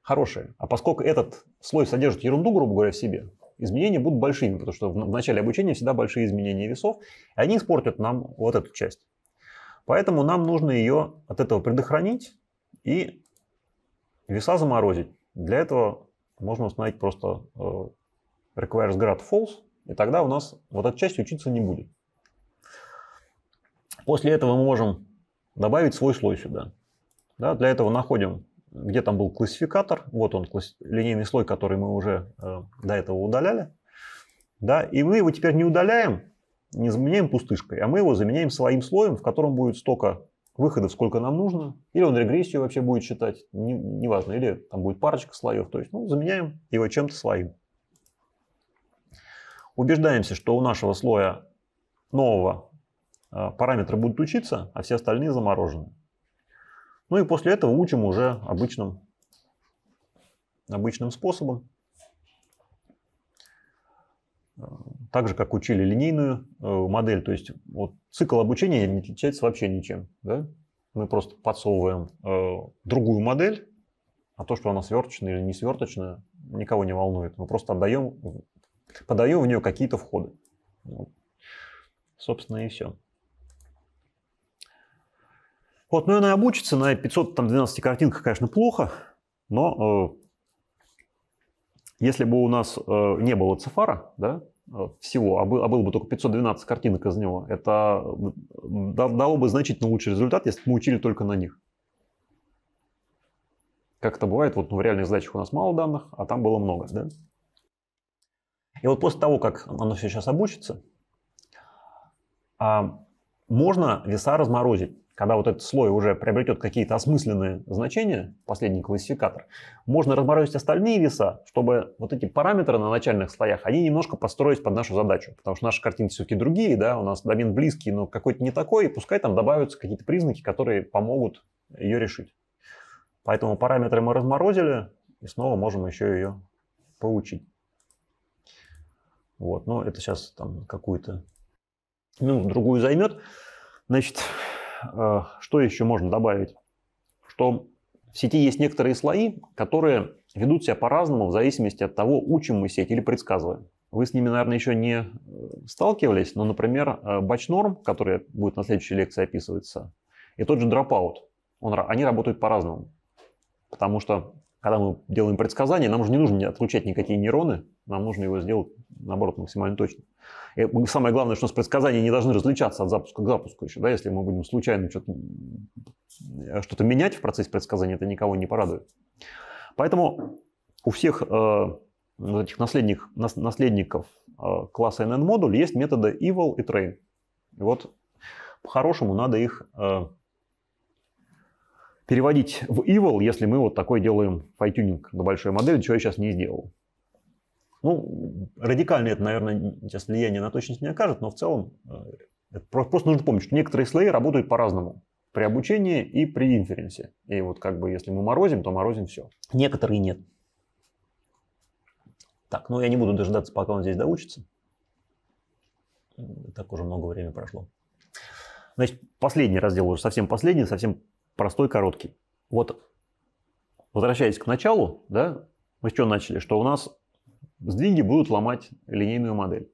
хорошие. А поскольку этот слой содержит ерунду, грубо говоря, в себе, изменения будут большими, потому что в, в начале обучения всегда большие изменения весов, и они испортят нам вот эту часть. Поэтому нам нужно ее от этого предохранить и веса заморозить. Для этого можно установить просто э, requires grad false, и тогда у нас вот эта часть учиться не будет. После этого мы можем добавить свой слой сюда. Да, для этого находим, где там был классификатор. Вот он, класс... линейный слой, который мы уже э, до этого удаляли. Да, и мы его теперь не удаляем, не заменяем пустышкой, а мы его заменяем своим слоем, в котором будет столько выходов сколько нам нужно, или он регрессию вообще будет считать, не, неважно, или там будет парочка слоев, то есть ну, заменяем его чем-то своим. Убеждаемся, что у нашего слоя нового а, параметры будут учиться, а все остальные заморожены. Ну и после этого учим уже обычным, обычным способом. так же, как учили линейную э, модель. То есть вот, цикл обучения не отличается вообще ничем. Да? Мы просто подсовываем э, другую модель, а то, что она сверточная или не сверточная, никого не волнует. Мы просто отдаем, подаем в нее какие-то входы. Вот. Собственно, и все. Вот, ну и она обучится на 512 картинках, конечно, плохо, но э, если бы у нас э, не было цифара, да, Э, всего, а, а, было бы только 512 картинок из него, это э, дало бы значительно лучший результат, если бы мы учили только на них. Как это бывает, вот ну, в реальных задачах у нас мало данных, а там было много. Да? И вот после того, как оно все сейчас обучится, а, можно веса разморозить. Когда вот этот слой уже приобретет какие-то осмысленные значения, последний классификатор, можно разморозить остальные веса, чтобы вот эти параметры на начальных слоях, они немножко построились под нашу задачу. Потому что наши картинки все-таки другие, да, у нас домен близкий, но какой-то не такой, и пускай там добавятся какие-то признаки, которые помогут ее решить. Поэтому параметры мы разморозили, и снова можем еще ее получить. Вот, но это сейчас там какую-то ну, другую займет. Значит, э, что еще можно добавить? Что в сети есть некоторые слои, которые ведут себя по-разному в зависимости от того, учим мы сеть или предсказываем. Вы с ними, наверное, еще не э, сталкивались, но, например, бач-норм, э, который будет на следующей лекции описываться, и тот же дропаут, он, они работают по-разному. Потому что, когда мы делаем предсказание, нам же не нужно отключать никакие нейроны, нам нужно его сделать, наоборот, максимально точно. И э, самое главное, что у нас предсказания не должны различаться от запуска к запуску еще. Да? Если мы будем случайно э, что-то что менять в процессе предсказания, это никого не порадует. Поэтому у всех э, этих наследник, нас, наследников э, класса NN-модуль есть методы evil и train. И вот по-хорошему надо их э, переводить в evil, если мы вот такой делаем файтюнинг на большой модели, чего я сейчас не сделал. Ну, радикально это, наверное, сейчас влияние на точность не окажет, но в целом э, просто нужно помнить, что некоторые слои работают по-разному при обучении и при инференсе. И вот как бы если мы морозим, то морозим все. Некоторые нет. Так, ну я не буду дожидаться, пока он здесь доучится. Э, так уже много времени прошло. Значит, последний раздел уже совсем последний, совсем простой, короткий. Вот, возвращаясь к началу, да, мы с чего начали? Что у нас сдвиги будут ломать линейную модель.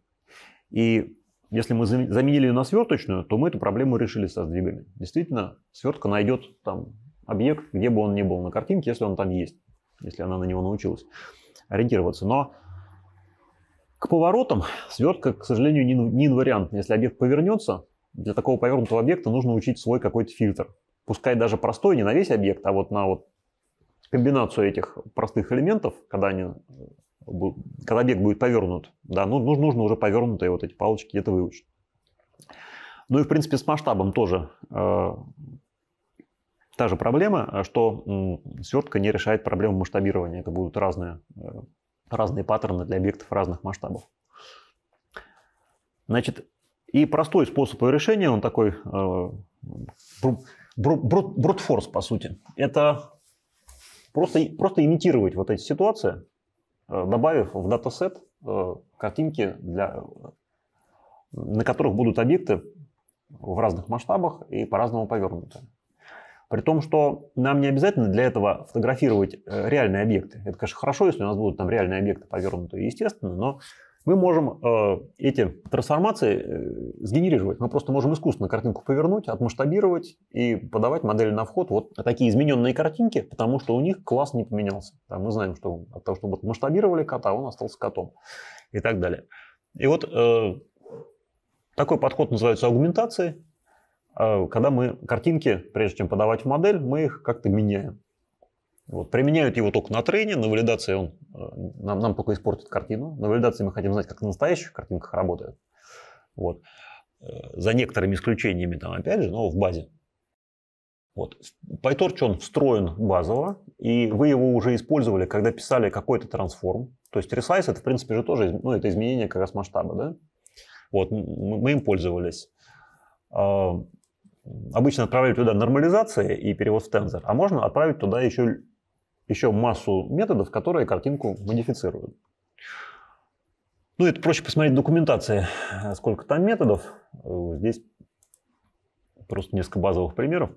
И если мы заменили ее на сверточную, то мы эту проблему решили со сдвигами. Действительно, свертка найдет там объект, где бы он ни был на картинке, если он там есть, если она на него научилась ориентироваться. Но к поворотам свертка, к сожалению, не инвариантна. Если объект повернется, для такого повернутого объекта нужно учить свой какой-то фильтр. Пускай даже простой, не на весь объект, а вот на вот комбинацию этих простых элементов, когда они когда бег будет повернут, да, ну, нужно, нужно уже повернутые вот эти палочки где-то выучить. Ну и, в принципе, с масштабом тоже э, та же проблема, что э, свертка не решает проблему масштабирования. Это будут разные, э, разные паттерны для объектов разных масштабов. Значит, и простой способ ее решения, он такой э, брутфорс, по сути. Это просто, просто имитировать вот эти ситуации, Э, добавив в датасет э, картинки, для, на которых будут объекты в разных масштабах и по-разному повернуты. При том, что нам не обязательно для этого фотографировать э, реальные объекты. Это, конечно, хорошо, если у нас будут там реальные объекты повернутые, естественно, но мы можем э, эти трансформации э, сгенерировать. Мы просто можем искусственно картинку повернуть, отмасштабировать и подавать модели на вход. Вот такие измененные картинки, потому что у них класс не поменялся. Да, мы знаем, что от того, чтобы масштабировали кота, он остался котом и так далее. И вот э, такой подход называется аугментацией. Э, когда мы картинки, прежде чем подавать в модель, мы их как-то меняем. Вот, применяют его только на трейне, на валидации он э, нам, нам только испортит картину. На валидации мы хотим знать, как на настоящих картинках работает. Вот. Э, за некоторыми исключениями, там, опять же, но в базе. Вот. PyTorch, он встроен базово, и вы его уже использовали, когда писали какой-то трансформ. То есть resize это, в принципе, же тоже ну, это изменение как раз масштаба. Да? Вот, мы, мы им пользовались. А, обычно отправляют туда нормализации и перевод в тензор, а можно отправить туда еще еще массу методов, которые картинку модифицируют. Ну, это проще посмотреть в документации, э, сколько там методов. Э, здесь просто несколько базовых примеров.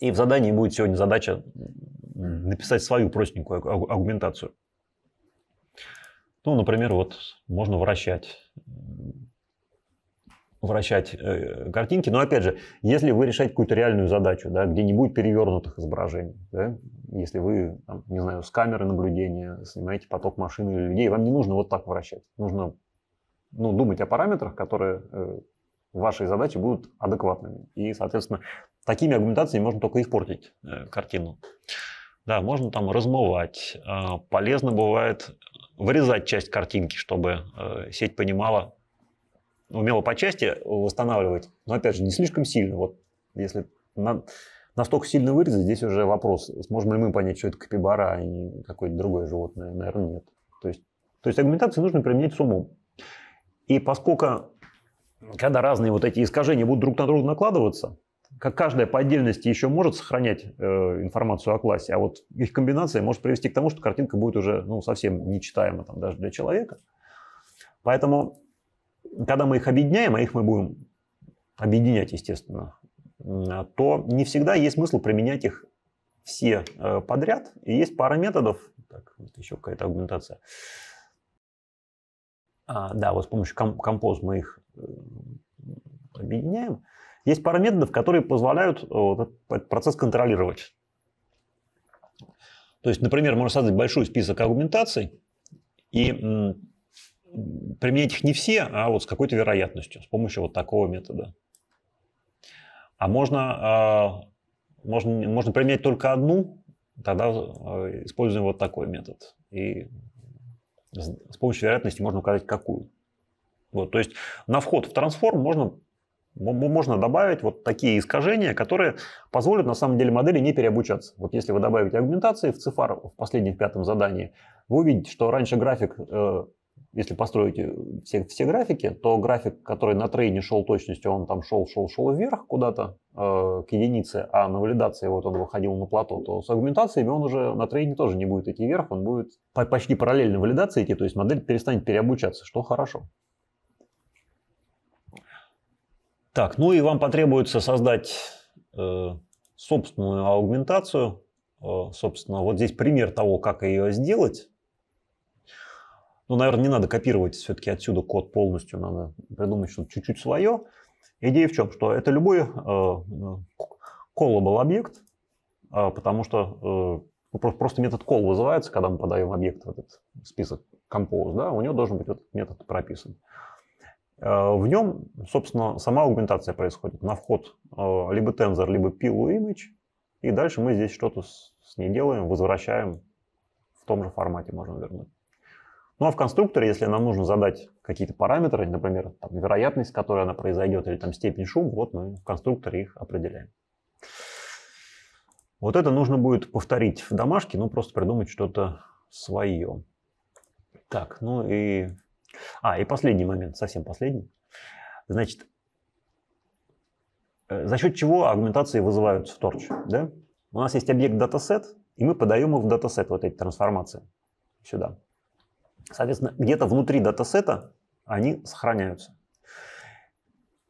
И в задании будет сегодня задача написать свою простенькую аргументацию. Ну, например, вот можно вращать вращать э, картинки. Но опять же, если вы решаете какую-то реальную задачу, да, где не будет перевернутых изображений, да, если вы, там, не знаю, с камеры наблюдения снимаете поток машин или людей, вам не нужно вот так вращать. Нужно ну, думать о параметрах, которые э, вашей задачи будут адекватными. И, соответственно, такими аргументациями можно только испортить э, картину. Да, можно там размывать. Э, полезно бывает вырезать часть картинки, чтобы э, сеть понимала, умела по части восстанавливать, но, опять же, не слишком сильно. Вот если на, настолько сильно вырезать, здесь уже вопрос, сможем ли мы понять, что это капибара, а не какое-то другое животное. Наверное, нет. То есть, то есть аргументации нужно применять с умом. И поскольку, когда разные вот эти искажения будут друг на друга накладываться, как каждая по отдельности еще может сохранять э, информацию о классе, а вот их комбинация может привести к тому, что картинка будет уже ну, совсем нечитаема там, даже для человека. Поэтому, когда мы их объединяем, а их мы будем объединять, естественно, а, то не всегда есть смысл применять их все э, подряд. И есть пара методов. Так, вот еще какая-то аргументация. А, да, вот с помощью комп- композ мы их э, объединяем. Есть пара методов, которые позволяют э, вот, этот процесс контролировать. То есть, например, можно создать большой список аргументаций и применять их не все, а вот с какой-то вероятностью, с помощью вот такого метода. А можно, а, можно, можно применять только одну, тогда а, используем вот такой метод. И с помощью вероятности можно указать какую. Вот, то есть на вход в трансформ можно, можно добавить вот такие искажения, которые позволят на самом деле модели не переобучаться. Вот если вы добавите аргументации в цифар в последнем пятом задании, вы увидите, что раньше график э, если построите э, все, все графики, то график, который на трейне шел точностью, он там шел, шел, шел вверх куда-то э, к единице, а на валидации вот он выходил на плато, то с агментациями он уже на трейне тоже не будет идти вверх, он будет почти параллельно валидации идти, то есть модель перестанет переобучаться, что хорошо. Так, ну и вам потребуется создать э, собственную аугментацию. Э, собственно, вот здесь пример того, как ее сделать. Ну, наверное, не надо копировать все-таки отсюда код полностью, надо придумать что-то чуть-чуть свое. Идея в чем? Что это любой э, callable объект, э, потому что э, ну, просто метод call вызывается, когда мы подаем объект в этот список compose, да, у него должен быть этот метод прописан. Э, в нем, собственно, сама аугментация происходит. На вход э, либо tensor, либо пилу image. И дальше мы здесь что-то с ней делаем, возвращаем в том же формате, можно вернуть. Ну а в конструкторе, если нам нужно задать какие-то параметры, например, там, вероятность, которая она произойдет, или там степень шума, вот мы в конструкторе их определяем. Вот это нужно будет повторить в домашке, ну просто придумать что-то свое. Так, ну и... А, и последний момент, совсем последний. Значит, э, за счет чего аргументации вызываются в Torch? Да? У нас есть объект датасет, и мы подаем их в датасет вот эти трансформации сюда. Соответственно, где-то внутри датасета они сохраняются.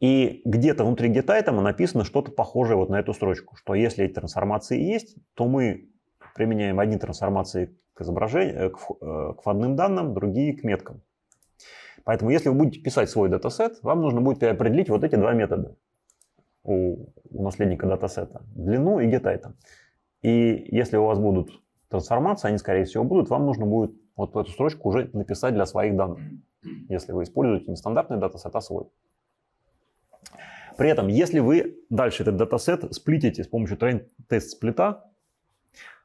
И где-то внутри getItem написано что-то похожее вот на эту строчку, что если эти трансформации есть, то мы применяем одни трансформации к изображению, э, к, э, к входным данным, другие к меткам. Поэтому если вы будете писать свой датасет, вам нужно будет определить вот эти два метода у, у наследника датасета. Длину и getItem. И если у вас будут трансформации, они, скорее всего, будут, вам нужно будет вот эту строчку уже написать для своих данных, если вы используете нестандартный датасет, а свой. При этом, если вы дальше этот датасет сплитите с помощью тренд-тест сплита,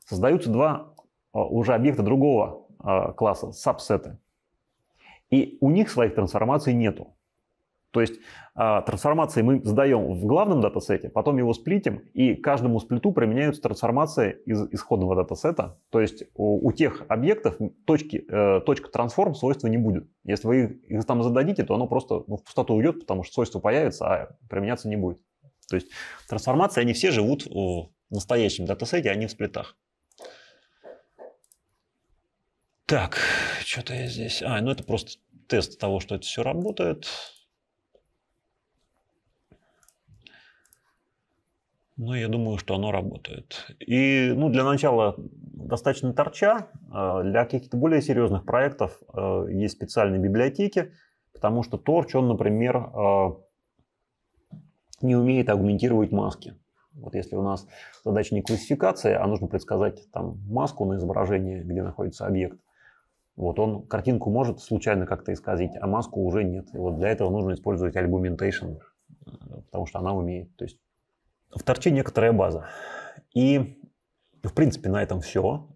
создаются два а, уже объекта другого а, класса, сабсеты. И у них своих трансформаций нету. То есть э, трансформации мы сдаем в главном датасете, потом его сплитим, и каждому сплиту применяются трансформации из исходного датасета. То есть у, у тех объектов точки, э, точка трансформ свойства не будет. Если вы их, их там зададите, то оно просто ну, в пустоту уйдет, потому что свойства появится, а применяться не будет. То есть трансформации, они все живут в настоящем датасете, а не в сплитах. Так, что-то я здесь... А, ну это просто тест того, что это все работает. Ну, я думаю, что оно работает. И ну, для начала достаточно торча. Э, для каких-то более серьезных проектов э, есть специальные библиотеки, потому что торч, он, например, э, не умеет аугментировать маски. Вот если у нас задача не классификация, а нужно предсказать там маску на изображение, где находится объект, вот он картинку может случайно как-то исказить, а маску уже нет. И вот для этого нужно использовать Argumentation, потому что она умеет. То есть в торче некоторая база. И, в принципе, на этом все.